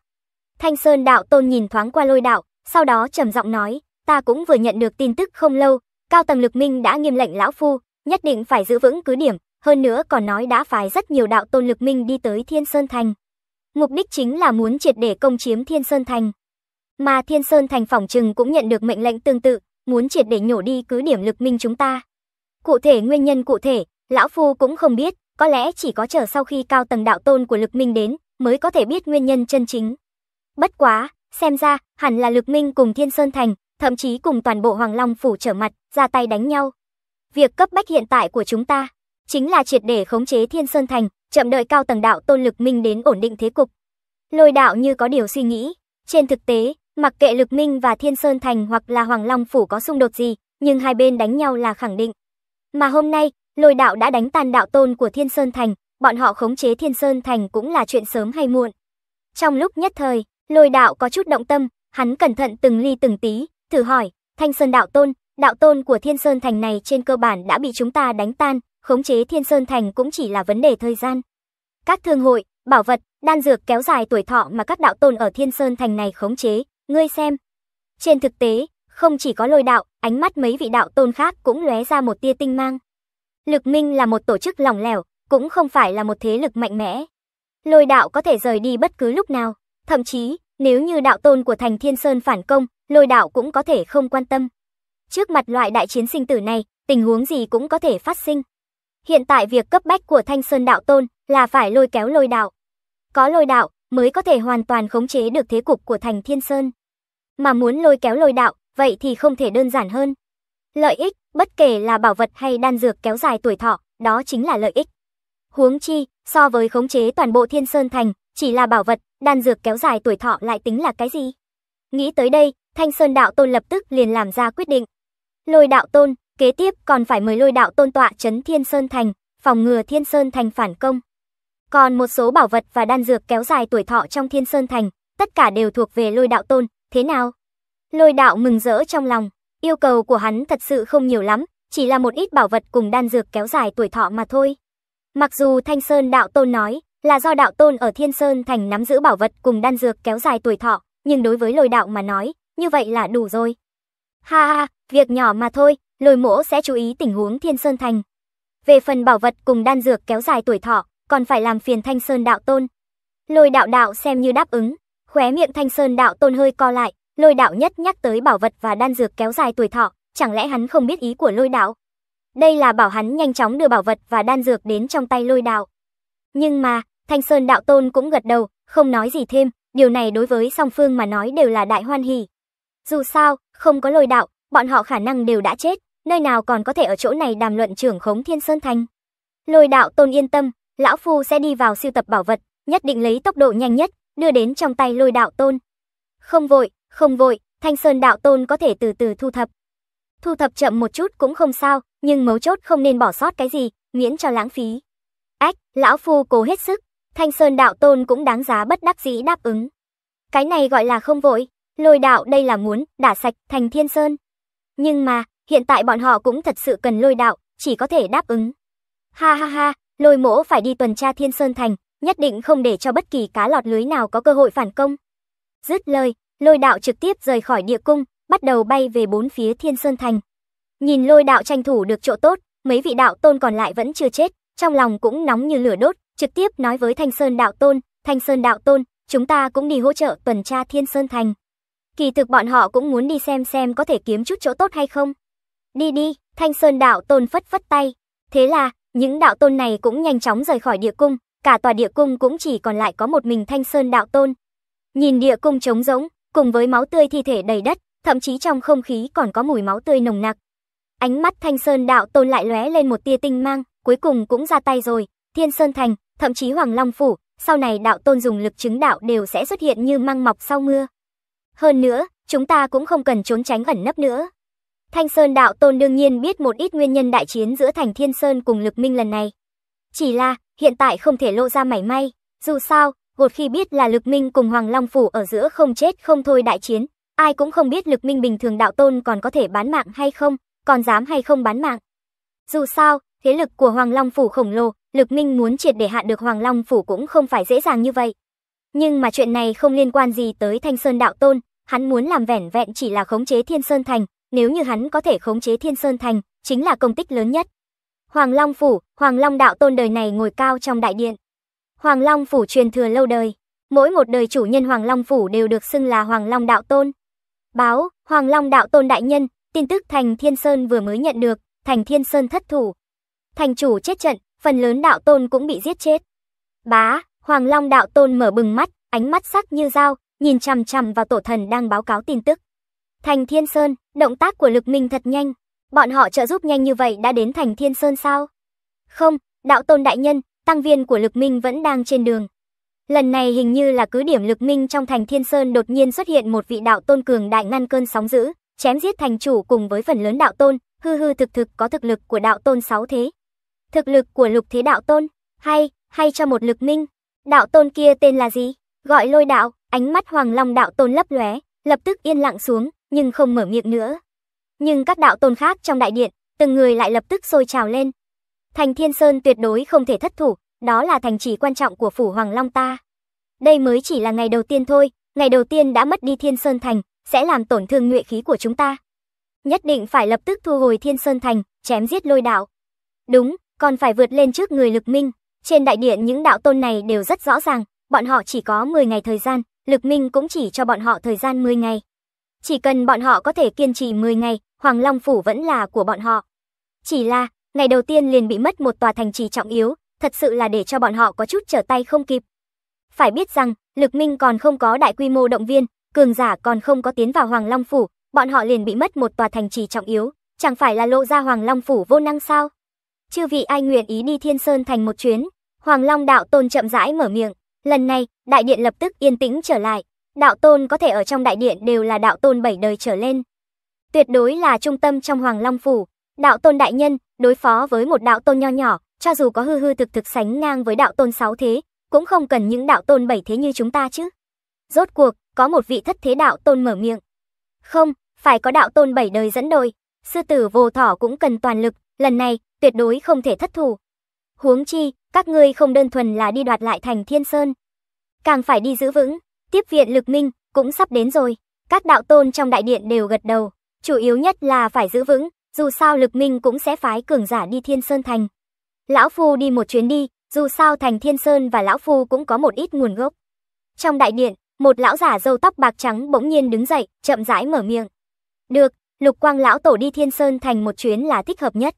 Thanh Sơn đạo tôn nhìn thoáng qua lôi đạo, sau đó trầm giọng nói, ta cũng vừa nhận được tin tức không lâu, cao tầng lực minh đã nghiêm lệnh lão phu, nhất định phải giữ vững cứ điểm, hơn nữa còn nói đã phái rất nhiều đạo tôn lực minh đi tới Thiên Sơn Thành. Mục đích chính là muốn triệt để công chiếm Thiên Sơn Thành. Mà Thiên Sơn Thành phỏng trừng cũng nhận được mệnh lệnh tương tự, muốn triệt để nhổ đi cứ điểm lực minh chúng ta. Cụ thể nguyên nhân cụ thể, lão phu cũng không biết, có lẽ chỉ có chờ sau khi cao tầng đạo tôn của lực minh đến, mới có thể biết nguyên nhân chân chính. Bất quá, xem ra, hẳn là lực minh cùng Thiên Sơn Thành, thậm chí cùng toàn bộ Hoàng Long Phủ trở mặt, ra tay đánh nhau. Việc cấp bách hiện tại của chúng ta, chính là triệt để khống chế Thiên Sơn Thành, chậm đợi cao tầng đạo tôn lực minh đến ổn định thế cục. Lôi đạo như có điều suy nghĩ, trên thực tế, Mặc kệ Lực Minh và Thiên Sơn Thành hoặc là Hoàng Long Phủ có xung đột gì, nhưng hai bên đánh nhau là khẳng định. Mà hôm nay, lôi đạo đã đánh tan đạo tôn của Thiên Sơn Thành, bọn họ khống chế Thiên Sơn Thành cũng là chuyện sớm hay muộn. Trong lúc nhất thời, lôi đạo có chút động tâm, hắn cẩn thận từng ly từng tí, thử hỏi, Thanh Sơn Đạo Tôn, đạo tôn của Thiên Sơn Thành này trên cơ bản đã bị chúng ta đánh tan, khống chế Thiên Sơn Thành cũng chỉ là vấn đề thời gian. Các thương hội, bảo vật, đan dược kéo dài tuổi thọ mà các đạo tôn ở Thiên Sơn Thành này khống chế, Ngươi xem. Trên thực tế, không chỉ có lôi đạo, ánh mắt mấy vị đạo tôn khác cũng lóe ra một tia tinh mang. Lực Minh là một tổ chức lỏng lẻo, cũng không phải là một thế lực mạnh mẽ. Lôi đạo có thể rời đi bất cứ lúc nào, thậm chí, nếu như đạo tôn của thành Thiên Sơn phản công, lôi đạo cũng có thể không quan tâm. Trước mặt loại đại chiến sinh tử này, tình huống gì cũng có thể phát sinh. Hiện tại việc cấp bách của Thanh Sơn đạo tôn là phải lôi kéo lôi đạo. Có lôi đạo, mới có thể hoàn toàn khống chế được thế cục của thành Thiên Sơn. Mà muốn lôi kéo lôi đạo, vậy thì không thể đơn giản hơn. Lợi ích, bất kể là bảo vật hay đan dược kéo dài tuổi thọ, đó chính là lợi ích. Huống chi, so với khống chế toàn bộ Thiên Sơn Thành, chỉ là bảo vật, đan dược kéo dài tuổi thọ lại tính là cái gì? Nghĩ tới đây, Thanh Sơn Đạo Tôn lập tức liền làm ra quyết định. Lôi Đạo Tôn, kế tiếp còn phải mời Lôi Đạo Tôn tọa trấn Thiên Sơn Thành, phòng ngừa Thiên Sơn Thành phản công. Còn một số bảo vật và đan dược kéo dài tuổi thọ trong Thiên Sơn Thành, tất cả đều thuộc về lôi đạo tôn, thế nào? Lôi đạo mừng rỡ trong lòng, yêu cầu của hắn thật sự không nhiều lắm, chỉ là một ít bảo vật cùng đan dược kéo dài tuổi thọ mà thôi. Mặc dù Thanh Sơn đạo tôn nói là do đạo tôn ở Thiên Sơn Thành nắm giữ bảo vật cùng đan dược kéo dài tuổi thọ, nhưng đối với lôi đạo mà nói, như vậy là đủ rồi. Ha ha, việc nhỏ mà thôi, lôi mỗ sẽ chú ý tình huống Thiên Sơn Thành. Về phần bảo vật cùng đan dược kéo dài tuổi thọ, còn phải làm phiền Thanh Sơn đạo tôn. Lôi đạo đạo xem như đáp ứng, khóe miệng Thanh Sơn đạo tôn hơi co lại, lôi đạo nhất nhắc tới bảo vật và đan dược kéo dài tuổi thọ, chẳng lẽ hắn không biết ý của lôi đạo? Đây là bảo hắn nhanh chóng đưa bảo vật và đan dược đến trong tay lôi đạo. Nhưng mà, Thanh Sơn đạo tôn cũng gật đầu, không nói gì thêm, điều này đối với song phương mà nói đều là đại hoan hỉ. Dù sao, không có lôi đạo, bọn họ khả năng đều đã chết, nơi nào còn có thể ở chỗ này đàm luận trưởng khống Thiên Sơn Thành. Lôi đạo tôn yên tâm, lão phu sẽ đi vào siêu tập bảo vật, nhất định lấy tốc độ nhanh nhất, đưa đến trong tay lôi đạo tôn. Không vội, không vội, thanh sơn đạo tôn có thể từ từ thu thập. Thu thập chậm một chút cũng không sao, nhưng mấu chốt không nên bỏ sót cái gì, miễn cho lãng phí. Ách, lão phu cố hết sức, thanh sơn đạo tôn cũng đáng giá bất đắc dĩ đáp ứng. Cái này gọi là không vội, lôi đạo đây là muốn đả sạch thành thiên sơn. Nhưng mà, hiện tại bọn họ cũng thật sự cần lôi đạo, chỉ có thể đáp ứng. Ha ha ha, Lôi mỗ phải đi tuần tra Thiên Sơn Thành, nhất định không để cho bất kỳ cá lọt lưới nào có cơ hội phản công. Dứt lời, lôi đạo trực tiếp rời khỏi địa cung, bắt đầu bay về bốn phía Thiên Sơn Thành. Nhìn lôi đạo tranh thủ được chỗ tốt, mấy vị đạo tôn còn lại vẫn chưa chết, trong lòng cũng nóng như lửa đốt, trực tiếp nói với Thanh Sơn đạo tôn, Thanh Sơn đạo tôn, chúng ta cũng đi hỗ trợ tuần tra Thiên Sơn Thành. Kỳ thực bọn họ cũng muốn đi xem xem có thể kiếm chút chỗ tốt hay không. Đi đi, Thanh Sơn đạo tôn phất phất tay. Thế là, những đạo tôn này cũng nhanh chóng rời khỏi địa cung, cả tòa địa cung cũng chỉ còn lại có một mình Thanh Sơn đạo tôn. Nhìn địa cung trống rỗng, cùng với máu tươi thi thể đầy đất, thậm chí trong không khí còn có mùi máu tươi nồng nặc. Ánh mắt Thanh Sơn đạo tôn lại lóe lên một tia tinh mang, cuối cùng cũng ra tay rồi, Thiên Sơn Thành, thậm chí Hoàng Long Phủ, sau này đạo tôn dùng lực chứng đạo đều sẽ xuất hiện như măng mọc sau mưa. Hơn nữa, chúng ta cũng không cần trốn tránh ẩn nấp nữa, Thanh Sơn Đạo Tôn đương nhiên biết một ít nguyên nhân đại chiến giữa Thành Thiên Sơn cùng Lực Minh lần này. Chỉ là, hiện tại không thể lộ ra mảy may, dù sao, gột khi biết là Lực Minh cùng Hoàng Long Phủ ở giữa không chết không thôi đại chiến, ai cũng không biết Lực Minh bình thường Đạo Tôn còn có thể bán mạng hay không, còn dám hay không bán mạng. Dù sao, thế lực của Hoàng Long Phủ khổng lồ, Lực Minh muốn triệt để hạ được Hoàng Long Phủ cũng không phải dễ dàng như vậy. Nhưng mà chuyện này không liên quan gì tới Thanh Sơn Đạo Tôn, hắn muốn làm vẻn vẹn chỉ là khống chế Thiên Sơn Thành, nếu như hắn có thể khống chế Thiên Sơn Thành, chính là công tích lớn nhất. Hoàng Long Phủ, Hoàng Long Đạo Tôn đời này ngồi cao trong đại điện. Hoàng Long Phủ truyền thừa lâu đời, mỗi một đời chủ nhân Hoàng Long Phủ đều được xưng là Hoàng Long Đạo Tôn. Báo, Hoàng Long Đạo Tôn Đại Nhân, tin tức Thành Thiên Sơn vừa mới nhận được, Thành Thiên Sơn thất thủ. Thành chủ chết trận, phần lớn Đạo Tôn cũng bị giết chết. Bá, Hoàng Long Đạo Tôn mở bừng mắt, ánh mắt sắc như dao, nhìn chằm chằm vào tổ thần đang báo cáo tin tức. Thành Thiên Sơn, động tác của lực Minh thật nhanh. Bọn họ trợ giúp nhanh như vậy đã đến Thành Thiên Sơn sao? Không, đạo tôn đại nhân, tăng viên của lực minh vẫn đang trên đường. Lần này hình như là cứ điểm lực minh trong thành Thiên Sơn đột nhiên xuất hiện một vị đạo tôn cường đại ngăn cơn sóng dữ, chém giết thành chủ cùng với phần lớn đạo tôn, hư hư thực thực có thực lực của đạo tôn sáu thế. Thực lực của lục thế đạo tôn, hay, hay cho một lực minh. Đạo tôn kia tên là gì? Gọi lôi đạo, ánh mắt hoàng long đạo tôn lấp lóe, lập tức yên lặng xuống, nhưng không mở miệng nữa. Nhưng các đạo tôn khác trong đại điện, từng người lại lập tức sôi trào lên. Thành Thiên Sơn tuyệt đối không thể thất thủ, đó là thành trì quan trọng của phủ Hoàng Long ta. Đây mới chỉ là ngày đầu tiên thôi, ngày đầu tiên đã mất đi Thiên Sơn Thành, sẽ làm tổn thương nhuệ khí của chúng ta. Nhất định phải lập tức thu hồi Thiên Sơn Thành, chém giết lôi đạo. Đúng, còn phải vượt lên trước người lực minh. Trên đại điện những đạo tôn này đều rất rõ ràng, bọn họ chỉ có 10 ngày thời gian, lực minh cũng chỉ cho bọn họ thời gian 10 ngày. Chỉ cần bọn họ có thể kiên trì 10 ngày, Hoàng Long Phủ vẫn là của bọn họ. Chỉ là, ngày đầu tiên liền bị mất một tòa thành trì trọng yếu, thật sự là để cho bọn họ có chút trở tay không kịp. Phải biết rằng, Lực Minh còn không có đại quy mô động viên, cường giả còn không có tiến vào Hoàng Long Phủ, bọn họ liền bị mất một tòa thành trì trọng yếu, chẳng phải là lộ ra Hoàng Long Phủ vô năng sao? Chư vị ai nguyện ý đi Thiên Sơn thành một chuyến? Hoàng Long đạo tôn chậm rãi mở miệng, lần này, đại điện lập tức yên tĩnh trở lại. Đạo tôn có thể ở trong đại điện đều là đạo tôn bảy đời trở lên. Tuyệt đối là trung tâm trong Hoàng Long Phủ. Đạo tôn đại nhân, đối phó với một đạo tôn nho nhỏ, cho dù có hư hư thực thực sánh ngang với đạo tôn sáu thế, cũng không cần những đạo tôn bảy thế như chúng ta chứ. Rốt cuộc, có một vị thất thế đạo tôn mở miệng. Không, phải có đạo tôn bảy đời dẫn đội, sư tử vô thỏ cũng cần toàn lực, lần này, tuyệt đối không thể thất thủ. Huống chi, các ngươi không đơn thuần là đi đoạt lại thành thiên sơn. Càng phải đi giữ vững, tiếp viện lực minh, cũng sắp đến rồi. Các đạo tôn trong đại điện đều gật đầu, chủ yếu nhất là phải giữ vững, dù sao lực minh cũng sẽ phái cường giả đi Thiên Sơn Thành. Lão Phu đi một chuyến đi, dù sao Thành Thiên Sơn và Lão Phu cũng có một ít nguồn gốc. Trong đại điện, một lão giả râu tóc bạc trắng bỗng nhiên đứng dậy, chậm rãi mở miệng. Được, lục quang lão tổ đi Thiên Sơn Thành một chuyến là thích hợp nhất.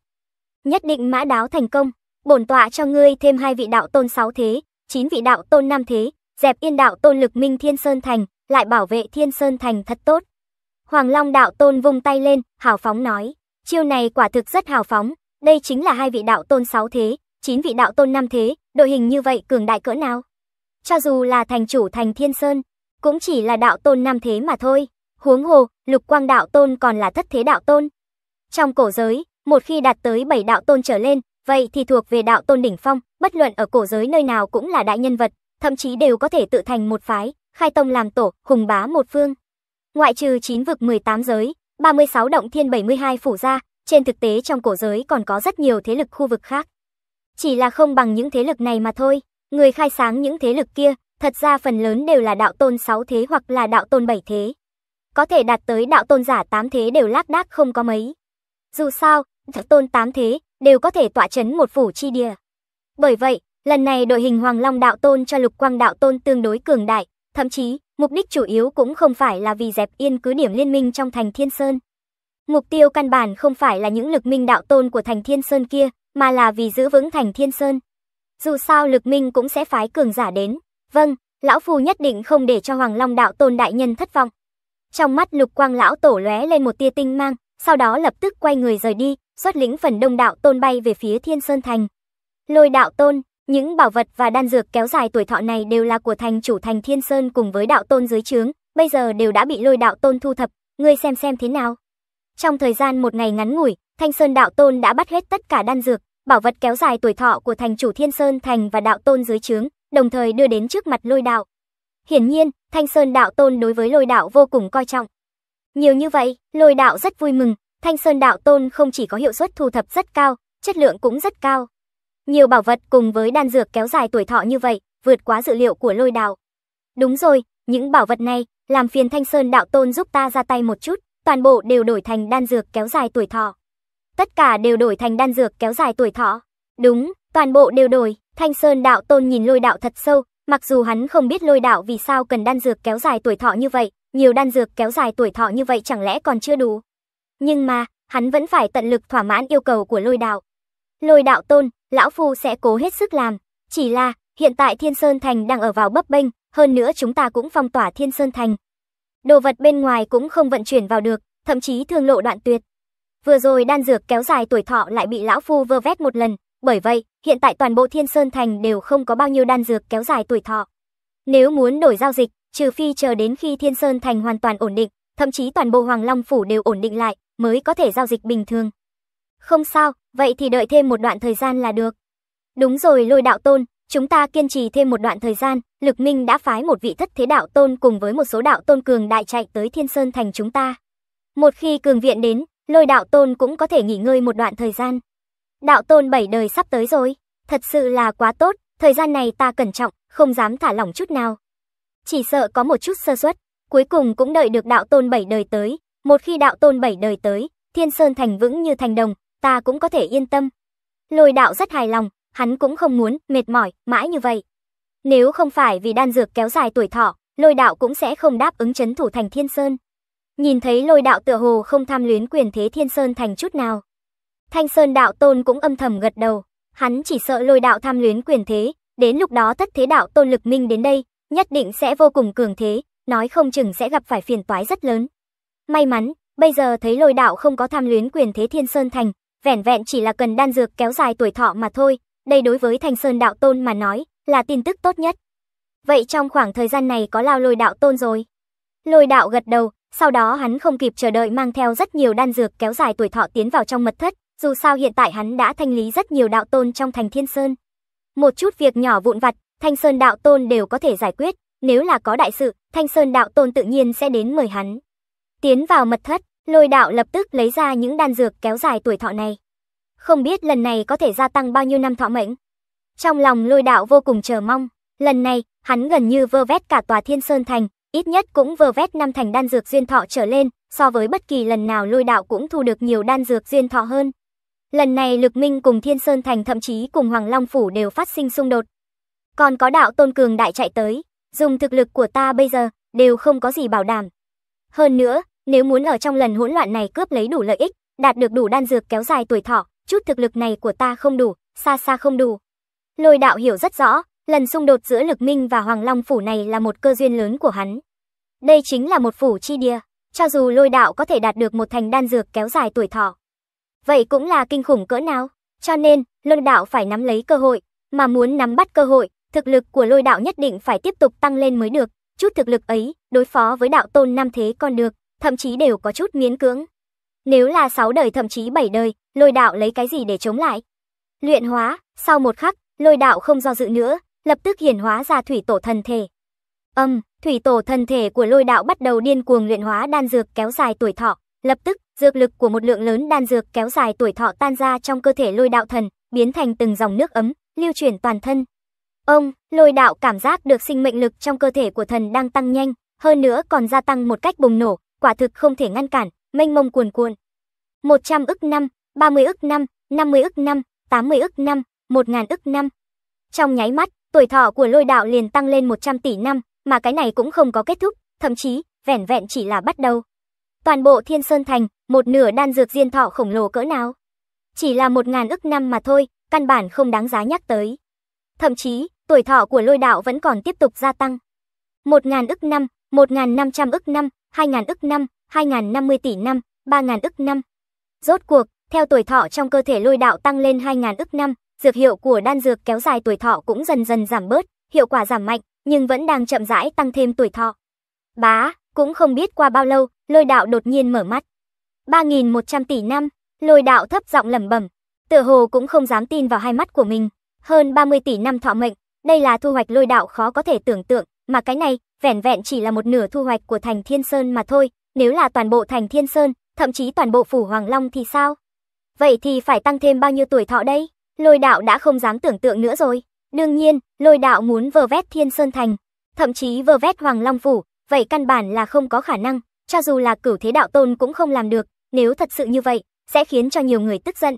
Nhất định mã đáo thành công, bổn tọa cho ngươi thêm hai vị đạo tôn sáu thế, chín vị đạo tôn năm thế, dẹp yên đạo tôn lực minh thiên sơn thành, lại bảo vệ thiên sơn thành thật tốt. Hoàng Long đạo tôn vung tay lên, hào phóng nói, chiêu này quả thực rất hào phóng, đây chính là hai vị đạo tôn sáu thế, chín vị đạo tôn năm thế, đội hình như vậy cường đại cỡ nào. Cho dù là thành chủ thành thiên sơn, cũng chỉ là đạo tôn năm thế mà thôi, huống hồ, lục quang đạo tôn còn là thất thế đạo tôn. Trong cổ giới, một khi đạt tới bảy đạo tôn trở lên, vậy thì thuộc về đạo tôn đỉnh phong, bất luận ở cổ giới nơi nào cũng là đại nhân vật, thậm chí đều có thể tự thành một phái, khai tông làm tổ, hùng bá một phương. Ngoại trừ 9 vực 18 giới, 36 động thiên 72 phủ ra, trên thực tế trong cổ giới còn có rất nhiều thế lực khu vực khác. Chỉ là không bằng những thế lực này mà thôi, người khai sáng những thế lực kia, thật ra phần lớn đều là đạo tôn 6 thế hoặc là đạo tôn 7 thế. Có thể đạt tới đạo tôn giả 8 thế đều lác đác không có mấy. Dù sao, đạo tôn 8 thế đều có thể tọa chấn một phủ chi địa. Bởi vậy, Lần này đội hình Hoàng Long Đạo Tôn cho Lục Quang Đạo Tôn tương đối cường đại, thậm chí, mục đích chủ yếu cũng không phải là vì dẹp yên cứ điểm liên minh trong thành Thiên Sơn. Mục tiêu căn bản không phải là những lực minh đạo tôn của thành Thiên Sơn kia, mà là vì giữ vững thành Thiên Sơn. Dù sao lực minh cũng sẽ phái cường giả đến. Vâng, lão phu nhất định không để cho Hoàng Long Đạo Tôn đại nhân thất vọng. Trong mắt Lục Quang lão tổ lóe lên một tia tinh mang, sau đó lập tức quay người rời đi, xuất lĩnh phần Đông Đạo Tôn bay về phía Thiên Sơn thành. Lôi Đạo Tôn, những bảo vật và đan dược kéo dài tuổi thọ này đều là của thành chủ thành Thiên Sơn cùng với đạo tôn dưới trướng, bây giờ đều đã bị lôi đạo tôn thu thập, ngươi xem xem thế nào. Trong thời gian một ngày ngắn ngủi, Thanh Sơn đạo tôn đã bắt hết tất cả đan dược, bảo vật kéo dài tuổi thọ của thành chủ Thiên Sơn thành và đạo tôn dưới trướng, đồng thời đưa đến trước mặt lôi đạo. Hiển nhiên, Thanh Sơn đạo tôn đối với lôi đạo vô cùng coi trọng. Nhiều như vậy, lôi đạo rất vui mừng, Thanh Sơn đạo tôn không chỉ có hiệu suất thu thập rất cao, chất lượng cũng rất cao. Nhiều bảo vật cùng với đan dược kéo dài tuổi thọ như vậy, vượt quá dự liệu của lôi đào. Đúng rồi, những bảo vật này, làm phiền Thanh Sơn đạo tôn giúp ta ra tay một chút, toàn bộ đều đổi thành đan dược kéo dài tuổi thọ. Tất cả đều đổi thành đan dược kéo dài tuổi thọ. Đúng, toàn bộ đều đổi, Thanh Sơn đạo tôn nhìn lôi đạo thật sâu, mặc dù hắn không biết lôi đạo vì sao cần đan dược kéo dài tuổi thọ như vậy, nhiều đan dược kéo dài tuổi thọ như vậy chẳng lẽ còn chưa đủ. Nhưng mà, hắn vẫn phải tận lực thỏa mãn yêu cầu của lôi đạo. Lôi đạo tôn, lão phu sẽ cố hết sức làm, chỉ là hiện tại Thiên Sơn Thành đang ở vào bấp bênh, hơn nữa chúng ta cũng phong tỏa Thiên Sơn Thành. Đồ vật bên ngoài cũng không vận chuyển vào được, thậm chí thương lộ đoạn tuyệt. Vừa rồi đan dược kéo dài tuổi thọ lại bị lão phu vơ vét một lần, bởi vậy, hiện tại toàn bộ Thiên Sơn Thành đều không có bao nhiêu đan dược kéo dài tuổi thọ. Nếu muốn đổi giao dịch, trừ phi chờ đến khi Thiên Sơn Thành hoàn toàn ổn định, thậm chí toàn bộ Hoàng Long Phủ đều ổn định lại, mới có thể giao dịch bình thường. Không sao, vậy thì đợi thêm một đoạn thời gian là được. Đúng rồi lôi đạo tôn, chúng ta kiên trì thêm một đoạn thời gian, Lực Minh đã phái một vị thất thế đạo tôn cùng với một số đạo tôn cường đại chạy tới Thiên Sơn thành chúng ta. Một khi cường viện đến, lôi đạo tôn cũng có thể nghỉ ngơi một đoạn thời gian. Đạo tôn bảy đời sắp tới rồi, thật sự là quá tốt, thời gian này ta cẩn trọng, không dám thả lỏng chút nào. Chỉ sợ có một chút sơ suất, cuối cùng cũng đợi được đạo tôn bảy đời tới, một khi đạo tôn bảy đời tới, Thiên Sơn thành vững như thành đồng, ta cũng có thể yên tâm. Lôi đạo rất hài lòng, hắn cũng không muốn mệt mỏi mãi như vậy. Nếu không phải vì đan dược kéo dài tuổi thọ, lôi đạo cũng sẽ không đáp ứng chấn thủ thành Thiên Sơn. Nhìn thấy lôi đạo tựa hồ không tham luyến quyền thế Thiên Sơn thành chút nào. Thanh Sơn đạo tôn cũng âm thầm gật đầu, hắn chỉ sợ lôi đạo tham luyến quyền thế, đến lúc đó thất thế đạo tôn lực minh đến đây, nhất định sẽ vô cùng cường thế, nói không chừng sẽ gặp phải phiền toái rất lớn. May mắn, bây giờ thấy lôi đạo không có tham luyến quyền thế Thiên Sơn Thành, vẻn vẹn chỉ là cần đan dược kéo dài tuổi thọ mà thôi, đây đối với Thanh Sơn Đạo Tôn mà nói, là tin tức tốt nhất. Vậy trong khoảng thời gian này có lao lôi đạo tôn rồi. Lôi đạo gật đầu, sau đó hắn không kịp chờ đợi mang theo rất nhiều đan dược kéo dài tuổi thọ tiến vào trong mật thất, dù sao hiện tại hắn đã thanh lý rất nhiều đạo tôn trong thành Thiên Sơn. Một chút việc nhỏ vụn vặt, Thanh Sơn đạo tôn đều có thể giải quyết, nếu là có đại sự, Thanh Sơn đạo tôn tự nhiên sẽ đến mời hắn. Tiến vào mật thất, Lôi đạo lập tức lấy ra những đan dược kéo dài tuổi thọ này. Không biết lần này có thể gia tăng bao nhiêu năm thọ mệnh. Trong lòng lôi đạo vô cùng chờ mong, lần này, hắn gần như vơ vét cả tòa thiên sơn thành, ít nhất cũng vơ vét năm thành đan dược duyên thọ trở lên, so với bất kỳ lần nào lôi đạo cũng thu được nhiều đan dược duyên thọ hơn. Lần này Lực Minh cùng Thiên Sơn Thành thậm chí cùng Hoàng Long Phủ đều phát sinh xung đột. Còn có đạo Tôn Cường Đại chạy tới, dùng thực lực của ta bây giờ, đều không có gì bảo đảm. Hơn nữa, nếu muốn ở trong lần hỗn loạn này cướp lấy đủ lợi ích, đạt được đủ đan dược kéo dài tuổi thọ, chút thực lực này của ta không đủ, xa xa không đủ. Lôi đạo hiểu rất rõ, lần xung đột giữa Lực Minh và Hoàng Long Phủ này là một cơ duyên lớn của hắn. Đây chính là một phủ chi địa, cho dù lôi đạo có thể đạt được một thành đan dược kéo dài tuổi thọ. Vậy cũng là kinh khủng cỡ nào, cho nên lôi đạo phải nắm lấy cơ hội, mà muốn nắm bắt cơ hội, thực lực của lôi đạo nhất định phải tiếp tục tăng lên mới được, chút thực lực ấy đối phó với đạo tôn nam thế còn được, thậm chí đều có chút miễn cưỡng. Nếu là sáu đời thậm chí bảy đời, lôi đạo lấy cái gì để chống lại? Luyện hóa, sau một khắc, lôi đạo không do dự nữa, lập tức hiển hóa ra thủy tổ thần thể. Âm, thủy tổ thần thể của lôi đạo bắt đầu điên cuồng luyện hóa đan dược kéo dài tuổi thọ, lập tức, dược lực của một lượng lớn đan dược kéo dài tuổi thọ tan ra trong cơ thể lôi đạo thần, biến thành từng dòng nước ấm, lưu chuyển toàn thân. Ông, lôi đạo cảm giác được sinh mệnh lực trong cơ thể của thần đang tăng nhanh, hơn nữa còn gia tăng một cách bùng nổ, quả thực không thể ngăn cản, mênh mông cuồn cuộn. 100 ức năm, 30 ức năm, 50 ức năm, 80 ức năm, 1000 ức năm. Trong nháy mắt, tuổi thọ của lôi đạo liền tăng lên 100 tỷ năm, mà cái này cũng không có kết thúc, thậm chí, vẻn vẹn chỉ là bắt đầu. Toàn bộ Thiên Sơn Thành, một nửa đan dược diên thọ khổng lồ cỡ nào. Chỉ là 1000 ức năm mà thôi, căn bản không đáng giá nhắc tới. Thậm chí, tuổi thọ của lôi đạo vẫn còn tiếp tục gia tăng. 1000 ức năm, 1500 ức năm, 2.000 ức năm, 2.050 tỷ năm, 3.000 ức năm. Rốt cuộc, theo tuổi thọ trong cơ thể lôi đạo tăng lên 2.000 ức năm, dược hiệu của đan dược kéo dài tuổi thọ cũng dần dần giảm bớt, hiệu quả giảm mạnh, nhưng vẫn đang chậm rãi tăng thêm tuổi thọ. Bá, cũng không biết qua bao lâu, lôi đạo đột nhiên mở mắt. 3.100 tỷ năm, lôi đạo thấp giọng lẩm bẩm, tựa hồ cũng không dám tin vào hai mắt của mình. Hơn 30 tỷ năm thọ mệnh, đây là thu hoạch lôi đạo khó có thể tưởng tượng, mà cái này vẻn vẹn chỉ là một nửa thu hoạch của thành Thiên Sơn mà thôi, nếu là toàn bộ thành Thiên Sơn, thậm chí toàn bộ phủ Hoàng Long thì sao? Vậy thì phải tăng thêm bao nhiêu tuổi thọ đây? Lôi đạo đã không dám tưởng tượng nữa rồi. Đương nhiên, lôi đạo muốn vơ vét Thiên Sơn Thành, thậm chí vơ vét Hoàng Long Phủ, vậy căn bản là không có khả năng, cho dù là cửu thế đạo tôn cũng không làm được, nếu thật sự như vậy, sẽ khiến cho nhiều người tức giận.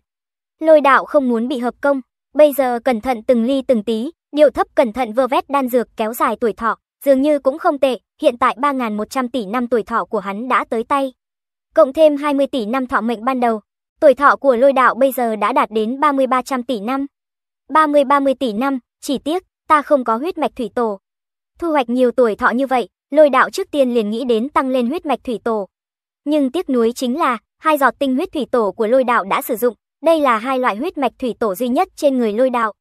Lôi đạo không muốn bị hợp công, bây giờ cẩn thận từng ly từng tí, điều thấp cẩn thận vơ vét đan dược kéo dài tuổi thọ. Dường như cũng không tệ, hiện tại 3.100 tỷ năm tuổi thọ của hắn đã tới tay. Cộng thêm 20 tỷ năm thọ mệnh ban đầu, tuổi thọ của lôi đạo bây giờ đã đạt đến 3300 tỷ năm. 30-30 tỷ năm, chỉ tiếc, ta không có huyết mạch thủy tổ. Thu hoạch nhiều tuổi thọ như vậy, lôi đạo trước tiên liền nghĩ đến tăng lên huyết mạch thủy tổ. Nhưng tiếc nuối chính là, hai giọt tinh huyết thủy tổ của lôi đạo đã sử dụng, đây là hai loại huyết mạch thủy tổ duy nhất trên người lôi đạo.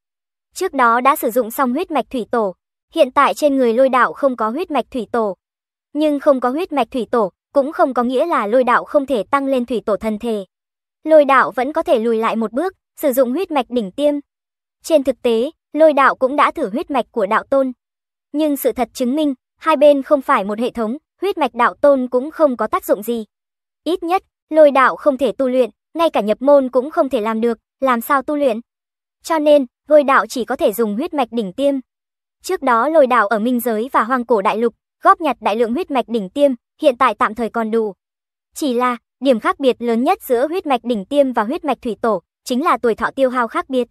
Trước đó đã sử dụng xong huyết mạch thủy tổ, Hiện tại trên người lôi đạo không có huyết mạch thủy tổ. Nhưng không có huyết mạch thủy tổ, cũng không có nghĩa là lôi đạo không thể tăng lên thủy tổ thân thể. Lôi đạo vẫn có thể lùi lại một bước, sử dụng huyết mạch đỉnh tiêm. Trên thực tế, lôi đạo cũng đã thử huyết mạch của đạo tôn. Nhưng sự thật chứng minh, hai bên không phải một hệ thống, huyết mạch đạo tôn cũng không có tác dụng gì. Ít nhất, lôi đạo không thể tu luyện, ngay cả nhập môn cũng không thể làm được, làm sao tu luyện. Cho nên, lôi đạo chỉ có thể dùng huyết mạch đỉnh tiêm. Trước đó lôi đảo ở minh giới và hoang cổ đại lục, góp nhặt đại lượng huyết mạch đỉnh tiêm, hiện tại tạm thời còn đủ. Chỉ là, điểm khác biệt lớn nhất giữa huyết mạch đỉnh tiêm và huyết mạch thủy tổ chính là tuổi thọ tiêu hao khác biệt.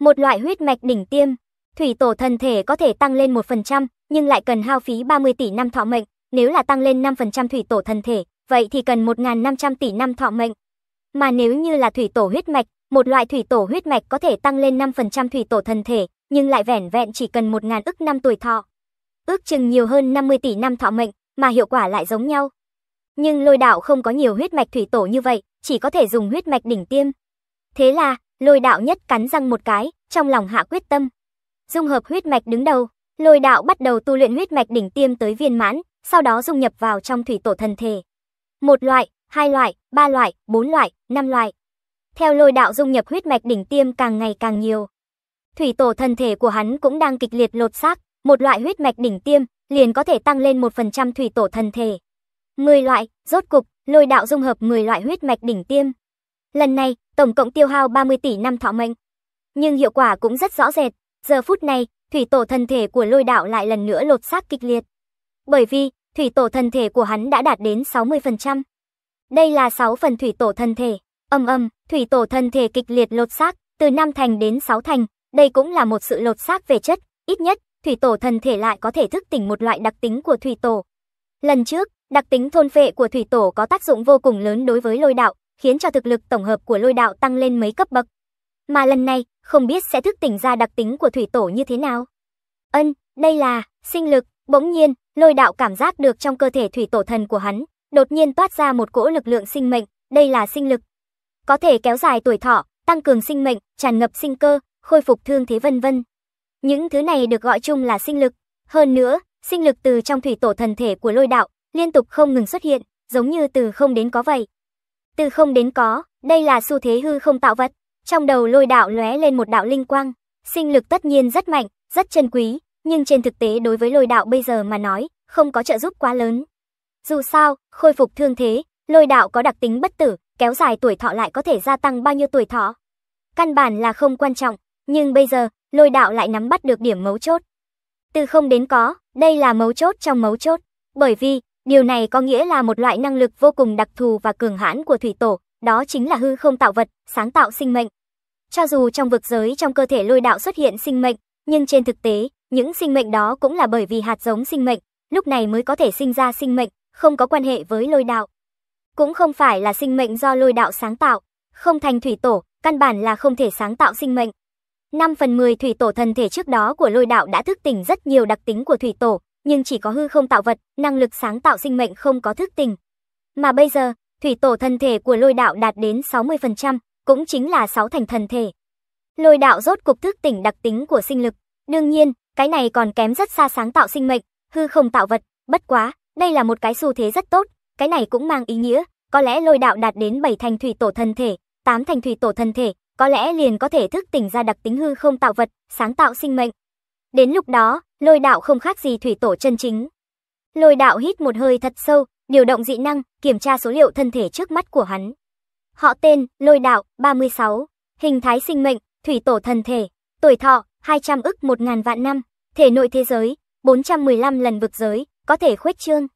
Một loại huyết mạch đỉnh tiêm, thủy tổ thân thể có thể tăng lên 1%, nhưng lại cần hao phí 30 tỷ năm thọ mệnh, nếu là tăng lên 5% thủy tổ thân thể, vậy thì cần 1.500 tỷ năm thọ mệnh. Mà nếu như là thủy tổ huyết mạch, một loại thủy tổ huyết mạch có thể tăng lên 5% thủy tổ thân thể, nhưng lại vẻn vẹn chỉ cần một ngàn ức năm tuổi thọ. Ước chừng nhiều hơn 50 tỷ năm thọ mệnh, mà hiệu quả lại giống nhau. Nhưng lôi đạo không có nhiều huyết mạch thủy tổ như vậy, chỉ có thể dùng huyết mạch đỉnh tiêm. Thế là, lôi đạo nhất cắn răng một cái, trong lòng hạ quyết tâm. Dung hợp huyết mạch đứng đầu, lôi đạo bắt đầu tu luyện huyết mạch đỉnh tiêm tới viên mãn, sau đó dung nhập vào trong thủy tổ thân thể. Một loại, hai loại, ba loại, bốn loại, năm loại. Theo lôi đạo dung nhập huyết mạch đỉnh tiêm càng ngày càng nhiều thủy tổ thần thể của hắn cũng đang kịch liệt lột xác, một loại huyết mạch đỉnh tiêm, liền có thể tăng lên 1% thủy tổ thần thể. 10 loại, rốt cục, lôi đạo dung hợp 10 loại huyết mạch đỉnh tiêm. Lần này, tổng cộng tiêu hao 30 tỷ năm thọ mệnh. Nhưng hiệu quả cũng rất rõ rệt, giờ phút này, thủy tổ thần thể của lôi đạo lại lần nữa lột xác kịch liệt. Bởi vì, thủy tổ thần thể của hắn đã đạt đến 60%. Đây là 6 phần thủy tổ thần thể. Âm âm, thủy tổ thần thể kịch liệt lột xác, từ 5 thành đến 6 thành, đây cũng là một sự lột xác về chất, ít nhất, thủy tổ thần thể lại có thể thức tỉnh một loại đặc tính của thủy tổ. Lần trước, đặc tính thôn phệ của thủy tổ có tác dụng vô cùng lớn đối với lôi đạo, khiến cho thực lực tổng hợp của lôi đạo tăng lên mấy cấp bậc. Mà lần này, không biết sẽ thức tỉnh ra đặc tính của thủy tổ như thế nào. Ân, đây là sinh lực, bỗng nhiên, lôi đạo cảm giác được trong cơ thể thủy tổ thần của hắn, đột nhiên toát ra một cỗ lực lượng sinh mệnh, đây là sinh lực. Có thể kéo dài tuổi thọ, tăng cường sinh mệnh, tràn ngập sinh cơ, khôi phục thương thế vân vân. Những thứ này được gọi chung là sinh lực, hơn nữa, sinh lực từ trong thủy tổ thần thể của Lôi đạo liên tục không ngừng xuất hiện, giống như từ không đến có vậy. Từ không đến có, đây là xu thế hư không tạo vật, trong đầu Lôi đạo lóe lên một đạo linh quang, sinh lực tất nhiên rất mạnh, rất chân quý, nhưng trên thực tế đối với Lôi đạo bây giờ mà nói, không có trợ giúp quá lớn. Dù sao, khôi phục thương thế, Lôi đạo có đặc tính bất tử, kéo dài tuổi thọ lại có thể gia tăng bao nhiêu tuổi thọ. Căn bản là không quan trọng, nhưng bây giờ, lôi đạo lại nắm bắt được điểm mấu chốt. Từ không đến có, đây là mấu chốt trong mấu chốt. Bởi vì, điều này có nghĩa là một loại năng lực vô cùng đặc thù và cường hãn của thủy tổ, đó chính là hư không tạo vật, sáng tạo sinh mệnh. Cho dù trong vực giới trong cơ thể lôi đạo xuất hiện sinh mệnh, nhưng trên thực tế, những sinh mệnh đó cũng là bởi vì hạt giống sinh mệnh, lúc này mới có thể sinh ra sinh mệnh, không có quan hệ với lôi đạo. Cũng không phải là sinh mệnh do lôi đạo sáng tạo, không thành thủy tổ, căn bản là không thể sáng tạo sinh mệnh. 5 phần 10 thủy tổ thần thể trước đó của lôi đạo đã thức tỉnh rất nhiều đặc tính của thủy tổ, nhưng chỉ có hư không tạo vật, năng lực sáng tạo sinh mệnh không có thức tỉnh. Mà bây giờ, thủy tổ thần thể của lôi đạo đạt đến 60%, cũng chính là 6 thành thần thể. Lôi đạo rốt cục thức tỉnh đặc tính của sinh lực. Đương nhiên, cái này còn kém rất xa sáng tạo sinh mệnh, hư không tạo vật, bất quá, đây là một cái xu thế rất tốt, cái này cũng mang ý nghĩa, có lẽ lôi đạo đạt đến 7 thành thủy tổ thần thể, 8 thành thủy tổ thần thể, có lẽ liền có thể thức tỉnh ra đặc tính hư không tạo vật, sáng tạo sinh mệnh. Đến lúc đó, lôi đạo không khác gì thủy tổ chân chính. Lôi đạo hít một hơi thật sâu, điều động dị năng, kiểm tra số liệu thân thể trước mắt của hắn. Họ tên, lôi đạo, 36, hình thái sinh mệnh, thủy tổ thần thể, tuổi thọ, 200 ức 1.000 vạn năm, thể nội thế giới, 415 lần vực giới, có thể khuếch trương.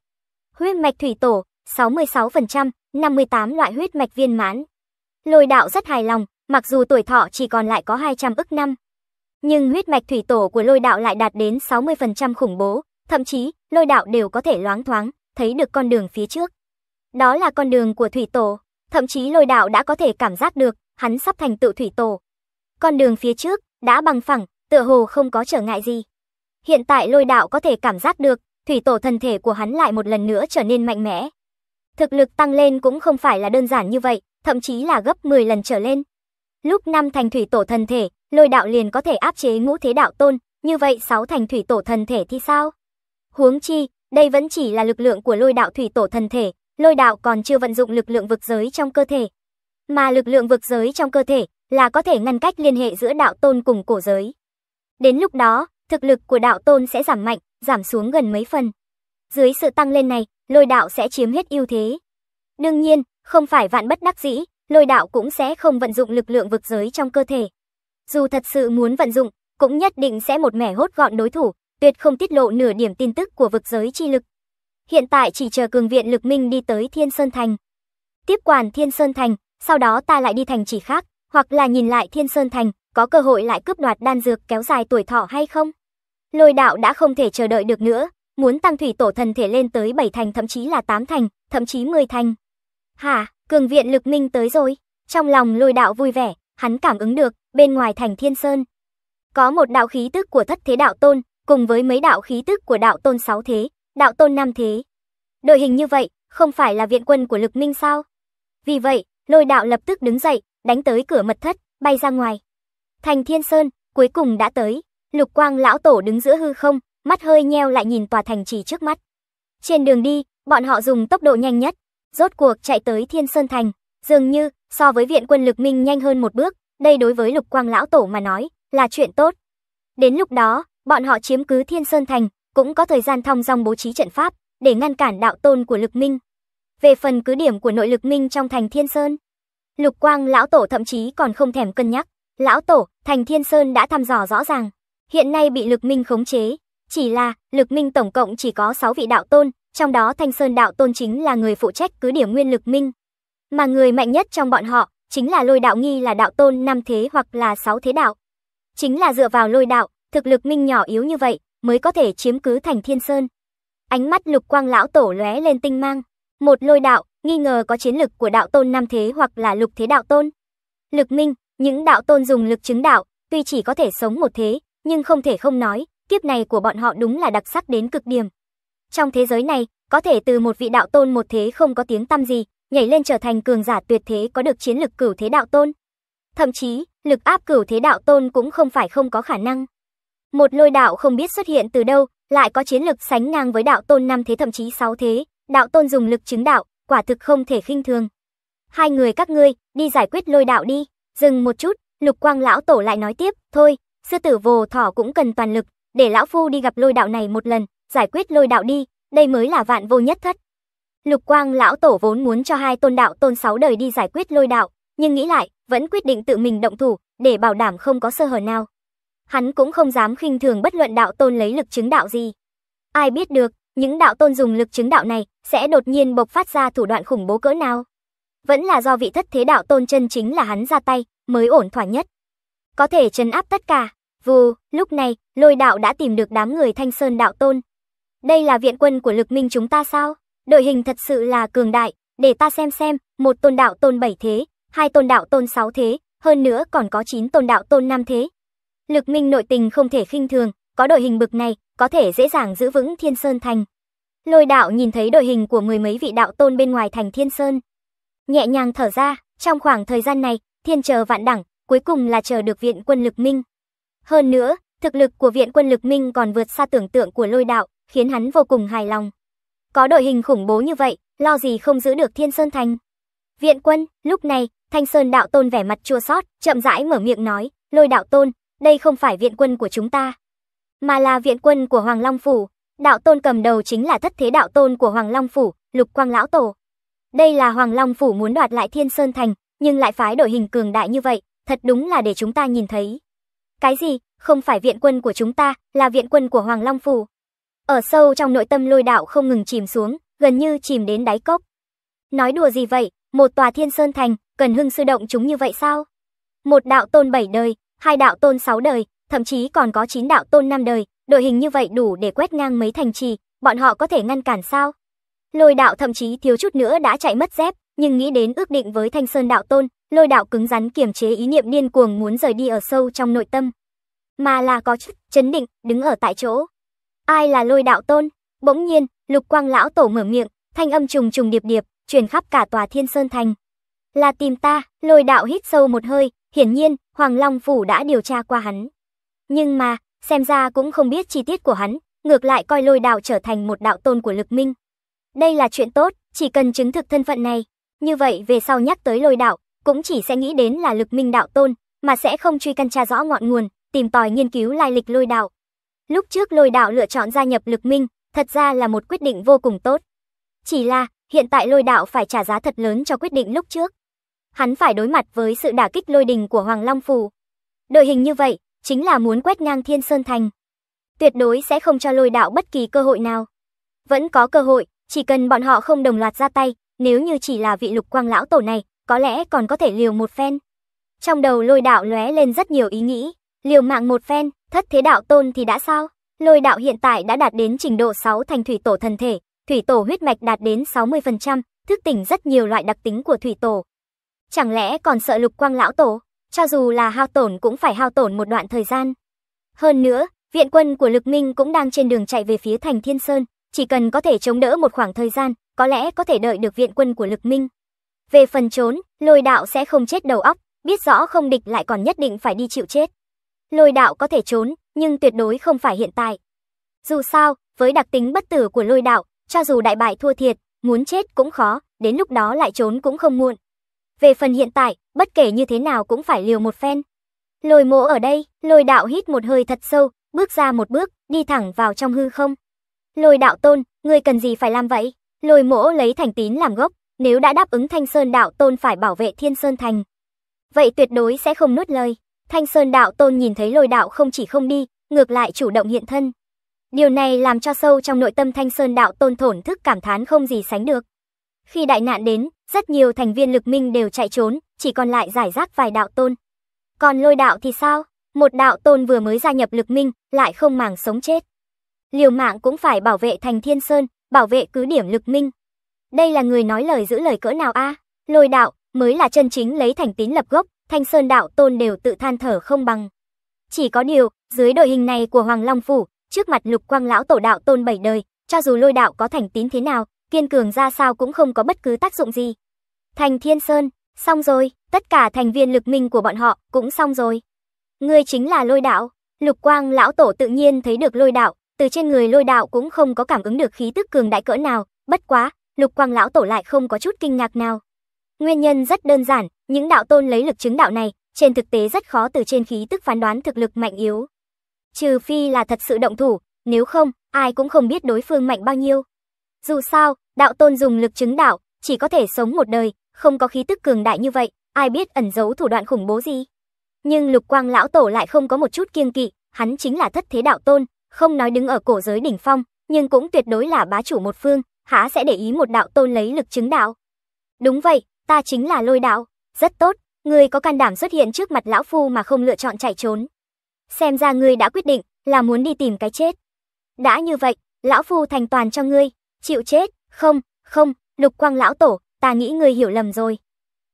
Huyết mạch thủy tổ, 66%, 58 loại huyết mạch viên mãn. Lôi đạo rất hài lòng, mặc dù tuổi thọ chỉ còn lại có 200 ức năm. Nhưng huyết mạch thủy tổ của lôi đạo lại đạt đến 60% khủng bố, thậm chí lôi đạo đều có thể loáng thoáng, thấy được con đường phía trước. Đó là con đường của thủy tổ, thậm chí lôi đạo đã có thể cảm giác được, hắn sắp thành tựu thủy tổ. Con đường phía trước, đã bằng phẳng, tựa hồ không có trở ngại gì. Hiện tại lôi đạo có thể cảm giác được, thủy tổ thần thể của hắn lại một lần nữa trở nên mạnh mẽ. Thực lực tăng lên cũng không phải là đơn giản như vậy, thậm chí là gấp 10 lần trở lên, Lúc năm thành thủy tổ thần thể, lôi đạo liền có thể áp chế ngũ thế đạo tôn, như vậy sáu thành thủy tổ thần thể thì sao? Huống chi, đây vẫn chỉ là lực lượng của lôi đạo thủy tổ thần thể, lôi đạo còn chưa vận dụng lực lượng vực giới trong cơ thể. Mà lực lượng vực giới trong cơ thể là có thể ngăn cách liên hệ giữa đạo tôn cùng cổ giới. Đến lúc đó, thực lực của đạo tôn sẽ giảm mạnh, giảm xuống gần mấy phần. Dưới sự tăng lên này, lôi đạo sẽ chiếm hết ưu thế. Đương nhiên, không phải vạn bất đắc dĩ, lôi đạo cũng sẽ không vận dụng lực lượng vực giới trong cơ thể. Dù thật sự muốn vận dụng, cũng nhất định sẽ một mẻ hốt gọn đối thủ, tuyệt không tiết lộ nửa điểm tin tức của vực giới chi lực. Hiện tại chỉ chờ cường viện lực minh đi tới Thiên Sơn Thành. Tiếp quản Thiên Sơn Thành, sau đó ta lại đi thành chỉ khác, hoặc là nhìn lại Thiên Sơn Thành, có cơ hội lại cướp đoạt đan dược kéo dài tuổi thọ hay không? Lôi đạo đã không thể chờ đợi được nữa, muốn tăng thủy tổ thần thể lên tới 7 thành thậm chí là 8 thành, thậm chí 10 thành. Hả, cường viện lực minh tới rồi. Trong lòng lôi đạo vui vẻ, hắn cảm ứng được, bên ngoài thành thiên sơn. Có một đạo khí tức của thất thế đạo tôn, cùng với mấy đạo khí tức của đạo tôn sáu thế, đạo tôn năm thế. Đội hình như vậy, không phải là viện quân của lực minh sao? Vì vậy, lôi đạo lập tức đứng dậy, đánh tới cửa mật thất, bay ra ngoài. Thành thiên sơn, cuối cùng đã tới. Lục quang lão tổ đứng giữa hư không, mắt hơi nheo lại nhìn tòa thành trì trước mắt. Trên đường đi, bọn họ dùng tốc độ nhanh nhất, rốt cuộc chạy tới Thiên Sơn Thành. Dường như, so với viện quân lực minh nhanh hơn một bước, đây đối với lục quang lão tổ mà nói, là chuyện tốt. Đến lúc đó, bọn họ chiếm cứ Thiên Sơn Thành, cũng có thời gian thong dong bố trí trận pháp, để ngăn cản đạo tôn của lực minh. Về phần cứ điểm của nội lực minh trong thành Thiên Sơn, lục quang lão tổ thậm chí còn không thèm cân nhắc. Lão tổ, thành Thiên Sơn đã thăm dò rõ ràng, hiện nay bị lực minh khống chế. Chỉ là, lực minh tổng cộng chỉ có 6 vị đạo tôn, trong đó Thanh Sơn Đạo Tôn chính là người phụ trách cứ điểm Nguyên Lực Minh. Mà người mạnh nhất trong bọn họ chính là Lôi Đạo Nghi là đạo tôn năm thế hoặc là sáu thế đạo. Chính là dựa vào Lôi Đạo, thực lực Minh nhỏ yếu như vậy mới có thể chiếm cứ thành Thiên Sơn. Ánh mắt Lục Quang lão tổ lóe lên tinh mang, một Lôi Đạo nghi ngờ có chiến lực của đạo tôn năm thế hoặc là lục thế đạo tôn. Lực Minh, những đạo tôn dùng lực chứng đạo, tuy chỉ có thể sống một thế, nhưng không thể không nói, kiếp này của bọn họ đúng là đặc sắc đến cực điểm. Trong thế giới này, có thể từ một vị đạo tôn một thế không có tiếng tăm gì, nhảy lên trở thành cường giả tuyệt thế có được chiến lực cửu thế đạo tôn. Thậm chí, lực áp cửu thế đạo tôn cũng không phải không có khả năng. Một lôi đạo không biết xuất hiện từ đâu, lại có chiến lực sánh ngang với đạo tôn năm thế thậm chí sáu thế, đạo tôn dùng lực chứng đạo, quả thực không thể khinh thường. Hai người các ngươi, đi giải quyết lôi đạo đi, dừng một chút, lục quang lão tổ lại nói tiếp, thôi, sư tử vồ thỏ cũng cần toàn lực, để lão phu đi gặp lôi đạo này một lần, giải quyết lôi đạo đi, đây mới là vạn vô nhất thất. Lục Quang lão tổ vốn muốn cho hai tôn đạo tôn sáu đời đi giải quyết lôi đạo, nhưng nghĩ lại, vẫn quyết định tự mình động thủ, để bảo đảm không có sơ hở nào. Hắn cũng không dám khinh thường bất luận đạo tôn lấy lực chứng đạo gì. Ai biết được, những đạo tôn dùng lực chứng đạo này sẽ đột nhiên bộc phát ra thủ đoạn khủng bố cỡ nào. Vẫn là do vị thất thế đạo tôn chân chính là hắn ra tay, mới ổn thỏa nhất. Có thể trấn áp tất cả. Vù, lúc này, lôi đạo đã tìm được đám người thanh sơn đạo tôn, đây là viện quân của lực minh chúng ta sao? Đội hình thật sự là cường đại, để ta xem xem, một tôn đạo tôn bảy thế, hai tôn đạo tôn sáu thế, hơn nữa còn có chín tôn đạo tôn năm thế. Lực minh nội tình không thể khinh thường, có đội hình bực này, có thể dễ dàng giữ vững Thiên Sơn Thành. Lôi đạo nhìn thấy đội hình của mười mấy vị đạo tôn bên ngoài thành Thiên Sơn. Nhẹ nhàng thở ra, trong khoảng thời gian này, thiên chờ vạn đẳng, cuối cùng là chờ được viện quân lực minh. Hơn nữa, thực lực của viện quân lực minh còn vượt xa tưởng tượng của lôi đạo, khiến hắn vô cùng hài lòng. Có đội hình khủng bố như vậy, lo gì không giữ được Thiên Sơn Thành. Viện quân, lúc này, Thanh Sơn Đạo Tôn vẻ mặt chua xót, chậm rãi mở miệng nói, lôi Đạo Tôn, đây không phải viện quân của chúng ta, mà là viện quân của Hoàng Long Phủ. Đạo Tôn cầm đầu chính là thất thế Đạo Tôn của Hoàng Long Phủ, Lục Quang Lão Tổ. Đây là Hoàng Long Phủ muốn đoạt lại Thiên Sơn Thành, nhưng lại phái đội hình cường đại như vậy, thật đúng là để chúng ta nhìn thấy. Cái gì, không phải viện quân của chúng ta, là viện quân của Hoàng Long Phủ. Ở sâu trong nội tâm lôi đạo không ngừng chìm xuống, gần như chìm đến đáy cốc. Nói đùa gì vậy, một tòa thiên sơn thành, cần hưng sư động chúng như vậy sao? Một đạo tôn bảy đời, hai đạo tôn sáu đời, thậm chí còn có chín đạo tôn năm đời, đội hình như vậy đủ để quét ngang mấy thành trì, bọn họ có thể ngăn cản sao? Lôi đạo thậm chí thiếu chút nữa đã chạy mất dép, nhưng nghĩ đến ước định với Thanh Sơn đạo tôn, lôi đạo cứng rắn kiềm chế ý niệm điên cuồng muốn rời đi ở sâu trong nội tâm. Mà là có chút chấn định, đứng ở tại chỗ. Ai là lôi đạo tôn? Bỗng nhiên, lục quang lão tổ mở miệng, thanh âm trùng trùng điệp điệp, truyền khắp cả tòa thiên sơn thành. Là tìm ta, lôi đạo hít sâu một hơi, hiển nhiên, Hoàng Long Phủ đã điều tra qua hắn. Nhưng mà, xem ra cũng không biết chi tiết của hắn, ngược lại coi lôi đạo trở thành một đạo tôn của lực minh. Đây là chuyện tốt, chỉ cần chứng thực thân phận này. Như vậy về sau nhắc tới lôi đạo, cũng chỉ sẽ nghĩ đến là lực minh đạo tôn, mà sẽ không truy căn tra rõ ngọn nguồn, tìm tòi nghiên cứu lai lịch lôi đạo. Lúc trước lôi đạo lựa chọn gia nhập lực minh, thật ra là một quyết định vô cùng tốt. Chỉ là, hiện tại lôi đạo phải trả giá thật lớn cho quyết định lúc trước. Hắn phải đối mặt với sự đả kích lôi đình của Hoàng Long Phù. Đội hình như vậy, chính là muốn quét ngang Thiên Sơn Thành. Tuyệt đối sẽ không cho lôi đạo bất kỳ cơ hội nào. Vẫn có cơ hội, chỉ cần bọn họ không đồng loạt ra tay, nếu như chỉ là vị lục quang lão tổ này, có lẽ còn có thể liều một phen. Trong đầu lôi đạo lóe lên rất nhiều ý nghĩ, liều mạng một phen, Thất thế đạo tôn thì đã sao? Lôi đạo hiện tại đã đạt đến trình độ 6 thành thủy tổ thần thể, thủy tổ huyết mạch đạt đến 60%, thức tỉnh rất nhiều loại đặc tính của thủy tổ. Chẳng lẽ còn sợ lục quang lão tổ? Cho dù là hao tổn cũng phải hao tổn một đoạn thời gian. Hơn nữa, viện quân của lực minh cũng đang trên đường chạy về phía thành Thiên Sơn, chỉ cần có thể chống đỡ một khoảng thời gian, có lẽ có thể đợi được viện quân của lực minh. Về phần trốn, lôi đạo sẽ không chết đầu óc, biết rõ không địch lại còn nhất định phải đi chịu chết. Lôi đạo có thể trốn, nhưng tuyệt đối không phải hiện tại. Dù sao, với đặc tính bất tử của lôi đạo, cho dù đại bại thua thiệt, muốn chết cũng khó, đến lúc đó lại trốn cũng không muộn. Về phần hiện tại, bất kể như thế nào cũng phải liều một phen. Lôi mộ ở đây, lôi đạo hít một hơi thật sâu, bước ra một bước, đi thẳng vào trong hư không. Lôi đạo tôn, ngươi cần gì phải làm vậy? Lôi mỗ lấy thành tín làm gốc, nếu đã đáp ứng thanh sơn đạo tôn phải bảo vệ thiên sơn thành. Vậy tuyệt đối sẽ không nuốt lời. Thanh Sơn đạo tôn nhìn thấy lôi đạo không chỉ không đi, ngược lại chủ động hiện thân. Điều này làm cho sâu trong nội tâm Thanh Sơn đạo tôn thổn thức cảm thán không gì sánh được. Khi đại nạn đến, rất nhiều thành viên lực minh đều chạy trốn, chỉ còn lại giải rác vài đạo tôn. Còn lôi đạo thì sao? Một đạo tôn vừa mới gia nhập lực minh, lại không màng sống chết. Liều mạng cũng phải bảo vệ thành thiên sơn, bảo vệ cứ điểm lực minh. Đây là người nói lời giữ lời cỡ nào a Lôi đạo, mới là chân chính lấy thành tín lập gốc, Thanh Sơn Đạo Tôn đều tự than thở không bằng. Chỉ có điều, dưới đội hình này của Hoàng Long Phủ, trước mặt lục quang lão tổ đạo Tôn bảy đời, cho dù lôi đạo có thành tín thế nào, kiên cường ra sao cũng không có bất cứ tác dụng gì. Thành Thiên Sơn, xong rồi, tất cả thành viên lực minh của bọn họ cũng xong rồi. Ngươi chính là lôi đạo, lục quang lão tổ tự nhiên thấy được lôi đạo, từ trên người lôi đạo cũng không có cảm ứng được khí tức cường đại cỡ nào, bất quá, lục quang lão tổ lại không có chút kinh ngạc nào. Nguyên nhân rất đơn giản, những đạo tôn lấy lực chứng đạo này, trên thực tế rất khó từ trên khí tức phán đoán thực lực mạnh yếu. Trừ phi là thật sự động thủ, nếu không, ai cũng không biết đối phương mạnh bao nhiêu. Dù sao, đạo tôn dùng lực chứng đạo, chỉ có thể sống một đời, không có khí tức cường đại như vậy, ai biết ẩn giấu thủ đoạn khủng bố gì. Nhưng lục quang lão tổ lại không có một chút kiêng kỵ, hắn chính là thất thế đạo tôn, không nói đứng ở cổ giới đỉnh phong, nhưng cũng tuyệt đối là bá chủ một phương, há sẽ để ý một đạo tôn lấy lực chứng đạo. Đúng vậy, ta chính là lôi đạo. Rất tốt, ngươi có can đảm xuất hiện trước mặt lão phu mà không lựa chọn chạy trốn. Xem ra ngươi đã quyết định là muốn đi tìm cái chết. Đã như vậy, lão phu thành toàn cho ngươi, chịu chết, không, không, lục quang lão tổ, ta nghĩ ngươi hiểu lầm rồi.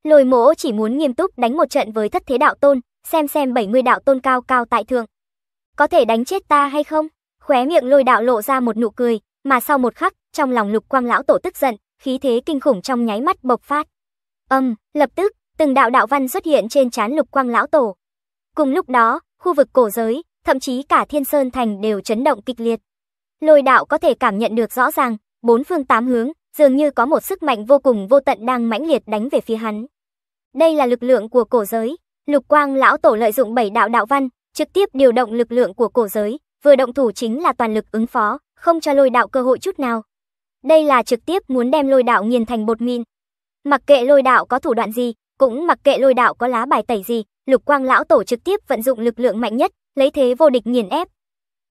Lôi mỗ chỉ muốn nghiêm túc đánh một trận với thất thế đạo tôn, xem xem 70 đạo tôn cao cao tại thượng. Có thể đánh chết ta hay không? Khóe miệng lôi đạo lộ ra một nụ cười, mà sau một khắc, trong lòng lục quang lão tổ tức giận, khí thế kinh khủng trong nháy mắt bộc phát. Âm, lập tức, từng đạo đạo văn xuất hiện trên trán lục quang lão tổ. Cùng lúc đó, khu vực cổ giới, thậm chí cả thiên sơn thành đều chấn động kịch liệt. Lôi đạo có thể cảm nhận được rõ ràng, bốn phương tám hướng, dường như có một sức mạnh vô cùng vô tận đang mãnh liệt đánh về phía hắn. Đây là lực lượng của cổ giới, lục quang lão tổ lợi dụng bảy đạo đạo văn, trực tiếp điều động lực lượng của cổ giới, vừa động thủ chính là toàn lực ứng phó, không cho lôi đạo cơ hội chút nào. Đây là trực tiếp muốn đem lôi đạo nghiền thành bột mịn. Mặc kệ lôi đạo có thủ đoạn gì, cũng mặc kệ lôi đạo có lá bài tẩy gì, lục quang lão tổ trực tiếp vận dụng lực lượng mạnh nhất, lấy thế vô địch nghiền ép.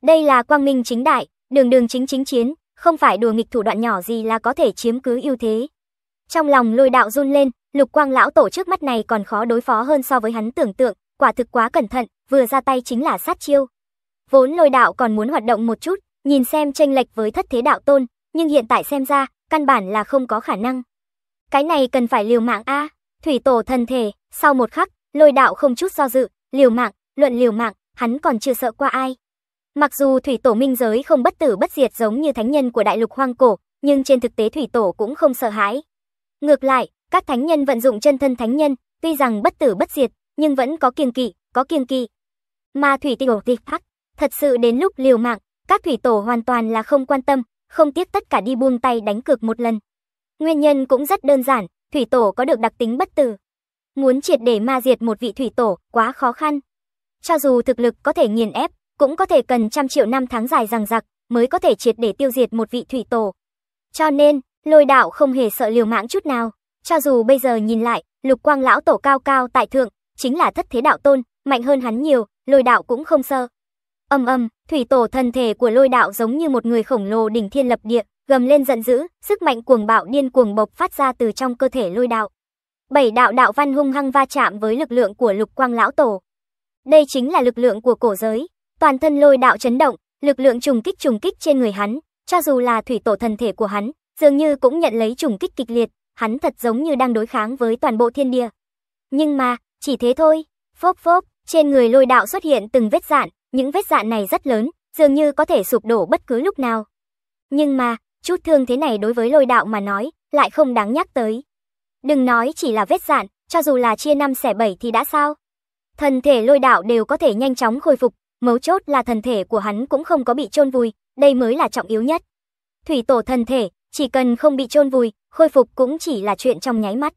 Đây là quang minh chính đại, đường đường chính chính chiến, không phải đùa nghịch thủ đoạn nhỏ gì là có thể chiếm cứ ưu thế. Trong lòng lôi đạo run lên, lục quang lão tổ trước mắt này còn khó đối phó hơn so với hắn tưởng tượng, quả thực quá cẩn thận, vừa ra tay chính là sát chiêu. Vốn lôi đạo còn muốn hoạt động một chút, nhìn xem tranh lệch với thất thế đạo tôn, nhưng hiện tại xem ra, căn bản là không có khả năng. Cái này cần phải liều mạng a. Thủy tổ thần thể, sau một khắc, lôi đạo không chút do dự, liều mạng, luận liều mạng, hắn còn chưa sợ qua ai. Mặc dù thủy tổ minh giới không bất tử bất diệt giống như thánh nhân của đại lục hoang cổ, nhưng trên thực tế thủy tổ cũng không sợ hãi. Ngược lại, các thánh nhân vận dụng chân thân thánh nhân, tuy rằng bất tử bất diệt, nhưng vẫn có kiêng kỵ, có kiêng kỵ. Mà thủy tổ tịch hắc, thật sự đến lúc liều mạng, các thủy tổ hoàn toàn là không quan tâm, không tiếc tất cả đi buông tay đánh cược một lần. Nguyên nhân cũng rất đơn giản, thủy tổ có được đặc tính bất tử. Muốn triệt để ma diệt một vị thủy tổ quá khó khăn. Cho dù thực lực có thể nghiền ép, cũng có thể cần trăm triệu năm tháng dài rằng giặc mới có thể triệt để tiêu diệt một vị thủy tổ. Cho nên, lôi đạo không hề sợ liều mạng chút nào. Cho dù bây giờ nhìn lại, lục quang lão tổ cao cao tại thượng, chính là thất thế đạo tôn, mạnh hơn hắn nhiều, lôi đạo cũng không sợ. Âm âm, thủy tổ thân thể của lôi đạo giống như một người khổng lồ đỉnh thiên lập địa, gầm lên giận dữ, sức mạnh cuồng bạo điên cuồng bộc phát ra từ trong cơ thể lôi đạo. Bảy đạo đạo văn hung hăng va chạm với lực lượng của lục quang lão tổ. Đây chính là lực lượng của cổ giới, toàn thân lôi đạo chấn động, lực lượng trùng kích trùng kích trên người hắn, cho dù là thủy tổ thần thể của hắn, dường như cũng nhận lấy trùng kích kịch liệt, hắn thật giống như đang đối kháng với toàn bộ thiên địa. Nhưng mà, chỉ thế thôi, phốp phốp, trên người lôi đạo xuất hiện từng vết dạn, những vết dạn này rất lớn, dường như có thể sụp đổ bất cứ lúc nào. Nhưng mà, Chút thương thế này đối với lôi đạo mà nói, lại không đáng nhắc tới. Đừng nói chỉ là vết dạn, cho dù là chia năm xẻ bảy thì đã sao. Thần thể lôi đạo đều có thể nhanh chóng khôi phục, mấu chốt là thần thể của hắn cũng không có bị chôn vùi, đây mới là trọng yếu nhất. Thủy tổ thần thể, chỉ cần không bị chôn vùi, khôi phục cũng chỉ là chuyện trong nháy mắt.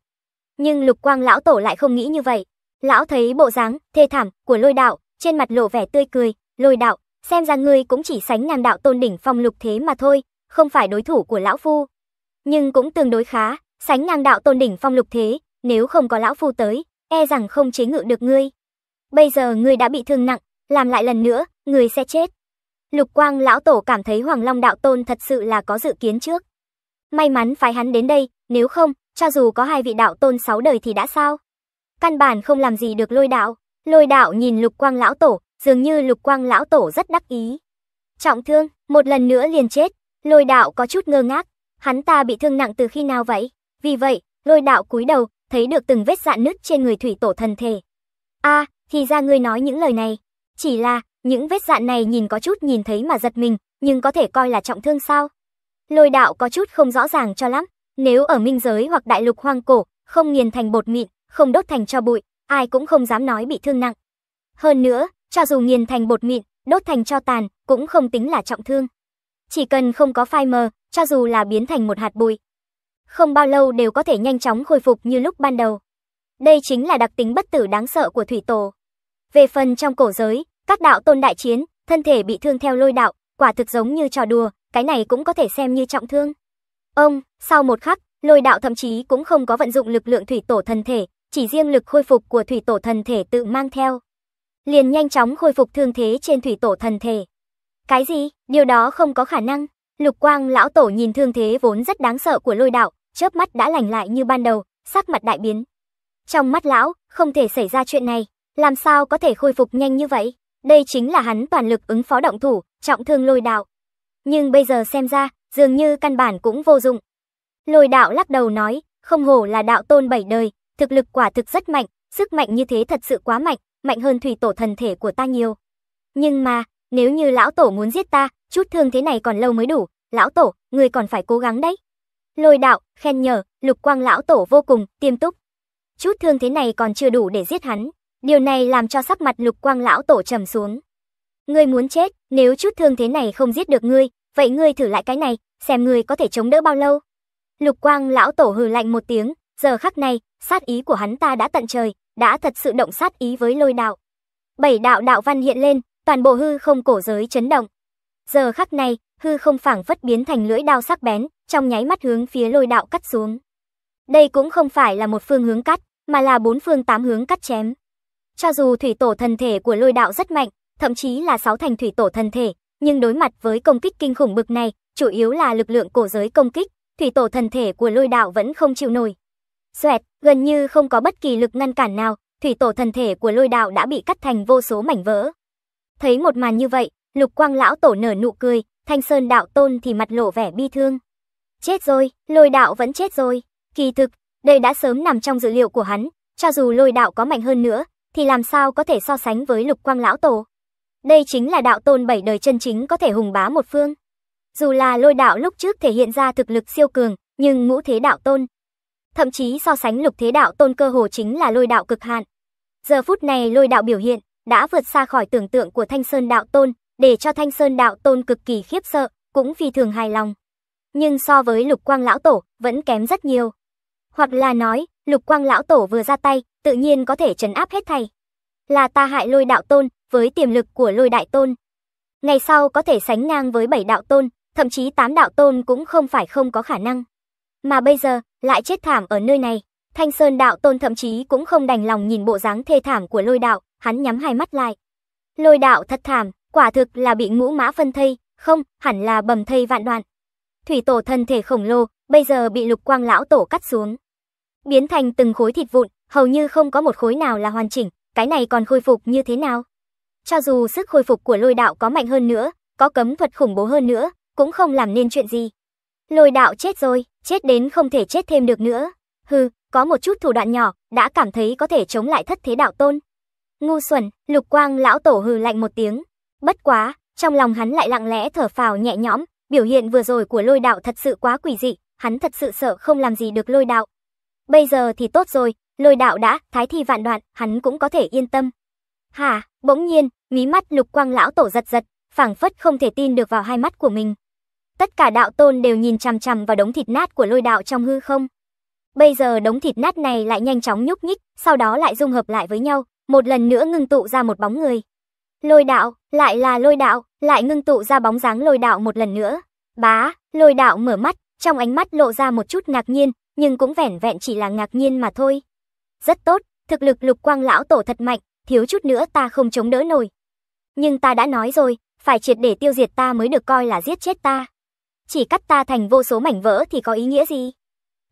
Nhưng lục quang lão tổ lại không nghĩ như vậy. Lão thấy bộ dáng thê thảm của lôi đạo, trên mặt lộ vẻ tươi cười, lôi đạo, xem ra ngươi cũng chỉ sánh ngang đạo tôn đỉnh phong lục thế mà thôi, không phải đối thủ của lão phu, nhưng cũng tương đối khá, sánh ngang đạo tôn đỉnh phong lục thế, nếu không có lão phu tới, e rằng không chế ngự được ngươi. Bây giờ ngươi đã bị thương nặng, làm lại lần nữa, ngươi sẽ chết. Lục Quang lão tổ cảm thấy Hoàng Long đạo tôn thật sự là có dự kiến trước. May mắn phái hắn đến đây, nếu không, cho dù có hai vị đạo tôn sáu đời thì đã sao? Căn bản không làm gì được lôi đạo. Lôi đạo nhìn lục quang lão tổ, dường như lục quang lão tổ rất đắc ý. Trọng thương, một lần nữa liền chết, Lôi đạo có chút ngơ ngác, hắn ta bị thương nặng từ khi nào vậy? Vì vậy, lôi đạo cúi đầu, thấy được từng vết dạn nứt trên người thủy tổ thần thể. a thì ra ngươi nói những lời này. Chỉ là, những vết dạn này nhìn có chút nhìn thấy mà giật mình, nhưng có thể coi là trọng thương sao? Lôi đạo có chút không rõ ràng cho lắm. Nếu ở minh giới hoặc đại lục hoang cổ, không nghiền thành bột mịn, không đốt thành cho bụi, ai cũng không dám nói bị thương nặng. Hơn nữa, cho dù nghiền thành bột mịn, đốt thành cho tàn, cũng không tính là trọng thương. Chỉ cần không có Fimer, cho dù là biến thành một hạt bụi, không bao lâu đều có thể nhanh chóng khôi phục như lúc ban đầu. Đây chính là đặc tính bất tử đáng sợ của thủy tổ. Về phần trong cổ giới, các đạo tôn đại chiến, thân thể bị thương theo lôi đạo, quả thực giống như trò đùa, cái này cũng có thể xem như trọng thương. Ông, sau một khắc, lôi đạo thậm chí cũng không có vận dụng lực lượng thủy tổ thần thể, chỉ riêng lực khôi phục của thủy tổ thần thể tự mang theo. Liền nhanh chóng khôi phục thương thế trên thủy tổ thần thể. Cái gì? Điều đó không có khả năng. Lục Quang lão tổ nhìn thương thế vốn rất đáng sợ của Lôi Đạo, chớp mắt đã lành lại như ban đầu, sắc mặt đại biến. Trong mắt lão, không thể xảy ra chuyện này, làm sao có thể khôi phục nhanh như vậy? Đây chính là hắn toàn lực ứng phó động thủ, trọng thương Lôi Đạo. Nhưng bây giờ xem ra, dường như căn bản cũng vô dụng. Lôi Đạo lắc đầu nói, không hổ là đạo tôn bảy đời, thực lực quả thực rất mạnh, sức mạnh như thế thật sự quá mạnh, mạnh hơn thủy tổ thần thể của ta nhiều. Nhưng mà, nếu như lão tổ muốn giết ta, chút thương thế này còn lâu mới đủ, lão tổ, người còn phải cố gắng đấy. Lôi đạo, khen nhờ, lục quang lão tổ vô cùng, tiêm túc. Chút thương thế này còn chưa đủ để giết hắn, điều này làm cho sắc mặt lục quang lão tổ trầm xuống. Ngươi muốn chết, nếu chút thương thế này không giết được ngươi, vậy ngươi thử lại cái này, xem ngươi có thể chống đỡ bao lâu. Lục quang lão tổ hừ lạnh một tiếng, giờ khắc này, sát ý của hắn ta đã tận trời, đã thật sự động sát ý với lôi đạo. Bảy đạo đạo văn hiện lên, Toàn bộ hư không cổ giới chấn động. Giờ khắc này, hư không phảng phất biến thành lưỡi đao sắc bén, trong nháy mắt hướng phía lôi đạo cắt xuống. Đây cũng không phải là một phương hướng cắt, mà là bốn phương tám hướng cắt chém. Cho dù thủy tổ thần thể của lôi đạo rất mạnh, thậm chí là sáu thành thủy tổ thần thể, nhưng đối mặt với công kích kinh khủng bực này, chủ yếu là lực lượng cổ giới công kích, thủy tổ thần thể của lôi đạo vẫn không chịu nổi. Xoẹt, gần như không có bất kỳ lực ngăn cản nào, thủy tổ thần thể của lôi đạo đã bị cắt thành vô số mảnh vỡ. Thấy một màn như vậy, lục quang lão tổ nở nụ cười, thanh sơn đạo tôn thì mặt lộ vẻ bi thương. Chết rồi, lôi đạo vẫn chết rồi. Kỳ thực, đây đã sớm nằm trong dữ liệu của hắn, cho dù lôi đạo có mạnh hơn nữa, thì làm sao có thể so sánh với lục quang lão tổ. Đây chính là đạo tôn bảy đời chân chính có thể hùng bá một phương. Dù là lôi đạo lúc trước thể hiện ra thực lực siêu cường, nhưng ngũ thế đạo tôn. Thậm chí so sánh lục thế đạo tôn cơ hồ chính là lôi đạo cực hạn. Giờ phút này lôi đạo biểu hiện, đã vượt xa khỏi tưởng tượng của Thanh Sơn Đạo Tôn, để cho Thanh Sơn Đạo Tôn cực kỳ khiếp sợ, cũng phi thường hài lòng. Nhưng so với Lục Quang Lão Tổ, vẫn kém rất nhiều. Hoặc là nói, Lục Quang Lão Tổ vừa ra tay, tự nhiên có thể trấn áp hết thầy. Là ta hại lôi đạo tôn, với tiềm lực của lôi đại tôn. Ngày sau có thể sánh ngang với bảy đạo tôn, thậm chí tám đạo tôn cũng không phải không có khả năng. Mà bây giờ, lại chết thảm ở nơi này. Thanh Sơn đạo tôn thậm chí cũng không đành lòng nhìn bộ dáng thê thảm của lôi đạo, hắn nhắm hai mắt lại. Lôi đạo thật thảm, quả thực là bị ngũ mã phân thây, không, hẳn là bầm thây vạn đoạn. Thủy tổ thân thể khổng lồ, bây giờ bị lục quang lão tổ cắt xuống. Biến thành từng khối thịt vụn, hầu như không có một khối nào là hoàn chỉnh, cái này còn khôi phục như thế nào? Cho dù sức khôi phục của lôi đạo có mạnh hơn nữa, có cấm thuật khủng bố hơn nữa, cũng không làm nên chuyện gì. Lôi đạo chết rồi, chết đến không thể chết thêm được nữa. Hừ, có một chút thủ đoạn nhỏ, đã cảm thấy có thể chống lại thất thế đạo tôn. Ngu xuẩn, lục quang lão tổ hừ lạnh một tiếng. Bất quá, trong lòng hắn lại lặng lẽ thở phào nhẹ nhõm, biểu hiện vừa rồi của lôi đạo thật sự quá quỷ dị, hắn thật sự sợ không làm gì được lôi đạo. Bây giờ thì tốt rồi, lôi đạo đã, thái thi vạn đoạn, hắn cũng có thể yên tâm. hà bỗng nhiên, mí mắt lục quang lão tổ giật giật, phảng phất không thể tin được vào hai mắt của mình. Tất cả đạo tôn đều nhìn chằm chằm vào đống thịt nát của lôi đạo trong hư không. Bây giờ đống thịt nát này lại nhanh chóng nhúc nhích, sau đó lại dung hợp lại với nhau, một lần nữa ngưng tụ ra một bóng người. Lôi đạo, lại là lôi đạo, lại ngưng tụ ra bóng dáng lôi đạo một lần nữa. Bá, lôi đạo mở mắt, trong ánh mắt lộ ra một chút ngạc nhiên, nhưng cũng vẻn vẹn chỉ là ngạc nhiên mà thôi. Rất tốt, thực lực lục quang lão tổ thật mạnh, thiếu chút nữa ta không chống đỡ nổi. Nhưng ta đã nói rồi, phải triệt để tiêu diệt ta mới được coi là giết chết ta. Chỉ cắt ta thành vô số mảnh vỡ thì có ý nghĩa gì?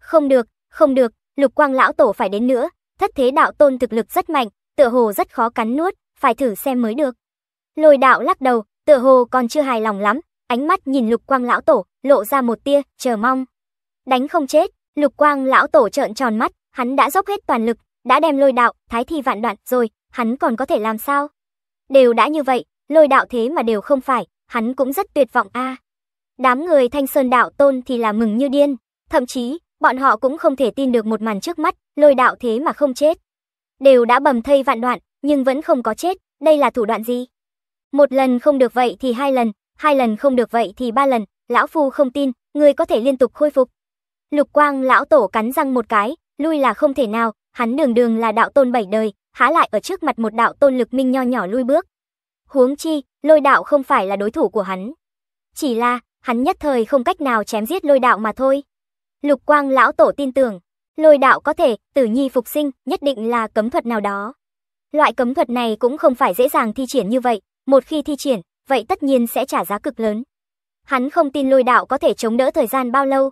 Không được, không được, lục quang lão tổ phải đến nữa, thất thế đạo tôn thực lực rất mạnh, tựa hồ rất khó cắn nuốt, phải thử xem mới được. Lôi đạo lắc đầu, tựa hồ còn chưa hài lòng lắm, ánh mắt nhìn lục quang lão tổ, lộ ra một tia, chờ mong. Đánh không chết, lục quang lão tổ trợn tròn mắt, hắn đã dốc hết toàn lực, đã đem lôi đạo, thái thi vạn đoạn rồi, hắn còn có thể làm sao? Đều đã như vậy, lôi đạo thế mà đều không phải, hắn cũng rất tuyệt vọng a. Đám người thanh sơn đạo tôn thì là mừng như điên, thậm chí Bọn họ cũng không thể tin được một màn trước mắt, lôi đạo thế mà không chết. Đều đã bầm thây vạn đoạn, nhưng vẫn không có chết, đây là thủ đoạn gì? Một lần không được vậy thì hai lần, hai lần không được vậy thì ba lần, lão phu không tin, người có thể liên tục khôi phục. Lục quang lão tổ cắn răng một cái, lui là không thể nào, hắn đường đường là đạo tôn bảy đời, há lại ở trước mặt một đạo tôn lực minh nho nhỏ lui bước. Huống chi, lôi đạo không phải là đối thủ của hắn. Chỉ là, hắn nhất thời không cách nào chém giết lôi đạo mà thôi. Lục Quang lão tổ tin tưởng, lôi đạo có thể, tử nhi phục sinh, nhất định là cấm thuật nào đó. Loại cấm thuật này cũng không phải dễ dàng thi triển như vậy, một khi thi triển, vậy tất nhiên sẽ trả giá cực lớn. Hắn không tin lôi đạo có thể chống đỡ thời gian bao lâu.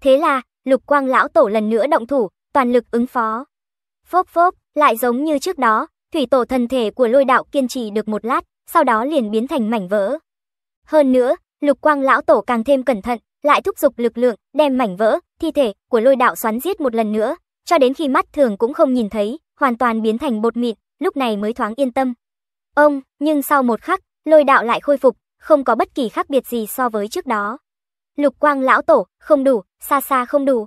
Thế là, lục quang lão tổ lần nữa động thủ, toàn lực ứng phó. Phốp phốp, lại giống như trước đó, thủy tổ thần thể của lôi đạo kiên trì được một lát, sau đó liền biến thành mảnh vỡ. Hơn nữa, lục quang lão tổ càng thêm cẩn thận, lại thúc giục lực lượng, đem mảnh vỡ, thi thể của lôi đạo xoắn giết một lần nữa, cho đến khi mắt thường cũng không nhìn thấy, hoàn toàn biến thành bột mịn, lúc này mới thoáng yên tâm. Ông, nhưng sau một khắc, lôi đạo lại khôi phục, không có bất kỳ khác biệt gì so với trước đó. Lục quang lão tổ, không đủ, xa xa không đủ.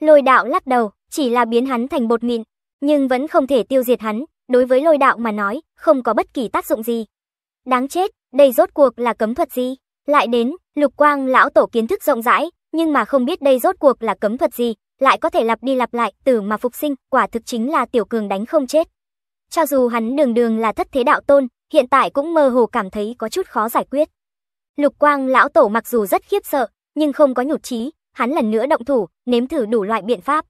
Lôi đạo lắc đầu, chỉ là biến hắn thành bột mịn, nhưng vẫn không thể tiêu diệt hắn, đối với lôi đạo mà nói, không có bất kỳ tác dụng gì. Đáng chết, đây rốt cuộc là cấm thuật gì? Lại đến, lục quang lão tổ kiến thức rộng rãi, nhưng mà không biết đây rốt cuộc là cấm thuật gì, lại có thể lặp đi lặp lại, tử mà phục sinh, quả thực chính là tiểu cường đánh không chết. Cho dù hắn đường đường là thất thế đạo tôn, hiện tại cũng mơ hồ cảm thấy có chút khó giải quyết. Lục quang lão tổ mặc dù rất khiếp sợ, nhưng không có nhụt chí, hắn lần nữa động thủ, nếm thử đủ loại biện pháp.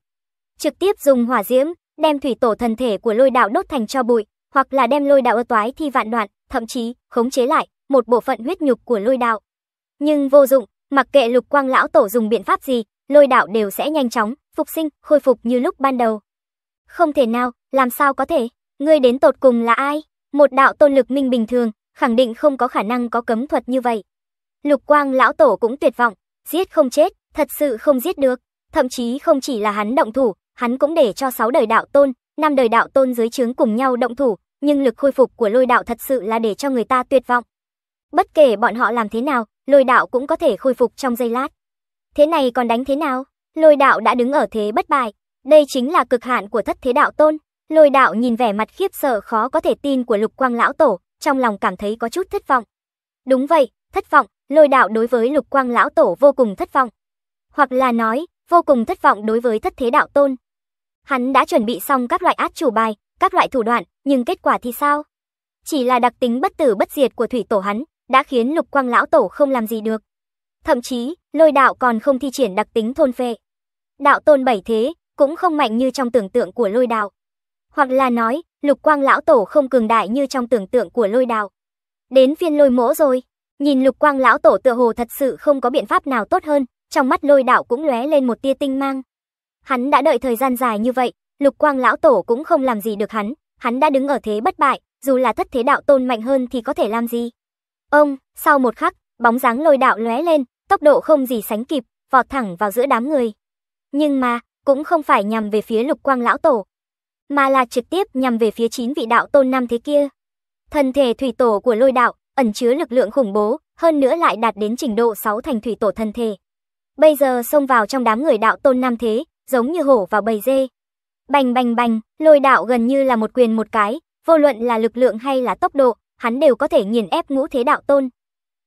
Trực tiếp dùng hỏa diễm, đem thủy tổ thần thể của lôi đạo đốt thành cho bụi, hoặc là đem lôi đạo ơ toái thi vạn đoạn, thậm chí khống chế lại một bộ phận huyết nhục của lôi đạo. Nhưng vô dụng, mặc kệ lục quang lão tổ dùng biện pháp gì, lôi đạo đều sẽ nhanh chóng, phục sinh, khôi phục như lúc ban đầu. Không thể nào, làm sao có thể, ngươi đến tột cùng là ai? Một đạo tôn lực minh bình thường, khẳng định không có khả năng có cấm thuật như vậy. Lục quang lão tổ cũng tuyệt vọng, giết không chết, thật sự không giết được. Thậm chí không chỉ là hắn động thủ, hắn cũng để cho sáu đời đạo tôn, năm đời đạo tôn dưới trướng cùng nhau động thủ, nhưng lực khôi phục của lôi đạo thật sự là để cho người ta tuyệt vọng. Bất kể bọn họ làm thế nào, lôi đạo cũng có thể khôi phục trong giây lát. Thế này còn đánh thế nào? Lôi đạo đã đứng ở thế bất bại, đây chính là cực hạn của thất thế đạo tôn. Lôi đạo nhìn vẻ mặt khiếp sợ khó có thể tin của lục quang lão tổ, trong lòng cảm thấy có chút thất vọng. Đúng vậy, thất vọng, lôi đạo đối với lục quang lão tổ vô cùng thất vọng. Hoặc là nói, vô cùng thất vọng đối với thất thế đạo tôn. Hắn đã chuẩn bị xong các loại át chủ bài, các loại thủ đoạn, nhưng kết quả thì sao? Chỉ là đặc tính bất tử bất diệt của thủy tổ hắn, đã khiến lục quang lão tổ không làm gì được. Thậm chí, lôi đạo còn không thi triển đặc tính thôn phệ. Đạo tôn bảy thế, cũng không mạnh như trong tưởng tượng của lôi đạo. Hoặc là nói, lục quang lão tổ không cường đại như trong tưởng tượng của lôi đạo. Đến phiên lôi mỗ rồi, nhìn lục quang lão tổ tựa hồ thật sự không có biện pháp nào tốt hơn, trong mắt lôi đạo cũng lóe lên một tia tinh mang. Hắn đã đợi thời gian dài như vậy, lục quang lão tổ cũng không làm gì được hắn, hắn đã đứng ở thế bất bại, dù là thất thế đạo tôn mạnh hơn thì có thể làm gì. Ông, sau một khắc, bóng dáng lôi đạo lóe lên, tốc độ không gì sánh kịp, vọt thẳng vào giữa đám người. Nhưng mà, cũng không phải nhằm về phía lục quang lão tổ, mà là trực tiếp nhằm về phía chín vị đạo tôn năm thế kia. Thân thể thủy tổ của lôi đạo ẩn chứa lực lượng khủng bố, hơn nữa lại đạt đến trình độ 6 thành thủy tổ thân thể. Bây giờ xông vào trong đám người đạo tôn năm thế, giống như hổ vào bầy dê. Bành bành bành, lôi đạo gần như là một quyền một cái, vô luận là lực lượng hay là tốc độ, hắn đều có thể nghiền ép ngũ thế đạo tôn.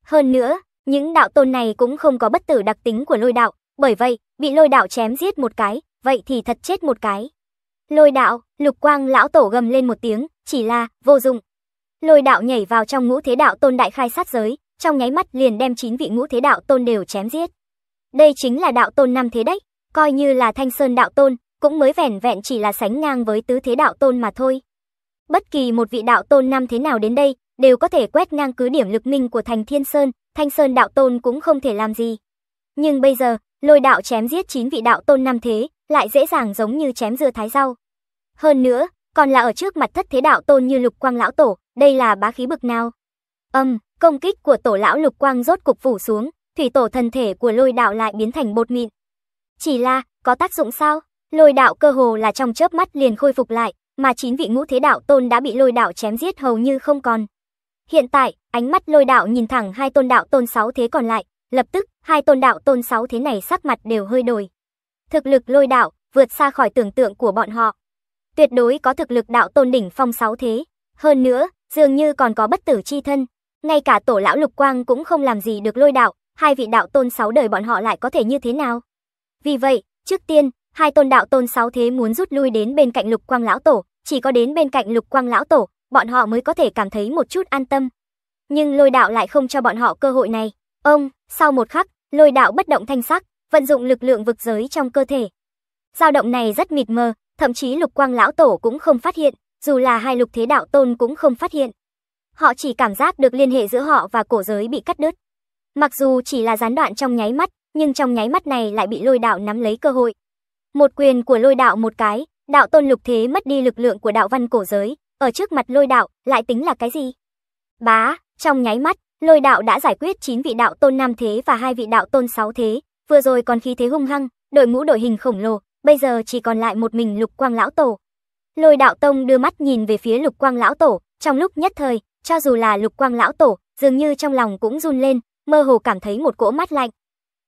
Hơn nữa, những đạo tôn này cũng không có bất tử đặc tính của lôi đạo, bởi vậy, bị lôi đạo chém giết một cái, vậy thì thật chết một cái. Lôi đạo, lục quang lão tổ gầm lên một tiếng, chỉ là, vô dụng. Lôi đạo nhảy vào trong ngũ thế đạo tôn đại khai sát giới, trong nháy mắt liền đem chín vị ngũ thế đạo tôn đều chém giết. Đây chính là đạo tôn năm thế đấy, coi như là thanh sơn đạo tôn, cũng mới vẻn vẹn chỉ là sánh ngang với tứ thế đạo tôn mà thôi. Bất kỳ một vị đạo tôn năm thế nào đến đây, đều có thể quét ngang cứ điểm lực minh của thành Thiên Sơn, Thanh Sơn đạo tôn cũng không thể làm gì. Nhưng bây giờ, lôi đạo chém giết chín vị đạo tôn năm thế, lại dễ dàng giống như chém dưa thái rau. Hơn nữa, còn là ở trước mặt thất thế đạo tôn như lục quang lão tổ, đây là bá khí bực nào. Âm, công kích của tổ lão lục quang rốt cục phủ xuống, thủy tổ thân thể của lôi đạo lại biến thành bột mịn. Chỉ là, có tác dụng sao? Lôi đạo cơ hồ là trong chớp mắt liền khôi phục lại, mà chín vị ngũ thế đạo tôn đã bị lôi đạo chém giết hầu như không còn. Hiện tại, ánh mắt lôi đạo nhìn thẳng hai tôn đạo tôn sáu thế còn lại, lập tức, hai tôn đạo tôn sáu thế này sắc mặt đều hơi đổi. Thực lực lôi đạo, vượt xa khỏi tưởng tượng của bọn họ. Tuyệt đối có thực lực đạo tôn đỉnh phong sáu thế. Hơn nữa, dường như còn có bất tử chi thân. Ngay cả tổ lão lục quang cũng không làm gì được lôi đạo, hai vị đạo tôn sáu đời bọn họ lại có thể như thế nào. Vì vậy, trước tiên, hai tôn đạo tôn sáu thế muốn rút lui đến bên cạnh lục quang lão tổ, chỉ có đến bên cạnh lục quang lão tổ, bọn họ mới có thể cảm thấy một chút an tâm. Nhưng lôi đạo lại không cho bọn họ cơ hội này. Ông, sau một khắc, lôi đạo bất động thanh sắc, vận dụng lực lượng vực giới trong cơ thể. dao động này rất mịt mờ, thậm chí lục quang lão tổ cũng không phát hiện, dù là hai lục thế đạo tôn cũng không phát hiện. Họ chỉ cảm giác được liên hệ giữa họ và cổ giới bị cắt đứt. Mặc dù chỉ là gián đoạn trong nháy mắt, nhưng trong nháy mắt này lại bị lôi đạo nắm lấy cơ hội. Một quyền của lôi đạo một cái, đạo tôn lục thế mất đi lực lượng của đạo văn cổ giới, ở trước mặt lôi đạo lại tính là cái gì? Bá, trong nháy mắt, lôi đạo đã giải quyết 9 vị đạo tôn nam thế và hai vị đạo tôn sáu thế, vừa rồi còn khí thế hung hăng, đội ngũ đội hình khổng lồ, bây giờ chỉ còn lại một mình lục quang lão tổ. Lôi đạo tông đưa mắt nhìn về phía lục quang lão tổ, trong lúc nhất thời, cho dù là lục quang lão tổ, dường như trong lòng cũng run lên, mơ hồ cảm thấy một cỗ mát lạnh.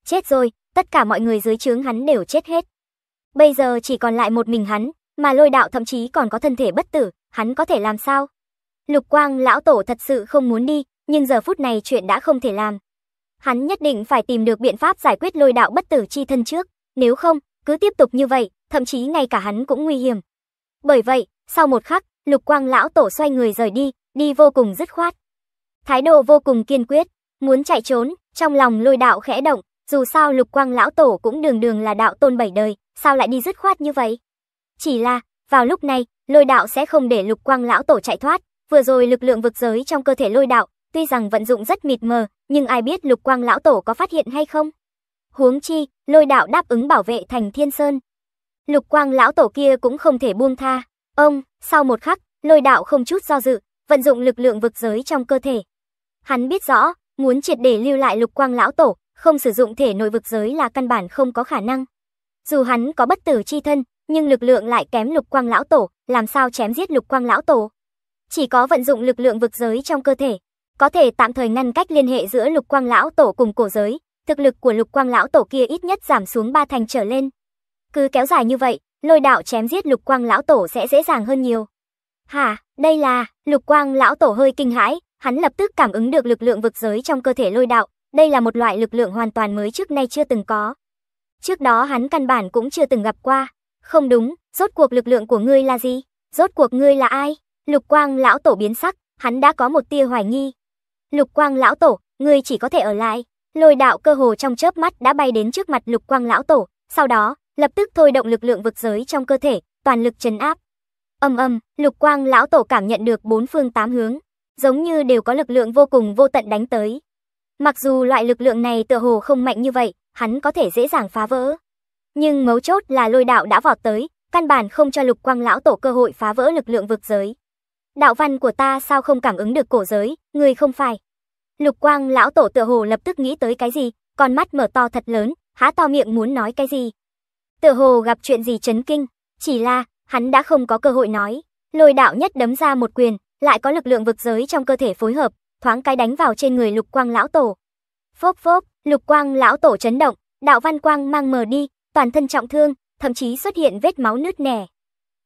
Chết rồi, tất cả mọi người dưới trướng hắn đều chết hết. Bây giờ chỉ còn lại một mình hắn, mà lôi đạo thậm chí còn có thân thể bất tử, hắn có thể làm sao? Lục Quang lão tổ thật sự không muốn đi, nhưng giờ phút này chuyện đã không thể làm. Hắn nhất định phải tìm được biện pháp giải quyết lôi đạo bất tử chi thân trước, nếu không, cứ tiếp tục như vậy, thậm chí ngay cả hắn cũng nguy hiểm. Bởi vậy, sau một khắc, Lục Quang lão tổ xoay người rời đi, đi vô cùng dứt khoát. Thái độ vô cùng kiên quyết, muốn chạy trốn, trong lòng lôi đạo khẽ động, dù sao Lục Quang lão tổ cũng đường đường là đạo tôn bảy đời, sao lại đi dứt khoát như vậy? Chỉ là, vào lúc này, lôi đạo sẽ không để lục quang lão tổ chạy thoát. Vừa rồi lực lượng vực giới trong cơ thể lôi đạo, tuy rằng vận dụng rất mịt mờ, nhưng ai biết lục quang lão tổ có phát hiện hay không? Huống chi, lôi đạo đáp ứng bảo vệ thành thiên sơn. Lục quang lão tổ kia cũng không thể buông tha. Ông, sau một khắc, lôi đạo không chút do dự, vận dụng lực lượng vực giới trong cơ thể. Hắn biết rõ, muốn triệt để lưu lại lục quang lão tổ, không sử dụng thể nội vực giới là căn bản không có khả năng. Dù hắn có bất tử chi thân, nhưng lực lượng lại kém lục quang lão tổ, làm sao chém giết lục quang lão tổ. Chỉ có vận dụng lực lượng vực giới trong cơ thể, có thể tạm thời ngăn cách liên hệ giữa lục quang lão tổ cùng cổ giới, thực lực của lục quang lão tổ kia ít nhất giảm xuống ba thành trở lên. Cứ kéo dài như vậy, lôi đạo chém giết lục quang lão tổ sẽ dễ dàng hơn nhiều. Hả, đây là, lục quang lão tổ hơi kinh hãi, hắn lập tức cảm ứng được lực lượng vực giới trong cơ thể lôi đạo, đây là một loại lực lượng hoàn toàn mới trước nay chưa từng có. Trước đó hắn căn bản cũng chưa từng gặp qua. Không đúng, rốt cuộc lực lượng của ngươi là gì? Rốt cuộc ngươi là ai? Lục Quang lão tổ biến sắc, hắn đã có một tia hoài nghi. Lục Quang lão tổ, ngươi chỉ có thể ở lại. Lôi đạo cơ hồ trong chớp mắt đã bay đến trước mặt Lục Quang lão tổ, sau đó, lập tức thôi động lực lượng vực giới trong cơ thể, toàn lực trấn áp. Ầm ầm, Lục Quang lão tổ cảm nhận được bốn phương tám hướng, giống như đều có lực lượng vô cùng vô tận đánh tới. Mặc dù loại lực lượng này tựa hồ không mạnh như vậy, hắn có thể dễ dàng phá vỡ, nhưng mấu chốt là lôi đạo đã vọt tới, căn bản không cho lục quang lão tổ cơ hội phá vỡ lực lượng vực giới. Đạo văn của ta sao không cảm ứng được cổ giới, người không phải. Lục quang lão tổ tựa hồ lập tức nghĩ tới cái gì, con mắt mở to thật lớn, há to miệng muốn nói cái gì. Tựa hồ gặp chuyện gì chấn kinh, chỉ là, hắn đã không có cơ hội nói. Lôi đạo nhất đấm ra một quyền, lại có lực lượng vực giới trong cơ thể phối hợp, thoáng cái đánh vào trên người lục quang lão tổ. Phốp phốp, lục quang lão tổ chấn động, đạo văn quang mang mờ đi, toàn thân trọng thương, thậm chí xuất hiện vết máu nứt nẻ.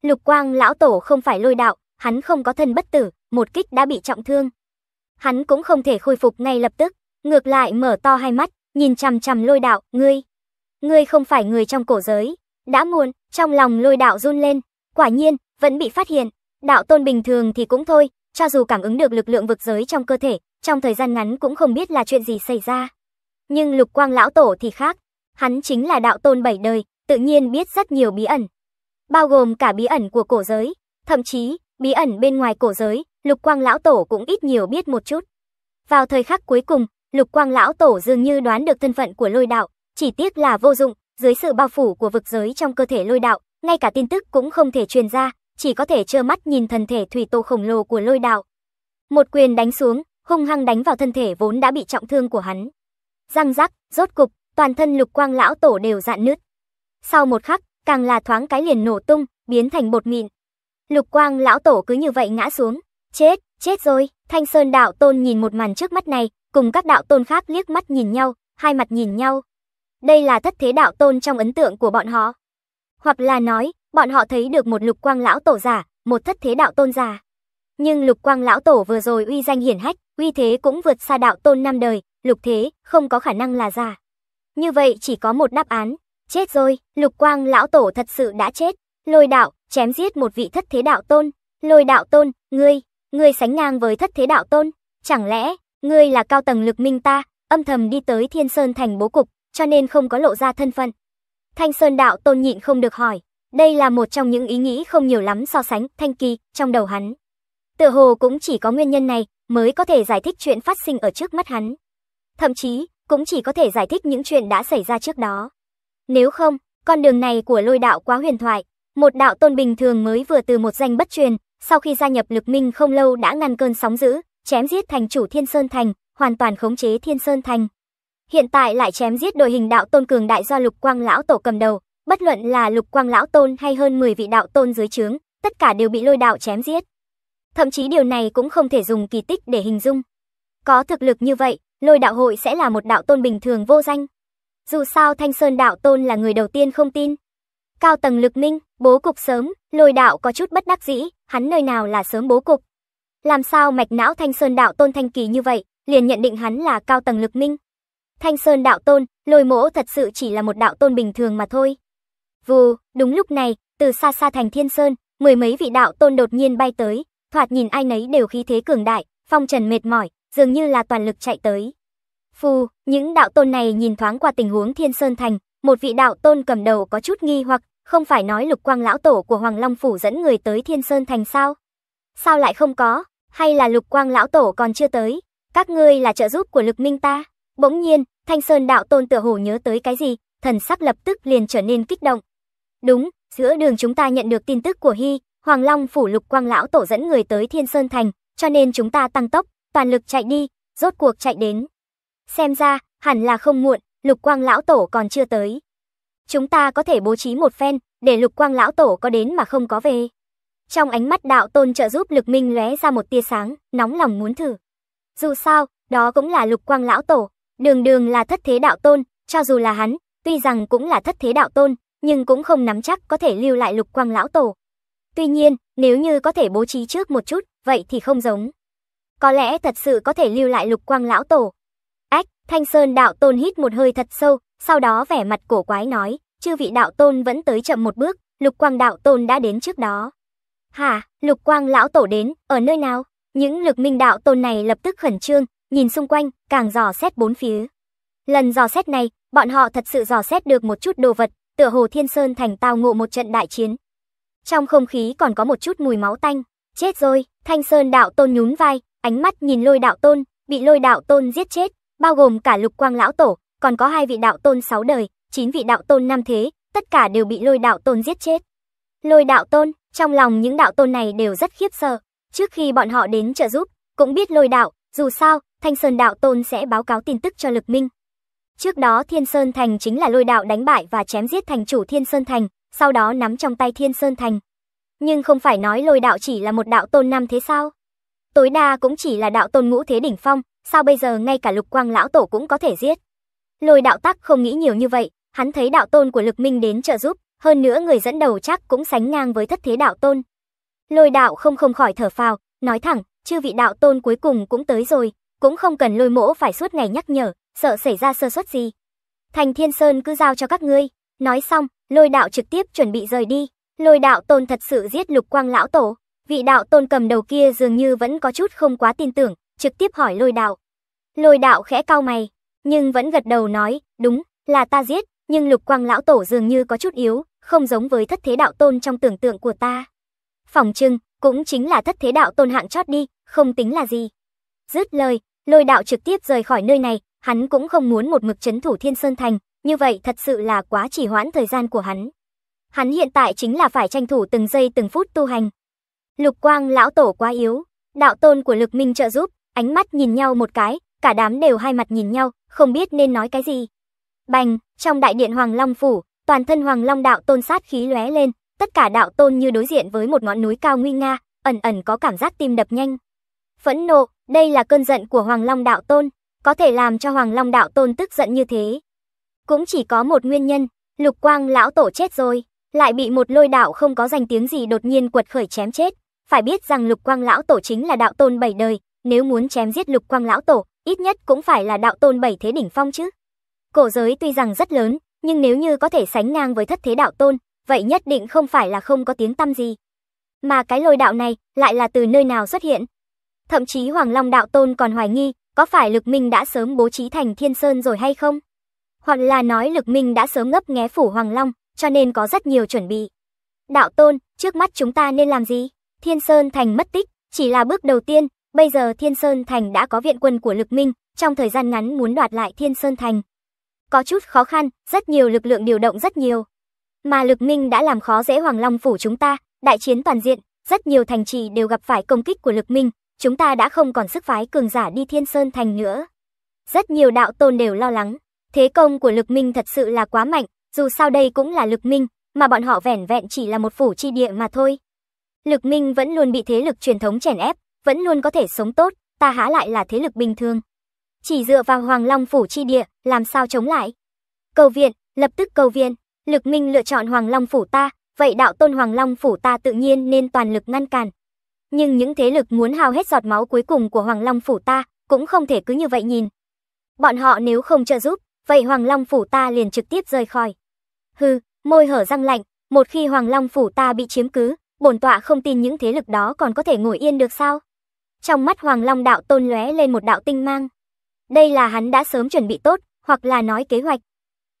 Lục Quang lão tổ không phải lôi đạo, hắn không có thân bất tử, một kích đã bị trọng thương. Hắn cũng không thể khôi phục ngay lập tức, ngược lại mở to hai mắt, nhìn chằm chằm lôi đạo, ngươi. Ngươi không phải người trong cổ giới. Đã muộn, trong lòng lôi đạo run lên, quả nhiên, vẫn bị phát hiện. Đạo tôn bình thường thì cũng thôi, cho dù cảm ứng được lực lượng vực giới trong cơ thể, trong thời gian ngắn cũng không biết là chuyện gì xảy ra. Nhưng lục quang lão tổ thì khác, Hắn chính là đạo tôn bảy đời, tự nhiên biết rất nhiều bí ẩn. Bao gồm cả bí ẩn của cổ giới, thậm chí, bí ẩn bên ngoài cổ giới, lục quang lão tổ cũng ít nhiều biết một chút. Vào thời khắc cuối cùng, lục quang lão tổ dường như đoán được thân phận của lôi đạo, chỉ tiếc là vô dụng, dưới sự bao phủ của vực giới trong cơ thể lôi đạo, ngay cả tin tức cũng không thể truyền ra, chỉ có thể trơ mắt nhìn thân thể thủy tô khổng lồ của lôi đạo. Một quyền đánh xuống, hung hăng đánh vào thân thể vốn đã bị trọng thương của hắn. Răng rắc, rốt cục, toàn thân lục quang lão tổ đều dạn nứt. Sau một khắc, càng là thoáng cái liền nổ tung, biến thành bột mịn. Lục quang lão tổ cứ như vậy ngã xuống, chết, chết rồi, thanh sơn đạo tôn nhìn một màn trước mắt này, cùng các đạo tôn khác liếc mắt nhìn nhau, hai mặt nhìn nhau. Đây là thất thế đạo tôn trong ấn tượng của bọn họ. Hoặc là nói, bọn họ thấy được một lục quang lão tổ giả, một thất thế đạo tôn giả. Nhưng lục quang lão tổ vừa rồi uy danh hiển hách, uy thế cũng vượt xa đạo tôn năm đời, lục thế, không có khả năng là giả. Như vậy chỉ có một đáp án. Chết rồi, lục quang lão tổ thật sự đã chết. Lôi đạo, chém giết một vị thất thế đạo tôn. Lôi đạo tôn, ngươi, ngươi sánh ngang với thất thế đạo tôn. Chẳng lẽ, ngươi là cao tầng lực minh ta, âm thầm đi tới thiên sơn thành bố cục, cho nên không có lộ ra thân phận. Thanh sơn đạo tôn nhịn không được hỏi. Đây là một trong những ý nghĩ không nhiều lắm so sánh thanh kỳ trong đầu hắn. Tựa hồ cũng chỉ có nguyên nhân này mới có thể giải thích chuyện phát sinh ở trước mắt hắn. Thậm chí, cũng chỉ có thể giải thích những chuyện đã xảy ra trước đó. Nếu không, con đường này của lôi đạo quá huyền thoại, một đạo tôn bình thường mới vừa từ một danh bất truyền, sau khi gia nhập lực minh không lâu đã ngăn cơn sóng dữ, chém giết thành chủ Thiên Sơn Thành, hoàn toàn khống chế Thiên Sơn Thành. Hiện tại lại chém giết đội hình đạo tôn cường đại do lục quang lão tổ cầm đầu, bất luận là lục quang lão tôn hay hơn 10 vị đạo tôn dưới trướng, tất cả đều bị lôi đạo chém giết. Thậm chí điều này cũng không thể dùng kỳ tích để hình dung. Có thực lực như vậy, Lôi đạo hội sẽ là một đạo tôn bình thường vô danh. Dù sao Thanh Sơn đạo tôn là người đầu tiên không tin. Cao tầng lực minh, bố cục sớm, lôi đạo có chút bất đắc dĩ, hắn nơi nào là sớm bố cục. Làm sao mạch não Thanh Sơn đạo tôn thanh kỳ như vậy, liền nhận định hắn là cao tầng lực minh. Thanh Sơn đạo tôn, lôi mỗ thật sự chỉ là một đạo tôn bình thường mà thôi. Vù, đúng lúc này, từ xa xa thành thiên sơn, mười mấy vị đạo tôn đột nhiên bay tới, thoạt nhìn ai nấy đều khí thế cường đại, phong trần mệt mỏi, dường như là toàn lực chạy tới. Phù, những đạo tôn này nhìn thoáng qua tình huống Thiên Sơn Thành, một vị đạo tôn cầm đầu có chút nghi hoặc, không phải nói lục quang lão tổ của Hoàng Long Phủ dẫn người tới Thiên Sơn Thành sao? Sao lại không có, hay là lục quang lão tổ còn chưa tới, các ngươi là trợ giúp của lực minh ta? Bỗng nhiên, Thanh Sơn đạo tôn tựa hồ nhớ tới cái gì, thần sắc lập tức liền trở nên kích động. Đúng, giữa đường chúng ta nhận được tin tức của Hy, Hoàng Long Phủ lục quang lão tổ dẫn người tới Thiên Sơn Thành, cho nên chúng ta tăng tốc, toàn lực chạy đi, rốt cuộc chạy đến. Xem ra, hẳn là không muộn, lục quang lão tổ còn chưa tới. Chúng ta có thể bố trí một phen, để lục quang lão tổ có đến mà không có về. Trong ánh mắt đạo tôn trợ giúp lực minh lóe ra một tia sáng, nóng lòng muốn thử. Dù sao, đó cũng là lục quang lão tổ, đường đường là thất thế đạo tôn, cho dù là hắn, tuy rằng cũng là thất thế đạo tôn, nhưng cũng không nắm chắc có thể lưu lại lục quang lão tổ. Tuy nhiên, nếu như có thể bố trí trước một chút, vậy thì không giống có lẽ thật sự có thể lưu lại lục quang lão tổ. Ách, Thanh Sơn đạo tôn hít một hơi thật sâu, sau đó vẻ mặt cổ quái nói, chư vị đạo tôn vẫn tới chậm một bước, lục quang đạo tôn đã đến trước đó. Hả, lục quang lão tổ đến, ở nơi nào? Những lực minh đạo tôn này lập tức khẩn trương, nhìn xung quanh, càng dò xét bốn phía. Lần dò xét này, bọn họ thật sự dò xét được một chút đồ vật, tựa hồ Thiên Sơn thành tao ngộ một trận đại chiến. Trong không khí còn có một chút mùi máu tanh. Chết rồi, Thanh Sơn đạo tôn nhún vai, ánh mắt nhìn lôi đạo tôn, bị lôi đạo tôn giết chết, bao gồm cả lục quang lão tổ, còn có hai vị đạo tôn sáu đời, chín vị đạo tôn năm thế, tất cả đều bị lôi đạo tôn giết chết. Lôi đạo tôn, trong lòng những đạo tôn này đều rất khiếp sợ, trước khi bọn họ đến trợ giúp, cũng biết lôi đạo, dù sao, Thanh Sơn đạo tôn sẽ báo cáo tin tức cho Lực Minh. Trước đó Thiên Sơn Thành chính là lôi đạo đánh bại và chém giết thành chủ Thiên Sơn Thành, sau đó nắm trong tay Thiên Sơn Thành. Nhưng không phải nói lôi đạo chỉ là một đạo tôn năm thế sao? tối đa cũng chỉ là đạo tôn ngũ thế đỉnh phong, sao bây giờ ngay cả lục quang lão tổ cũng có thể giết. Lôi đạo tắc không nghĩ nhiều như vậy, hắn thấy đạo tôn của lực minh đến trợ giúp, hơn nữa người dẫn đầu chắc cũng sánh ngang với thất thế đạo tôn. Lôi đạo không không khỏi thở phào, nói thẳng, chư vị đạo tôn cuối cùng cũng tới rồi, cũng không cần lôi mỗ phải suốt ngày nhắc nhở, sợ xảy ra sơ suất gì. Thành Thiên Sơn cứ giao cho các ngươi. Nói xong, lôi đạo trực tiếp chuẩn bị rời đi. Lôi đạo tôn thật sự giết lục quang lão tổ. Vị đạo tôn cầm đầu kia dường như vẫn có chút không quá tin tưởng, trực tiếp hỏi lôi đạo. Lôi đạo khẽ cau mày, nhưng vẫn gật đầu nói, đúng, là ta giết, nhưng lục quang lão tổ dường như có chút yếu, không giống với thất thế đạo tôn trong tưởng tượng của ta. Phòng trưng, cũng chính là thất thế đạo tôn hạng chót đi, không tính là gì. Dứt lời, lôi đạo trực tiếp rời khỏi nơi này, hắn cũng không muốn một mực chấn thủ thiên sơn thành, như vậy thật sự là quá chỉ hoãn thời gian của hắn. Hắn hiện tại chính là phải tranh thủ từng giây từng phút tu hành, Lục quang lão tổ quá yếu, đạo tôn của lực minh trợ giúp, ánh mắt nhìn nhau một cái, cả đám đều hai mặt nhìn nhau, không biết nên nói cái gì. Bành, trong đại điện Hoàng Long Phủ, toàn thân Hoàng Long đạo tôn sát khí lóe lên, tất cả đạo tôn như đối diện với một ngọn núi cao nguy nga, ẩn ẩn có cảm giác tim đập nhanh. Phẫn nộ, đây là cơn giận của Hoàng Long đạo tôn, có thể làm cho Hoàng Long đạo tôn tức giận như thế. Cũng chỉ có một nguyên nhân, lục quang lão tổ chết rồi, lại bị một lôi đạo không có danh tiếng gì đột nhiên quật khởi chém chết. Phải biết rằng lục quang lão tổ chính là đạo tôn bảy đời, nếu muốn chém giết lục quang lão tổ, ít nhất cũng phải là đạo tôn bảy thế đỉnh phong chứ. Cổ giới tuy rằng rất lớn, nhưng nếu như có thể sánh ngang với thất thế đạo tôn, vậy nhất định không phải là không có tiếng tăm gì. Mà cái lôi đạo này lại là từ nơi nào xuất hiện? Thậm chí Hoàng Long đạo tôn còn hoài nghi, có phải Lực Minh đã sớm bố trí thành Thiên Sơn rồi hay không? Hoặc là nói Lực Minh đã sớm ngấp nghé phủ Hoàng Long, cho nên có rất nhiều chuẩn bị. Đạo tôn, trước mắt chúng ta nên làm gì? Thiên Sơn Thành mất tích chỉ là bước đầu tiên, bây giờ Thiên Sơn Thành đã có viện quân của Lực Minh, trong thời gian ngắn muốn đoạt lại Thiên Sơn Thành. Có chút khó khăn, rất nhiều lực lượng điều động rất nhiều. Mà Lực Minh đã làm khó dễ Hoàng Long Phủ chúng ta, đại chiến toàn diện, rất nhiều thành trì đều gặp phải công kích của Lực Minh, chúng ta đã không còn sức phái cường giả đi Thiên Sơn Thành nữa. Rất nhiều đạo tôn đều lo lắng, thế công của Lực Minh thật sự là quá mạnh, dù sao đây cũng là Lực Minh, mà bọn họ vẻn vẹn chỉ là một phủ chi địa mà thôi. Lực Minh vẫn luôn bị thế lực truyền thống chèn ép, vẫn luôn có thể sống tốt, ta há lại là thế lực bình thường. Chỉ dựa vào Hoàng Long phủ chi địa, làm sao chống lại? Cầu viện, lập tức cầu viện, Lực Minh lựa chọn Hoàng Long phủ ta, vậy đạo tôn Hoàng Long phủ ta tự nhiên nên toàn lực ngăn cản. Nhưng những thế lực muốn hao hết giọt máu cuối cùng của Hoàng Long phủ ta, cũng không thể cứ như vậy nhìn. Bọn họ nếu không trợ giúp, vậy Hoàng Long phủ ta liền trực tiếp rời khỏi. Hừ, môi hở răng lạnh, một khi Hoàng Long phủ ta bị chiếm cứ, bổn tọa không tin những thế lực đó còn có thể ngồi yên được sao? Trong mắt Hoàng Long đạo tôn lóe lên một đạo tinh mang. Đây là hắn đã sớm chuẩn bị tốt, hoặc là nói kế hoạch.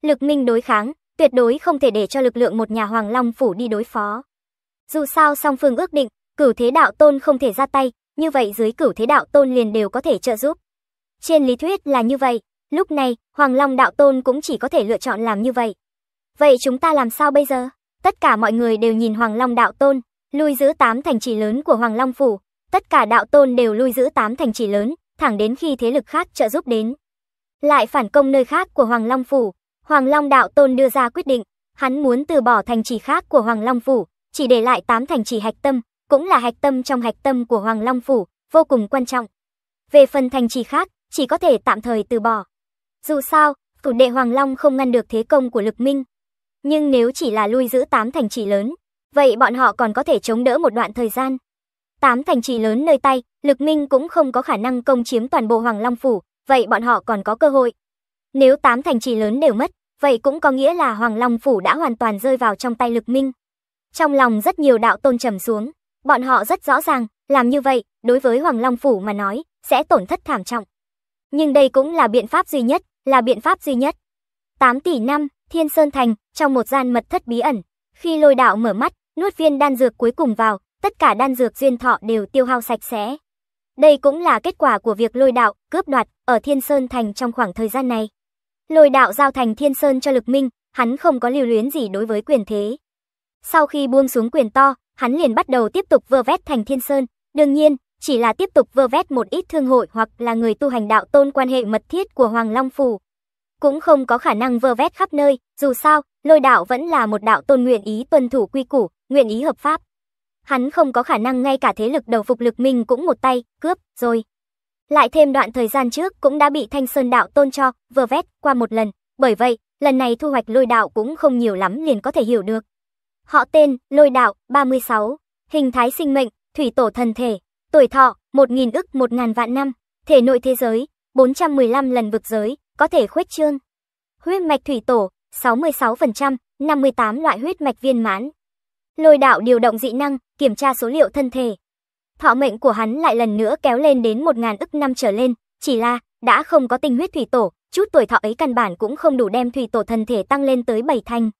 Lực minh đối kháng, tuyệt đối không thể để cho lực lượng một nhà Hoàng Long phủ đi đối phó. Dù sao song phương ước định, cửu thế đạo tôn không thể ra tay, như vậy dưới cửu thế đạo tôn liền đều có thể trợ giúp. Trên lý thuyết là như vậy, lúc này, Hoàng Long đạo tôn cũng chỉ có thể lựa chọn làm như vậy. Vậy chúng ta làm sao bây giờ? Tất cả mọi người đều nhìn Hoàng Long đạo tôn, lui giữ tám thành trì lớn của Hoàng Long Phủ, tất cả đạo tôn đều lui giữ tám thành trì lớn, thẳng đến khi thế lực khác trợ giúp đến. Lại phản công nơi khác của Hoàng Long Phủ, Hoàng Long đạo tôn đưa ra quyết định, hắn muốn từ bỏ thành trì khác của Hoàng Long Phủ, chỉ để lại tám thành trì hạch tâm, cũng là hạch tâm trong hạch tâm của Hoàng Long Phủ, vô cùng quan trọng. Về phần thành trì khác, chỉ có thể tạm thời từ bỏ. Dù sao, thủ đệ Hoàng Long không ngăn được thế công của lực minh. Nhưng nếu chỉ là lui giữ tám thành trì lớn, vậy bọn họ còn có thể chống đỡ một đoạn thời gian. Tám thành trì lớn nơi tay, Lực Minh cũng không có khả năng công chiếm toàn bộ Hoàng Long Phủ, vậy bọn họ còn có cơ hội. Nếu tám thành trì lớn đều mất, vậy cũng có nghĩa là Hoàng Long Phủ đã hoàn toàn rơi vào trong tay Lực Minh. Trong lòng rất nhiều đạo tôn trầm xuống, bọn họ rất rõ ràng, làm như vậy, đối với Hoàng Long Phủ mà nói, sẽ tổn thất thảm trọng. Nhưng đây cũng là biện pháp duy nhất, là biện pháp duy nhất. 8 tỷ năm, Thiên Sơn Thành, trong một gian mật thất bí ẩn, khi lôi đạo mở mắt, Nuốt viên đan dược cuối cùng vào, tất cả đan dược duyên thọ đều tiêu hao sạch sẽ. Đây cũng là kết quả của việc lôi đạo, cướp đoạt, ở Thiên Sơn Thành trong khoảng thời gian này. Lôi đạo giao thành Thiên Sơn cho Lực Minh, hắn không có lưu luyến gì đối với quyền thế. Sau khi buông xuống quyền to, hắn liền bắt đầu tiếp tục vơ vét thành Thiên Sơn, đương nhiên, chỉ là tiếp tục vơ vét một ít thương hội hoặc là người tu hành đạo tôn quan hệ mật thiết của Hoàng Long Phủ. Cũng không có khả năng vơ vét khắp nơi, dù sao, lôi đạo vẫn là một đạo tôn nguyện ý tuân thủ quy củ, nguyện ý hợp pháp. Hắn không có khả năng ngay cả thế lực đầu phục lực mình cũng một tay, cướp, rồi. Lại thêm đoạn thời gian trước cũng đã bị Thanh Sơn Đạo tôn cho, vừa vét, qua một lần. Bởi vậy, lần này thu hoạch lôi đạo cũng không nhiều lắm liền có thể hiểu được. Họ tên, lôi đạo, 36, hình thái sinh mệnh, thủy tổ thần thể, tuổi thọ, 1.000 ức 1.000 vạn năm, thể nội thế giới, 415 lần vực giới, có thể khuếch trương. Huyết mạch thủy tổ, 66%, 58 loại huyết mạch viên mãn, Lôi đạo điều động dị năng, kiểm tra số liệu thân thể. Thọ mệnh của hắn lại lần nữa kéo lên đến một ngàn ức năm trở lên, chỉ là đã không có tinh huyết thủy tổ, chút tuổi thọ ấy căn bản cũng không đủ đem thủy tổ thân thể tăng lên tới bảy thành.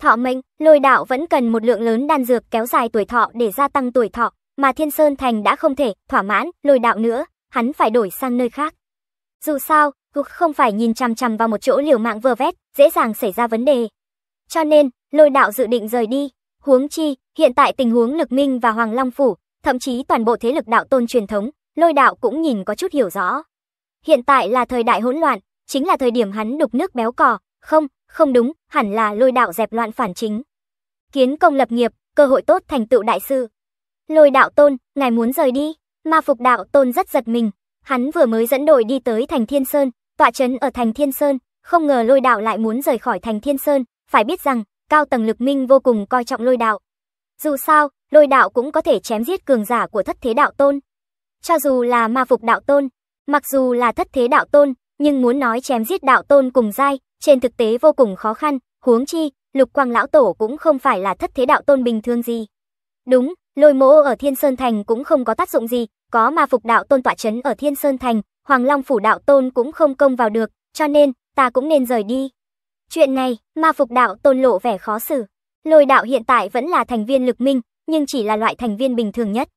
Thọ mệnh, lôi đạo vẫn cần một lượng lớn đan dược kéo dài tuổi thọ để gia tăng tuổi thọ, mà Thiên Sơn Thành đã không thể thỏa mãn lôi đạo nữa, hắn phải đổi sang nơi khác. Dù sao, Gục không phải nhìn chằm chằm vào một chỗ liều mạng vơ vét, dễ dàng xảy ra vấn đề. Cho nên, lôi đạo dự định rời đi, Huống chi, hiện tại tình huống Lực Minh và Hoàng Long Phủ, thậm chí toàn bộ thế lực đạo tôn truyền thống, lôi đạo cũng nhìn có chút hiểu rõ. Hiện tại là thời đại hỗn loạn, chính là thời điểm hắn đục nước béo cò, không, không đúng, hẳn là lôi đạo dẹp loạn phản chính. Kiến công lập nghiệp, cơ hội tốt thành tựu đại sư. Lôi đạo tôn, ngài muốn rời đi, ma phục đạo tôn rất giật mình. Hắn vừa mới dẫn đội đi tới thành Thiên Sơn, tọa trấn ở thành Thiên Sơn, không ngờ lôi đạo lại muốn rời khỏi thành Thiên Sơn, phải biết rằng cao tầng lực minh vô cùng coi trọng lôi đạo. Dù sao, lôi đạo cũng có thể chém giết cường giả của thất thế đạo tôn. Cho dù là ma phục đạo tôn, mặc dù là thất thế đạo tôn, nhưng muốn nói chém giết đạo tôn cùng giai, trên thực tế vô cùng khó khăn, huống chi, lục quang lão tổ cũng không phải là thất thế đạo tôn bình thường gì. Đúng, lôi mỗ ở Thiên Sơn Thành cũng không có tác dụng gì, có ma phục đạo tôn tọa chấn ở Thiên Sơn Thành, Hoàng Long phủ đạo tôn cũng không công vào được, cho nên, ta cũng nên rời đi. Chuyện này, ma phục đạo tôn lộ vẻ khó xử. Lôi đạo hiện tại vẫn là thành viên lực minh, nhưng chỉ là loại thành viên bình thường nhất.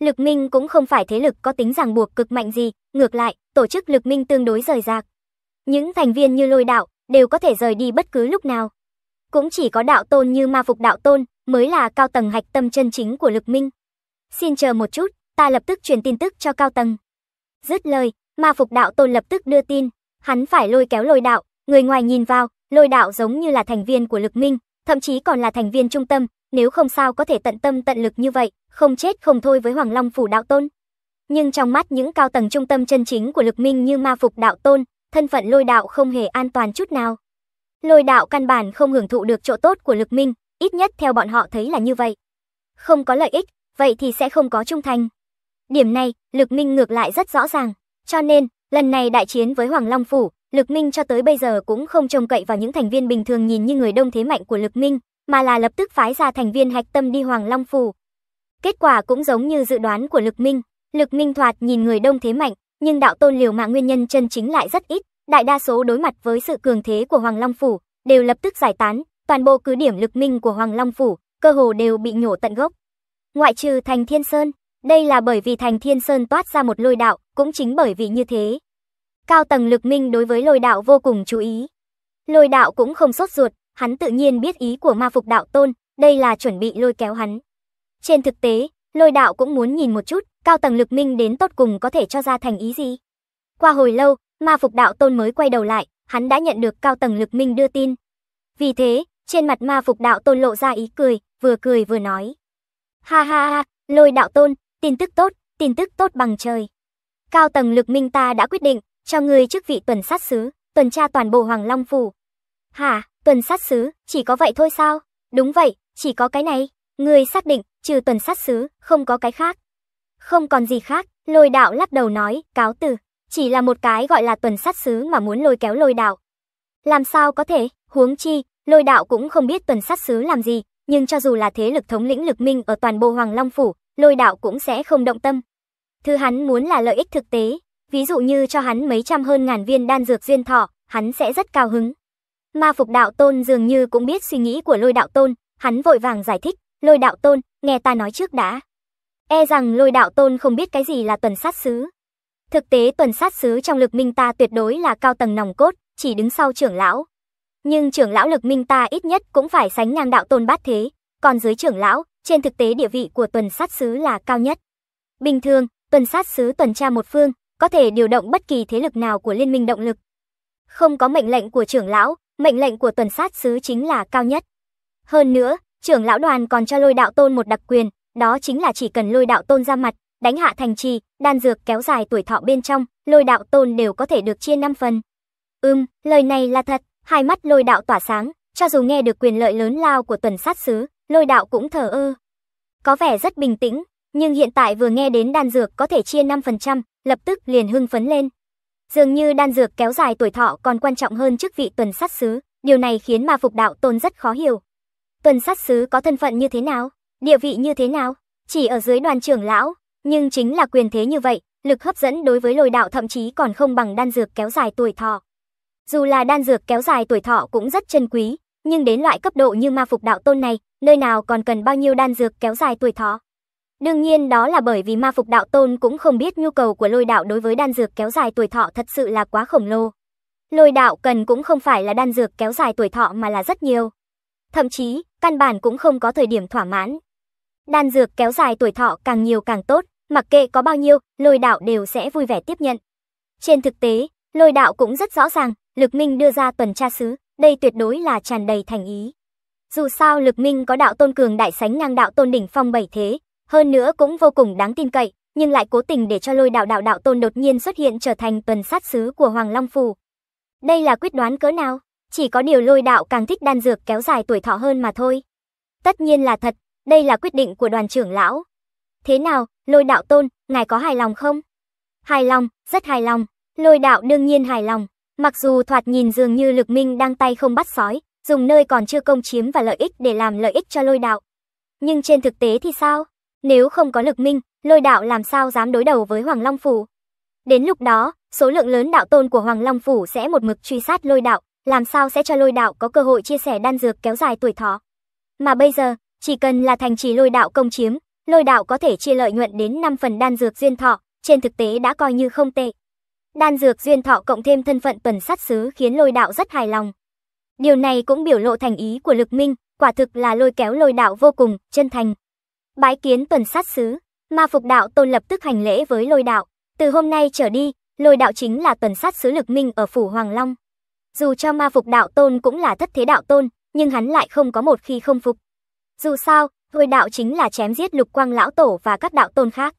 Lực minh cũng không phải thế lực có tính ràng buộc cực mạnh gì, ngược lại, tổ chức lực minh tương đối rời rạc. Những thành viên như lôi đạo đều có thể rời đi bất cứ lúc nào. Cũng chỉ có đạo tôn như ma phục đạo tôn mới là cao tầng hạch tâm chân chính của lực minh. Xin chờ một chút, ta lập tức truyền tin tức cho cao tầng. Dứt lời, ma phục đạo tôn lập tức đưa tin, hắn phải lôi kéo lôi đạo, người ngoài nhìn vào, Lôi đạo giống như là thành viên của lực minh, thậm chí còn là thành viên trung tâm, nếu không sao có thể tận tâm tận lực như vậy, không chết không thôi với Hoàng Long Phủ Đạo Tôn. Nhưng trong mắt những cao tầng trung tâm chân chính của lực minh như ma phục đạo tôn, thân phận lôi đạo không hề an toàn chút nào. Lôi đạo căn bản không hưởng thụ được chỗ tốt của lực minh, ít nhất theo bọn họ thấy là như vậy. Không có lợi ích, vậy thì sẽ không có trung thành. Điểm này, lực minh ngược lại rất rõ ràng, cho nên, lần này đại chiến với Hoàng Long Phủ, Lực Minh cho tới bây giờ cũng không trông cậy vào những thành viên bình thường nhìn như người đông thế mạnh của Lực Minh, mà là lập tức phái ra thành viên hạch tâm đi Hoàng Long Phủ. Kết quả cũng giống như dự đoán của Lực Minh, Lực Minh thoạt nhìn người đông thế mạnh, nhưng đạo tôn liều mạng nguyên nhân chân chính lại rất ít, đại đa số đối mặt với sự cường thế của Hoàng Long Phủ, đều lập tức giải tán, toàn bộ cứ điểm Lực Minh của Hoàng Long Phủ, cơ hồ đều bị nhổ tận gốc. Ngoại trừ Thành Thiên Sơn, đây là bởi vì Thành Thiên Sơn toát ra một lôi đạo, cũng chính bởi vì như thế, Cao tầng lực minh đối với lôi đạo vô cùng chú ý. Lôi đạo cũng không sốt ruột, hắn tự nhiên biết ý của ma phục đạo tôn, đây là chuẩn bị lôi kéo hắn. Trên thực tế, lôi đạo cũng muốn nhìn một chút, cao tầng lực minh đến tốt cùng có thể cho ra thành ý gì. Qua hồi lâu, ma phục đạo tôn mới quay đầu lại, hắn đã nhận được cao tầng lực minh đưa tin. Vì thế, trên mặt ma phục đạo tôn lộ ra ý cười, vừa cười vừa nói. Ha ha ha, lôi đạo tôn, tin tức tốt, tin tức tốt bằng trời. Cao tầng lực minh ta đã quyết định, cho ngươi chức vị tuần sát sứ, tuần tra toàn bộ Hoàng Long Phủ. Hả, tuần sát sứ, chỉ có vậy thôi sao? Đúng vậy, chỉ có cái này. Ngươi xác định, trừ tuần sát sứ, không có cái khác. Không còn gì khác, lôi đạo lắc đầu nói, cáo từ. Chỉ là một cái gọi là tuần sát sứ mà muốn lôi kéo lôi đạo. Làm sao có thể, huống chi, lôi đạo cũng không biết tuần sát sứ làm gì, nhưng cho dù là thế lực thống lĩnh lực minh ở toàn bộ Hoàng Long Phủ, lôi đạo cũng sẽ không động tâm. Thứ hắn muốn là lợi ích thực tế, Ví dụ như cho hắn mấy trăm hơn ngàn viên đan dược duyên thọ, hắn sẽ rất cao hứng. Ma Phục Đạo Tôn dường như cũng biết suy nghĩ của Lôi Đạo Tôn, hắn vội vàng giải thích, "Lôi Đạo Tôn, nghe ta nói trước đã." E rằng Lôi Đạo Tôn không biết cái gì là tuần sát sứ. Thực tế tuần sát sứ trong lực minh ta tuyệt đối là cao tầng nòng cốt, chỉ đứng sau trưởng lão. Nhưng trưởng lão lực minh ta ít nhất cũng phải sánh ngang đạo tôn bát thế, còn dưới trưởng lão, trên thực tế địa vị của tuần sát sứ là cao nhất. Bình thường, tuần sát sứ tuần tra một phương, có thể điều động bất kỳ thế lực nào của liên minh động lực. Không có mệnh lệnh của trưởng lão, mệnh lệnh của tuần sát sứ chính là cao nhất. Hơn nữa, trưởng lão đoàn còn cho lôi đạo tôn một đặc quyền, đó chính là chỉ cần lôi đạo tôn ra mặt, đánh hạ thành trì, đan dược kéo dài tuổi thọ bên trong, lôi đạo tôn đều có thể được chia 5 phần. Ừm, lời này là thật, hai mắt lôi đạo tỏa sáng, cho dù nghe được quyền lợi lớn lao của tuần sát sứ, lôi đạo cũng thờ ơ. Có vẻ rất bình tĩnh, nhưng hiện tại vừa nghe đến đan dược có thể chia 5%, lập tức liền hưng phấn lên. Dường như đan dược kéo dài tuổi thọ còn quan trọng hơn chức vị tuần sát sứ, điều này khiến mà phục đạo tôn rất khó hiểu. Tuần sát sứ có thân phận như thế nào, địa vị như thế nào, chỉ ở dưới đoàn trưởng lão, nhưng chính là quyền thế như vậy, lực hấp dẫn đối với lôi đạo thậm chí còn không bằng đan dược kéo dài tuổi thọ. Dù là đan dược kéo dài tuổi thọ cũng rất chân quý, nhưng đến loại cấp độ như ma phục đạo tôn này, nơi nào còn cần bao nhiêu đan dược kéo dài tuổi thọ. Đương nhiên đó là bởi vì ma phục đạo tôn cũng không biết nhu cầu của lôi đạo đối với đan dược kéo dài tuổi thọ thật sự là quá khổng lồ. Lôi đạo cần cũng không phải là đan dược kéo dài tuổi thọ mà là rất nhiều. Thậm chí, căn bản cũng không có thời điểm thỏa mãn. Đan dược kéo dài tuổi thọ càng nhiều càng tốt, mặc kệ có bao nhiêu, lôi đạo đều sẽ vui vẻ tiếp nhận. Trên thực tế, lôi đạo cũng rất rõ ràng, lực minh đưa ra tuần tra sứ, đây tuyệt đối là tràn đầy thành ý. Dù sao lực minh có đạo tôn cường đại sánh ngang đạo tôn đỉnh phong bảy thế, hơn nữa cũng vô cùng đáng tin cậy, nhưng lại cố tình để cho lôi đạo đạo đạo tôn đột nhiên xuất hiện trở thành tuần sát sứ của Hoàng Long phù Đây là quyết đoán cỡ nào? Chỉ có điều lôi đạo càng thích đan dược kéo dài tuổi thọ hơn mà thôi. Tất nhiên là thật, đây là quyết định của đoàn trưởng lão. Thế nào, lôi đạo tôn, ngài có hài lòng không? Hài lòng, rất hài lòng. Lôi đạo đương nhiên hài lòng. Mặc dù thoạt nhìn dường như lực minh đang tay không bắt sói, dùng nơi còn chưa công chiếm và lợi ích để làm lợi ích cho lôi đạo. Nhưng trên thực tế thì sao? Nếu không có lực minh, lôi đạo làm sao dám đối đầu với Hoàng Long Phủ. Đến lúc đó, số lượng lớn đạo tôn của Hoàng Long Phủ sẽ một mực truy sát lôi đạo, làm sao sẽ cho lôi đạo có cơ hội chia sẻ đan dược kéo dài tuổi thọ. Mà bây giờ, chỉ cần là thành trì lôi đạo công chiếm, lôi đạo có thể chia lợi nhuận đến 5 phần đan dược duyên thọ, trên thực tế đã coi như không tệ. Đan dược duyên thọ cộng thêm thân phận tuần sát xứ khiến lôi đạo rất hài lòng. Điều này cũng biểu lộ thành ý của lực minh, quả thực là lôi kéo lôi đạo vô cùng, chân thành. Bái kiến tuần sát sứ, ma phục đạo tôn lập tức hành lễ với lôi đạo. Từ hôm nay trở đi, lôi đạo chính là tuần sát sứ lực minh ở phủ Hoàng Long. Dù cho ma phục đạo tôn cũng là thất thế đạo tôn, nhưng hắn lại không có một khi không phục. Dù sao, lôi đạo chính là chém giết lục quang lão tổ và các đạo tôn khác.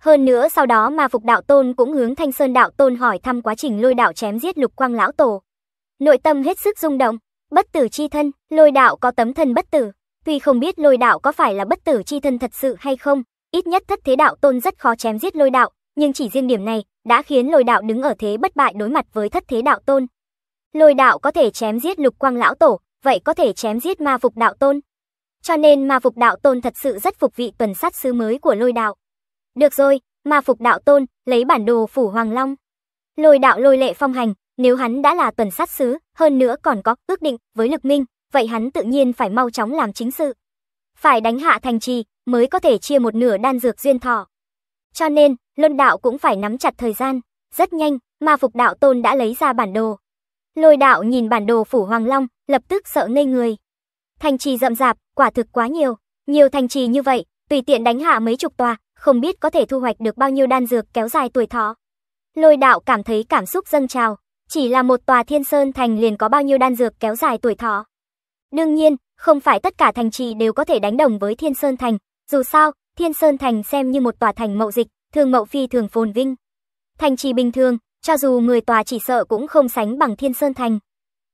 Hơn nữa sau đó ma phục đạo tôn cũng hướng thanh sơn đạo tôn hỏi thăm quá trình lôi đạo chém giết lục quang lão tổ. Nội tâm hết sức rung động, bất tử chi thân, lôi đạo có tấm thân bất tử, Tuy không biết lôi đạo có phải là bất tử chi thân thật sự hay không, ít nhất thất thế đạo tôn rất khó chém giết lôi đạo, nhưng chỉ riêng điểm này đã khiến lôi đạo đứng ở thế bất bại đối mặt với thất thế đạo tôn. Lôi đạo có thể chém giết lục quang lão tổ, vậy có thể chém giết ma phục đạo tôn. Cho nên ma phục đạo tôn thật sự rất phục vị tuần sát sứ mới của lôi đạo. Được rồi, ma phục đạo tôn, lấy bản đồ phủ hoàng long. Lôi đạo lôi lệ phong hành, nếu hắn đã là tuần sát sứ, hơn nữa còn có ước định với lực minh, vậy hắn tự nhiên phải mau chóng làm chính sự. Phải đánh hạ thành trì, mới có thể chia một nửa đan dược duyên thọ. Cho nên, luân đạo cũng phải nắm chặt thời gian. Rất nhanh, ma phục đạo tôn đã lấy ra bản đồ. Lôi đạo nhìn bản đồ phủ Hoàng Long, lập tức sợ ngây người. Thành trì rậm rạp, quả thực quá nhiều. Nhiều thành trì như vậy, tùy tiện đánh hạ mấy chục tòa, không biết có thể thu hoạch được bao nhiêu đan dược kéo dài tuổi thọ. Lôi đạo cảm thấy cảm xúc dâng trào, chỉ là một tòa thiên sơn thành liền có bao nhiêu đan dược kéo dài tuổi thọ. Đương nhiên, không phải tất cả thành trì đều có thể đánh đồng với Thiên Sơn Thành, dù sao, Thiên Sơn Thành xem như một tòa thành mậu dịch, thường mậu phi thường phồn vinh. Thành trì bình thường, cho dù 10 tòa chỉ sợ cũng không sánh bằng Thiên Sơn Thành.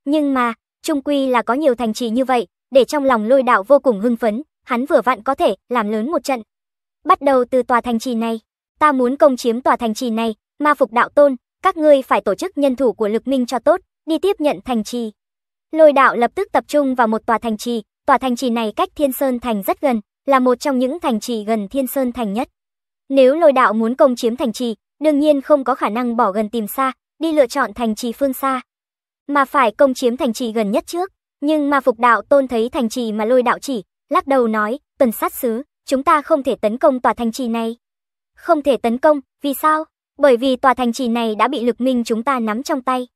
Nhưng mà, trung quy là có nhiều thành trì như vậy, để trong lòng lôi đạo vô cùng hưng phấn, hắn vừa vặn có thể làm lớn một trận. Bắt đầu từ tòa thành trì này, ta muốn công chiếm tòa thành trì này, ma phục đạo tôn, các ngươi phải tổ chức nhân thủ của lực minh cho tốt, đi tiếp nhận thành trì. Lôi đạo lập tức tập trung vào một tòa thành trì, tòa thành trì này cách Thiên Sơn Thành rất gần, là một trong những thành trì gần Thiên Sơn Thành nhất. Nếu lôi đạo muốn công chiếm thành trì, đương nhiên không có khả năng bỏ gần tìm xa, đi lựa chọn thành trì phương xa. Mà phải công chiếm thành trì gần nhất trước, nhưng mà phục đạo tôn thấy thành trì mà lôi đạo chỉ, lắc đầu nói, tuần sát xứ, chúng ta không thể tấn công tòa thành trì này. Không thể tấn công, vì sao? Bởi vì tòa thành trì này đã bị lực minh chúng ta nắm trong tay.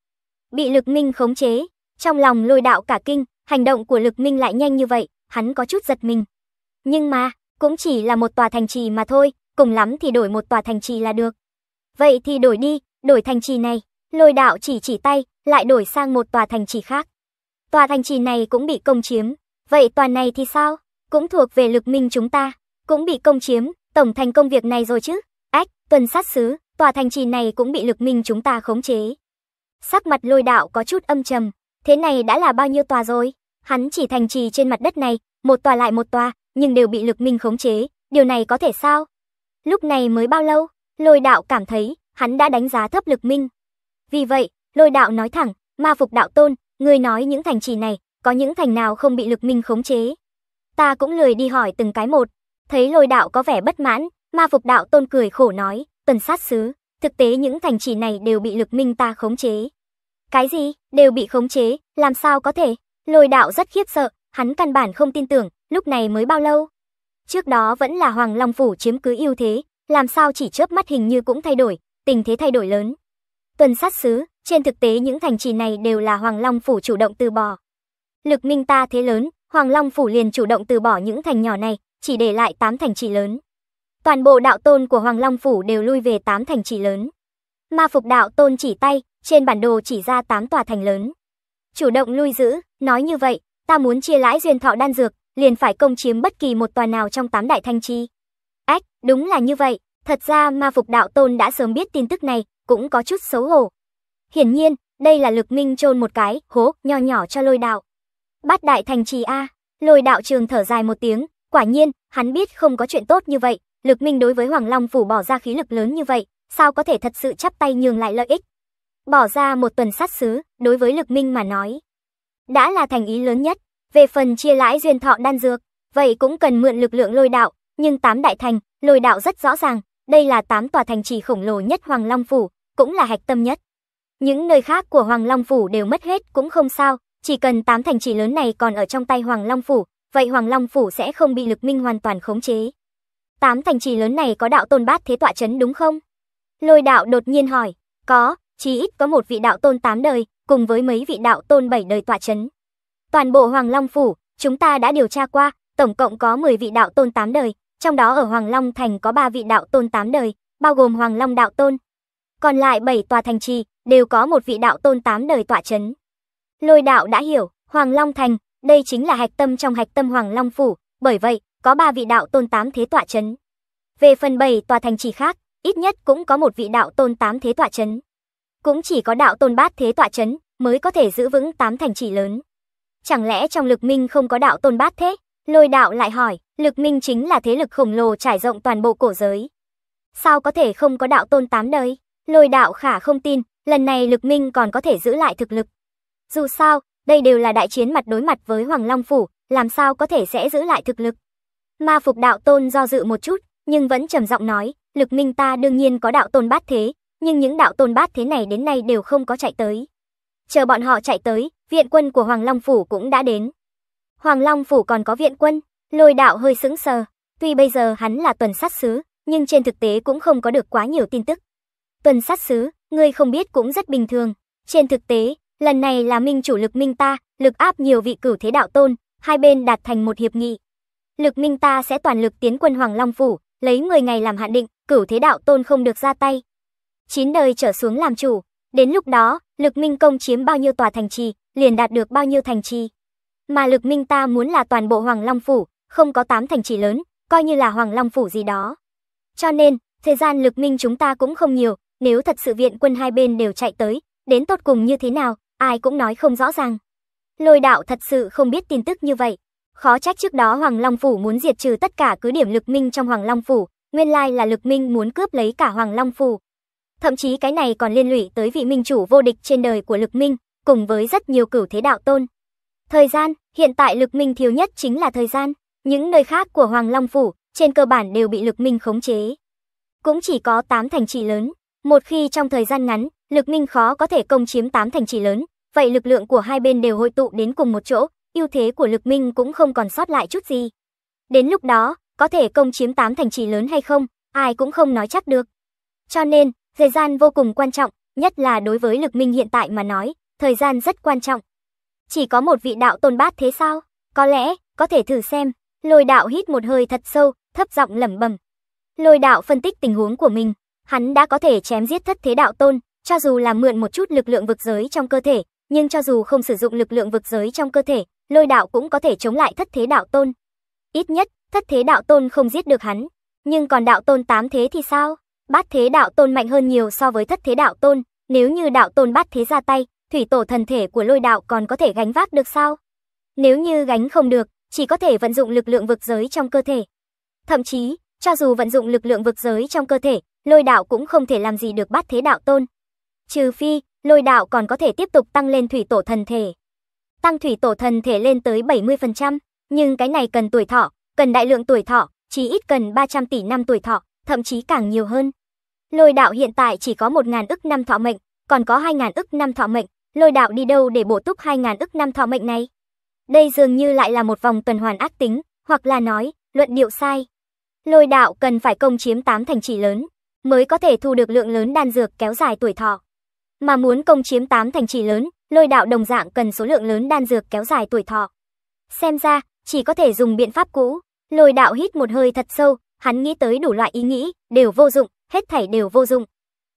Bị lực minh khống chế, trong lòng lôi đạo cả kinh, hành động của lực minh lại nhanh như vậy, hắn có chút giật mình. Nhưng mà, cũng chỉ là một tòa thành trì mà thôi, cùng lắm thì đổi một tòa thành trì là được. Vậy thì đổi đi, đổi thành trì này, lôi đạo chỉ chỉ tay, lại đổi sang một tòa thành trì khác. Tòa thành trì này cũng bị công chiếm, vậy tòa này thì sao? Cũng thuộc về lực minh chúng ta, cũng bị công chiếm, tổng thành công việc này rồi chứ. Ách, tuần sát xứ, tòa thành trì này cũng bị lực minh chúng ta khống chế. Sắc mặt lôi đạo có chút âm trầm, Thế này đã là bao nhiêu tòa rồi? Hắn chỉ thành trì trên mặt đất này, một tòa lại một tòa, nhưng đều bị lực minh khống chế, điều này có thể sao? Lúc này mới bao lâu? Lôi đạo cảm thấy, hắn đã đánh giá thấp lực minh. Vì vậy, lôi đạo nói thẳng, ma phục đạo tôn, người nói những thành trì này, có những thành nào không bị lực minh khống chế? Ta cũng lười đi hỏi từng cái một, thấy lôi đạo có vẻ bất mãn, ma phục đạo tôn cười khổ nói, tần sát sứ, thực tế những thành trì này đều bị lực minh ta khống chế. Cái gì? Đều bị khống chế, làm sao có thể? Lôi đạo rất khiếp sợ, hắn căn bản không tin tưởng, lúc này mới bao lâu? Trước đó vẫn là Hoàng Long Phủ chiếm cứ ưu thế, làm sao chỉ chớp mắt hình như cũng thay đổi, tình thế thay đổi lớn. Tuần sát xứ, trên thực tế những thành trì này đều là Hoàng Long Phủ chủ động từ bỏ. Lực minh ta thế lớn, Hoàng Long Phủ liền chủ động từ bỏ những thành nhỏ này, chỉ để lại 8 thành trì lớn. Toàn bộ đạo tôn của Hoàng Long Phủ đều lui về 8 thành trì lớn. Ma phục đạo tôn chỉ tay, trên bản đồ chỉ ra 8 tòa thành lớn. Chủ động lui giữ, nói như vậy, ta muốn chia lãi duyên thọ đan dược, liền phải công chiếm bất kỳ một tòa nào trong 8 đại thanh chi. Ách, đúng là như vậy, thật ra ma phục đạo tôn đã sớm biết tin tức này, cũng có chút xấu hổ. Hiển nhiên, đây là lực minh chôn một cái, hố, nho nhỏ cho lôi đạo. Bát đại thành trì A, lôi đạo trường thở dài một tiếng, quả nhiên, hắn biết không có chuyện tốt như vậy, lực minh đối với Hoàng Long Phủ bỏ ra khí lực lớn như vậy, sao có thể thật sự chắp tay nhường lại lợi ích, Bỏ ra một tuần sát xứ, đối với Lực Minh mà nói. Đã là thành ý lớn nhất, về phần chia lãi duyên thọ đan dược, vậy cũng cần mượn lực lượng lôi đạo, nhưng tám đại thành, lôi đạo rất rõ ràng, đây là tám tòa thành trì khổng lồ nhất Hoàng Long Phủ, cũng là hạch tâm nhất. Những nơi khác của Hoàng Long Phủ đều mất hết cũng không sao, chỉ cần tám thành trì lớn này còn ở trong tay Hoàng Long Phủ, vậy Hoàng Long Phủ sẽ không bị lực minh hoàn toàn khống chế. Tám thành trì lớn này có đạo tôn bát thế tọa chấn đúng không? Lôi đạo đột nhiên hỏi, có, chí ít có một vị đạo tôn tám đời, cùng với mấy vị đạo tôn bảy đời tọa chấn. Toàn bộ Hoàng Long Phủ, chúng ta đã điều tra qua, tổng cộng có 10 vị đạo tôn tám đời, trong đó ở Hoàng Long Thành có 3 vị đạo tôn tám đời, bao gồm Hoàng Long Đạo Tôn. Còn lại 7 tòa thành trì đều có một vị đạo tôn tám đời tọa chấn. Lôi đạo đã hiểu, Hoàng Long Thành, đây chính là hạch tâm trong hạch tâm Hoàng Long Phủ, bởi vậy, có 3 vị đạo tôn tám thế tọa chấn. Về phần 7 tòa thành trì khác, ít nhất cũng có một vị đạo tôn tám thế tọa chấn. Cũng chỉ có đạo tôn bát thế tọa chấn mới có thể giữ vững tám thành trì lớn. Chẳng lẽ trong lực minh không có đạo tôn bát thế? Lôi đạo lại hỏi, lực minh chính là thế lực khổng lồ trải rộng toàn bộ cổ giới. Sao có thể không có đạo tôn tám đời? Lôi đạo khả không tin, lần này lực minh còn có thể giữ lại thực lực. Dù sao, đây đều là đại chiến mặt đối mặt với Hoàng Long Phủ, làm sao có thể sẽ giữ lại thực lực. Ma phục đạo tôn do dự một chút, nhưng vẫn trầm giọng nói, lực minh ta đương nhiên có đạo tôn bát thế, nhưng những đạo tôn bát thế này đến nay đều không có chạy tới. Chờ bọn họ chạy tới, viện quân của Hoàng Long Phủ cũng đã đến. Hoàng Long Phủ còn có viện quân, lôi đạo hơi sững sờ. Tuy bây giờ hắn là tuần sát sứ, nhưng trên thực tế cũng không có được quá nhiều tin tức. Tuần sát sứ, ngươi không biết cũng rất bình thường. Trên thực tế, lần này là minh chủ lực minh ta, lực áp nhiều vị cửu thế đạo tôn, hai bên đạt thành một hiệp nghị. Lực minh ta sẽ toàn lực tiến quân Hoàng Long Phủ, lấy 10 ngày làm hạn định, cửu thế đạo tôn không được ra tay, chín đời trở xuống làm chủ, đến lúc đó, Lực Minh công chiếm bao nhiêu tòa thành trì, liền đạt được bao nhiêu thành trì. Mà Lực Minh ta muốn là toàn bộ Hoàng Long phủ, không có tám thành trì lớn, coi như là Hoàng Long phủ gì đó. Cho nên, thời gian Lực Minh chúng ta cũng không nhiều, nếu thật sự viện quân hai bên đều chạy tới, đến tốt cùng như thế nào, ai cũng nói không rõ ràng. Lôi đạo thật sự không biết tin tức như vậy. Khó trách trước đó Hoàng Long Phủ muốn diệt trừ tất cả cứ điểm lực minh trong Hoàng Long Phủ, nguyên lai là lực minh muốn cướp lấy cả Hoàng Long Phủ. Thậm chí cái này còn liên lụy tới vị minh chủ vô địch trên đời của Lực Minh, cùng với rất nhiều cửu thế đạo tôn. Thời gian, hiện tại Lực Minh thiếu nhất chính là thời gian. Những nơi khác của Hoàng Long Phủ, trên cơ bản đều bị Lực Minh khống chế. Cũng chỉ có 8 thành trì lớn. Một khi trong thời gian ngắn, Lực Minh khó có thể công chiếm 8 thành trì lớn, vậy lực lượng của hai bên đều hội tụ đến cùng một chỗ, ưu thế của Lực Minh cũng không còn sót lại chút gì. Đến lúc đó, có thể công chiếm 8 thành trì lớn hay không, ai cũng không nói chắc được. Cho nên, Thời gian vô cùng quan trọng, nhất là đối với lực minh hiện tại mà nói, thời gian rất quan trọng. Chỉ có một vị đạo tôn bát thế sao? Có lẽ, có thể thử xem. Lôi đạo hít một hơi thật sâu, thấp giọng lẩm bẩm. Lôi đạo phân tích tình huống của mình, hắn đã có thể chém giết thất thế đạo tôn, cho dù là mượn một chút lực lượng vực giới trong cơ thể, nhưng cho dù không sử dụng lực lượng vực giới trong cơ thể, lôi đạo cũng có thể chống lại thất thế đạo tôn. Ít nhất, thất thế đạo tôn không giết được hắn, nhưng còn đạo tôn tám thế thì sao? Bát thế đạo tôn mạnh hơn nhiều so với thất thế đạo tôn, nếu như đạo tôn bát thế ra tay, thủy tổ thần thể của lôi đạo còn có thể gánh vác được sao? Nếu như gánh không được, chỉ có thể vận dụng lực lượng vực giới trong cơ thể. Thậm chí, cho dù vận dụng lực lượng vực giới trong cơ thể, lôi đạo cũng không thể làm gì được bát thế đạo tôn. Trừ phi, lôi đạo còn có thể tiếp tục tăng lên thủy tổ thần thể. Tăng thủy tổ thần thể lên tới 70%, nhưng cái này cần tuổi thọ, cần đại lượng tuổi thọ, chí ít cần 300 tỷ năm tuổi thọ, thậm chí càng nhiều hơn. Lôi đạo hiện tại chỉ có 1.000 ức năm thọ mệnh, còn có 2.000 ức năm thọ mệnh, lôi đạo đi đâu để bổ túc 2.000 ức năm thọ mệnh này? Đây dường như lại là một vòng tuần hoàn ác tính, hoặc là nói, luận điệu sai. Lôi đạo cần phải công chiếm 8 thành trì lớn, mới có thể thu được lượng lớn đan dược kéo dài tuổi thọ. Mà muốn công chiếm 8 thành trì lớn, lôi đạo đồng dạng cần số lượng lớn đan dược kéo dài tuổi thọ. Xem ra, chỉ có thể dùng biện pháp cũ. Lôi đạo hít một hơi thật sâu, hắn nghĩ tới đủ loại ý nghĩ, đều vô dụng, hết thảy đều vô dụng.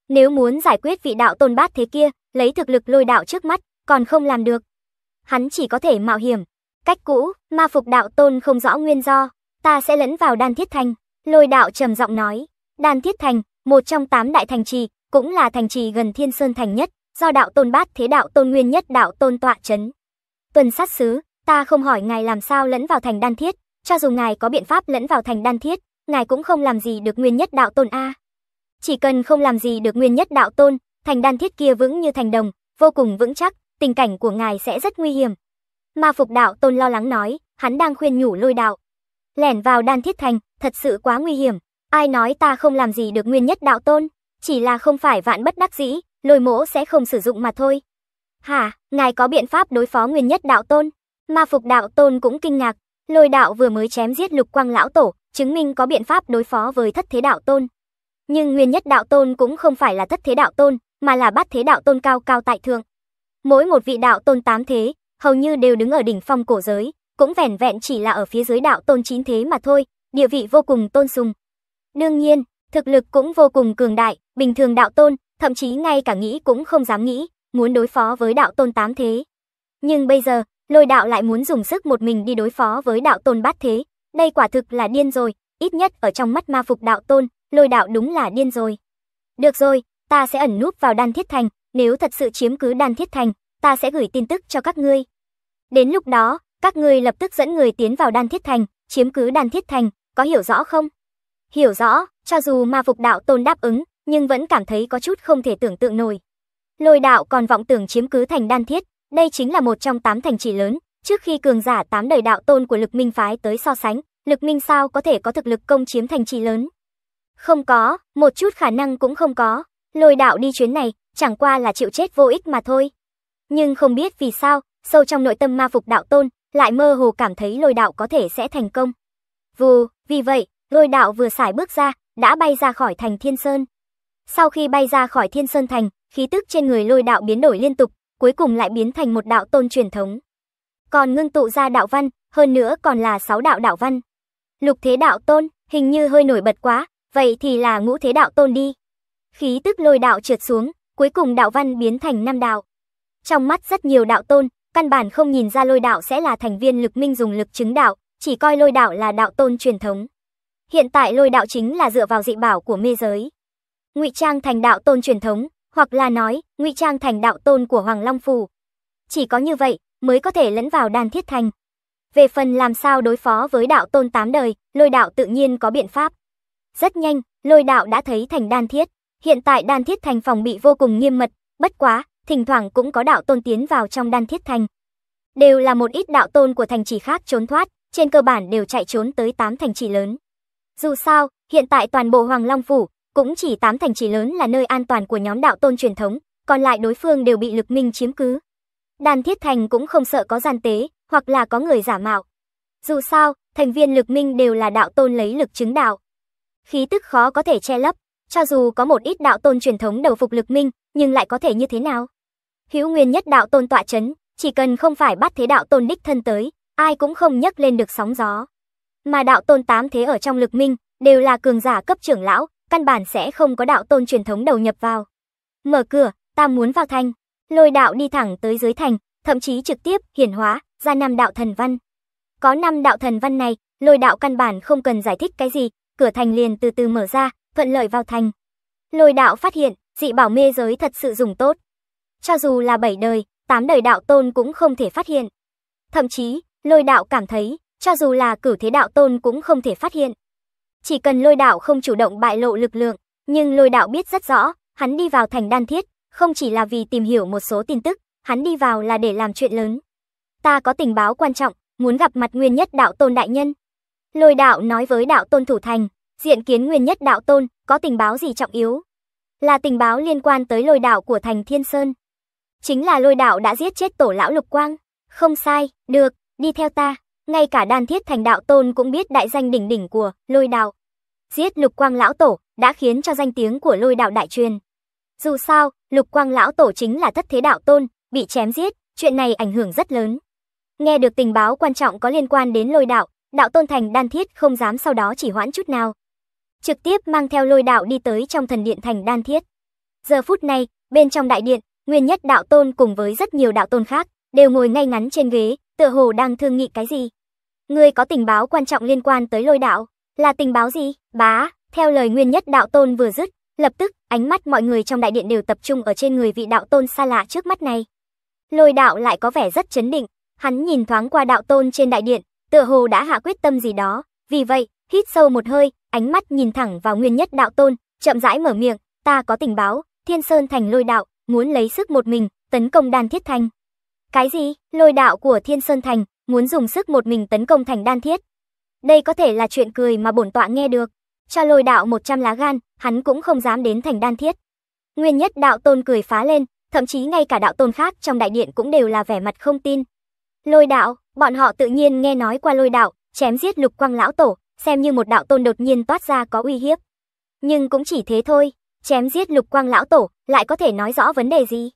Nếu muốn giải quyết vị đạo tôn bát thế kia, lấy thực lực lôi đạo trước mắt, còn không làm được. Hắn chỉ có thể mạo hiểm. Cách cũ, ma phục đạo tôn không rõ nguyên do, ta sẽ lẫn vào đan thiết thành. Lôi đạo trầm giọng nói, đan thiết thành, một trong tám đại thành trì, cũng là thành trì gần thiên sơn thành nhất, do đạo tôn bát thế đạo tôn nguyên nhất đạo tôn tọa chấn. Tuần sát sứ, ta không hỏi ngài làm sao lẫn vào thành đan thiết, cho dù ngài có biện pháp lẫn vào thành đan thiết, ngài cũng không làm gì được nguyên nhất đạo tôn A. Chỉ cần không làm gì được nguyên nhất đạo tôn, thành đan thiết kia vững như thành đồng, vô cùng vững chắc, tình cảnh của ngài sẽ rất nguy hiểm. Ma phục đạo tôn lo lắng nói, hắn đang khuyên nhủ lôi đạo. Lẻn vào đan thiết thành, thật sự quá nguy hiểm. Ai nói ta không làm gì được nguyên nhất đạo tôn, chỉ là không phải vạn bất đắc dĩ, lôi mỗ sẽ không sử dụng mà thôi. hà ngài có biện pháp đối phó nguyên nhất đạo tôn? Ma phục đạo tôn cũng kinh ngạc, lôi đạo vừa mới chém giết lục quang lão tổ, chứng minh có biện pháp đối phó với thất thế đạo tôn. Nhưng Nguyên Nhất Đạo Tôn cũng không phải là thất thế đạo tôn, mà là bát thế đạo tôn cao cao tại thượng. Mỗi một vị đạo tôn tám thế, hầu như đều đứng ở đỉnh phong cổ giới, cũng vẻn vẹn chỉ là ở phía dưới đạo tôn chín thế mà thôi, địa vị vô cùng tôn sùng. Đương nhiên, thực lực cũng vô cùng cường đại, bình thường đạo tôn, thậm chí ngay cả nghĩ cũng không dám nghĩ, muốn đối phó với đạo tôn tám thế. Nhưng bây giờ, lôi đạo lại muốn dùng sức một mình đi đối phó với đạo tôn bát thế, đây quả thực là điên rồi, ít nhất ở trong mắt ma phục đạo tôn, lôi đạo đúng là điên rồi. Được rồi, ta sẽ ẩn núp vào đan thiết thành, nếu thật sự chiếm cứ đan thiết thành, ta sẽ gửi tin tức cho các ngươi. Đến lúc đó, các ngươi lập tức dẫn người tiến vào đan thiết thành, chiếm cứ đan thiết thành, có hiểu rõ không? Hiểu rõ, cho dù ma phục đạo tôn đáp ứng, nhưng vẫn cảm thấy có chút không thể tưởng tượng nổi. Lôi đạo còn vọng tưởng chiếm cứ thành đan thiết, đây chính là một trong tám thành trì lớn, trước khi cường giả tám đời đạo tôn của lực minh phái tới so sánh, lực minh sao có thể có thực lực công chiếm thành trì lớn. Không có, một chút khả năng cũng không có. Lôi đạo đi chuyến này, chẳng qua là chịu chết vô ích mà thôi. Nhưng không biết vì sao, sâu trong nội tâm ma phục đạo tôn, lại mơ hồ cảm thấy lôi đạo có thể sẽ thành công. Vù, vì vậy, lôi đạo vừa xài bước ra, đã bay ra khỏi thành Thiên Sơn. Sau khi bay ra khỏi Thiên Sơn Thành, khí tức trên người lôi đạo biến đổi liên tục, cuối cùng lại biến thành một đạo tôn truyền thống. Còn ngưng tụ ra đạo văn, hơn nữa còn là sáu đạo đạo văn. Lục thế đạo tôn, hình như hơi nổi bật quá, Vậy thì là ngũ thế đạo tôn đi. Khí tức lôi đạo trượt xuống, cuối cùng đạo văn biến thành năm đạo. Trong mắt rất nhiều đạo tôn, căn bản không nhìn ra lôi đạo sẽ là thành viên lực minh dùng lực chứng đạo, chỉ coi lôi đạo là đạo tôn truyền thống. Hiện tại lôi đạo chính là dựa vào dị bảo của mê giới. Ngụy trang thành đạo tôn truyền thống, hoặc là nói, ngụy trang thành đạo tôn của Hoàng Long phù Chỉ có như vậy, mới có thể lẫn vào đàn thiết thành. Về phần làm sao đối phó với đạo tôn tám đời, lôi đạo tự nhiên có biện pháp. Rất nhanh, lôi đạo đã thấy thành đan thiết. Hiện tại đan thiết thành phòng bị vô cùng nghiêm mật, bất quá, thỉnh thoảng cũng có đạo tôn tiến vào trong đan thiết thành. Đều là một ít đạo tôn của thành trì khác trốn thoát, trên cơ bản đều chạy trốn tới 8 thành trì lớn. Dù sao, hiện tại toàn bộ Hoàng Long Phủ, cũng chỉ 8 thành trì lớn là nơi an toàn của nhóm đạo tôn truyền thống, còn lại đối phương đều bị lực minh chiếm cứ. Đan thiết thành cũng không sợ có gian tế, hoặc là có người giả mạo. Dù sao, thành viên lực minh đều là đạo tôn lấy lực chứng đạo khí tức khó có thể che lấp, cho dù có một ít đạo tôn truyền thống đầu phục lực minh, nhưng lại có thể như thế nào? Hữu Nguyên nhất đạo tôn tọa chấn, chỉ cần không phải bắt thế đạo tôn đích thân tới, ai cũng không nhấc lên được sóng gió. Mà đạo tôn tám thế ở trong lực minh, đều là cường giả cấp trưởng lão, căn bản sẽ không có đạo tôn truyền thống đầu nhập vào. Mở cửa, ta muốn vào thành. Lôi đạo đi thẳng tới dưới thành, thậm chí trực tiếp hiển hóa ra năm đạo thần văn. Có năm đạo thần văn này, lôi đạo căn bản không cần giải thích cái gì, cửa thành liền từ từ mở ra, thuận lợi vào thành. Lôi đạo phát hiện, dị bảo mê giới thật sự dùng tốt. Cho dù là bảy đời, tám đời đạo tôn cũng không thể phát hiện. Thậm chí, lôi đạo cảm thấy, cho dù là cử thế đạo tôn cũng không thể phát hiện. Chỉ cần lôi đạo không chủ động bại lộ lực lượng, nhưng lôi đạo biết rất rõ, hắn đi vào thành đan thiết, không chỉ là vì tìm hiểu một số tin tức, hắn đi vào là để làm chuyện lớn. Ta có tình báo quan trọng, muốn gặp mặt nguyên nhất đạo tôn đại nhân. Lôi đạo nói với đạo tôn thủ thành, diện kiến nguyên nhất đạo tôn, có tình báo gì trọng yếu? Là tình báo liên quan tới lôi đạo của thành Thiên Sơn. Chính là lôi đạo đã giết chết tổ lão lục quang. Không sai, được, đi theo ta. Ngay cả đan thiết thành đạo tôn cũng biết đại danh đỉnh đỉnh của lôi đạo. Giết lục quang lão tổ đã khiến cho danh tiếng của lôi đạo đại truyền. Dù sao, lục quang lão tổ chính là thất thế đạo tôn, bị chém giết, chuyện này ảnh hưởng rất lớn. Nghe được tình báo quan trọng có liên quan đến lôi đạo, đạo tôn thành đan thiết không dám sau đó chỉ hoãn chút nào. Trực tiếp mang theo lôi đạo đi tới trong thần điện thành đan thiết. Giờ phút này, bên trong đại điện, nguyên nhất đạo tôn cùng với rất nhiều đạo tôn khác, đều ngồi ngay ngắn trên ghế, tựa hồ đang thương nghị cái gì. Ngươi có tình báo quan trọng liên quan tới lôi đạo, là tình báo gì? Bá, theo lời nguyên nhất đạo tôn vừa dứt, lập tức, ánh mắt mọi người trong đại điện đều tập trung ở trên người vị đạo tôn xa lạ trước mắt này. Lôi đạo lại có vẻ rất chấn định, hắn nhìn thoáng qua đạo tôn trên đại điện, tựa hồ đã hạ quyết tâm gì đó, vì vậy, hít sâu một hơi, ánh mắt nhìn thẳng vào Nguyên Nhất Đạo Tôn, chậm rãi mở miệng, "Ta có tình báo, Thiên Sơn Thành Lôi Đạo muốn lấy sức một mình tấn công Đan Thiết Thành." "Cái gì? Lôi Đạo của Thiên Sơn Thành muốn dùng sức một mình tấn công thành Đan Thiết?" Đây có thể là chuyện cười mà bổn tọa nghe được. Cho Lôi Đạo 100 lá gan, hắn cũng không dám đến thành Đan Thiết. Nguyên Nhất Đạo Tôn cười phá lên, thậm chí ngay cả đạo tôn khác trong đại điện cũng đều là vẻ mặt không tin, Lôi đạo, bọn họ tự nhiên nghe nói qua lôi đạo, chém giết lục quang lão tổ, xem như một đạo tôn đột nhiên toát ra có uy hiếp. Nhưng cũng chỉ thế thôi, chém giết lục quang lão tổ, lại có thể nói rõ vấn đề gì.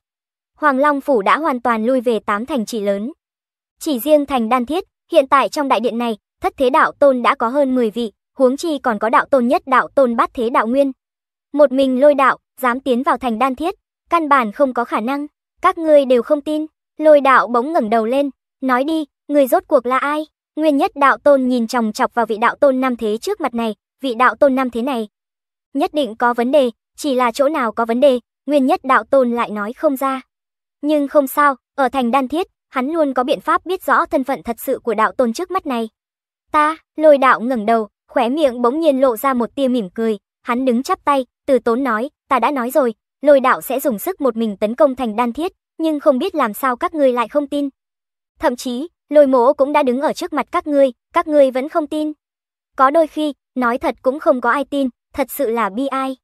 Hoàng Long Phủ đã hoàn toàn lui về tám thành chỉ lớn. Chỉ riêng thành đan thiết, hiện tại trong đại điện này, thất thế đạo tôn đã có hơn 10 vị, huống chi còn có đạo tôn nhất đạo tôn bát thế đạo nguyên. Một mình lôi đạo, dám tiến vào thành đan thiết, căn bản không có khả năng, các ngươi đều không tin. Lôi đạo bỗng ngẩng đầu lên, Nói đi, người rốt cuộc là ai? Nguyên nhất đạo tôn nhìn chòng chọc vào vị đạo tôn nam thế trước mặt này, vị đạo tôn nam thế này. Nhất định có vấn đề, chỉ là chỗ nào có vấn đề, nguyên nhất đạo tôn lại nói không ra. Nhưng không sao, ở thành đan thiết, hắn luôn có biện pháp biết rõ thân phận thật sự của đạo tôn trước mắt này. Ta, lôi đạo ngẩng đầu, khóe miệng bỗng nhiên lộ ra một tia mỉm cười, hắn đứng chắp tay, từ tốn nói, ta đã nói rồi, lôi đạo sẽ dùng sức một mình tấn công thành đan thiết, nhưng không biết làm sao các ngươi lại không tin. Thậm chí, lôi mỗ cũng đã đứng ở trước mặt các ngươi, các ngươi vẫn không tin. Có đôi khi, nói thật cũng không có ai tin, thật sự là bi ai.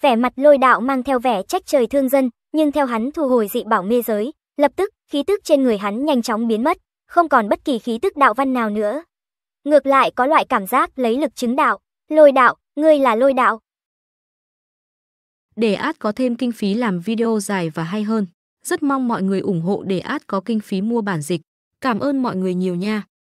Vẻ mặt lôi đạo mang theo vẻ trách trời thương dân, nhưng theo hắn thu hồi dị bảo mê giới, lập tức khí tức trên người hắn nhanh chóng biến mất, không còn bất kỳ khí tức đạo văn nào nữa. Ngược lại có loại cảm giác lấy lực chứng đạo, lôi đạo, ngươi là lôi đạo. Để át có thêm kinh phí làm video dài và hay hơn, rất mong mọi người ủng hộ để át có kinh phí mua bản dịch. Cảm ơn mọi người nhiều nha.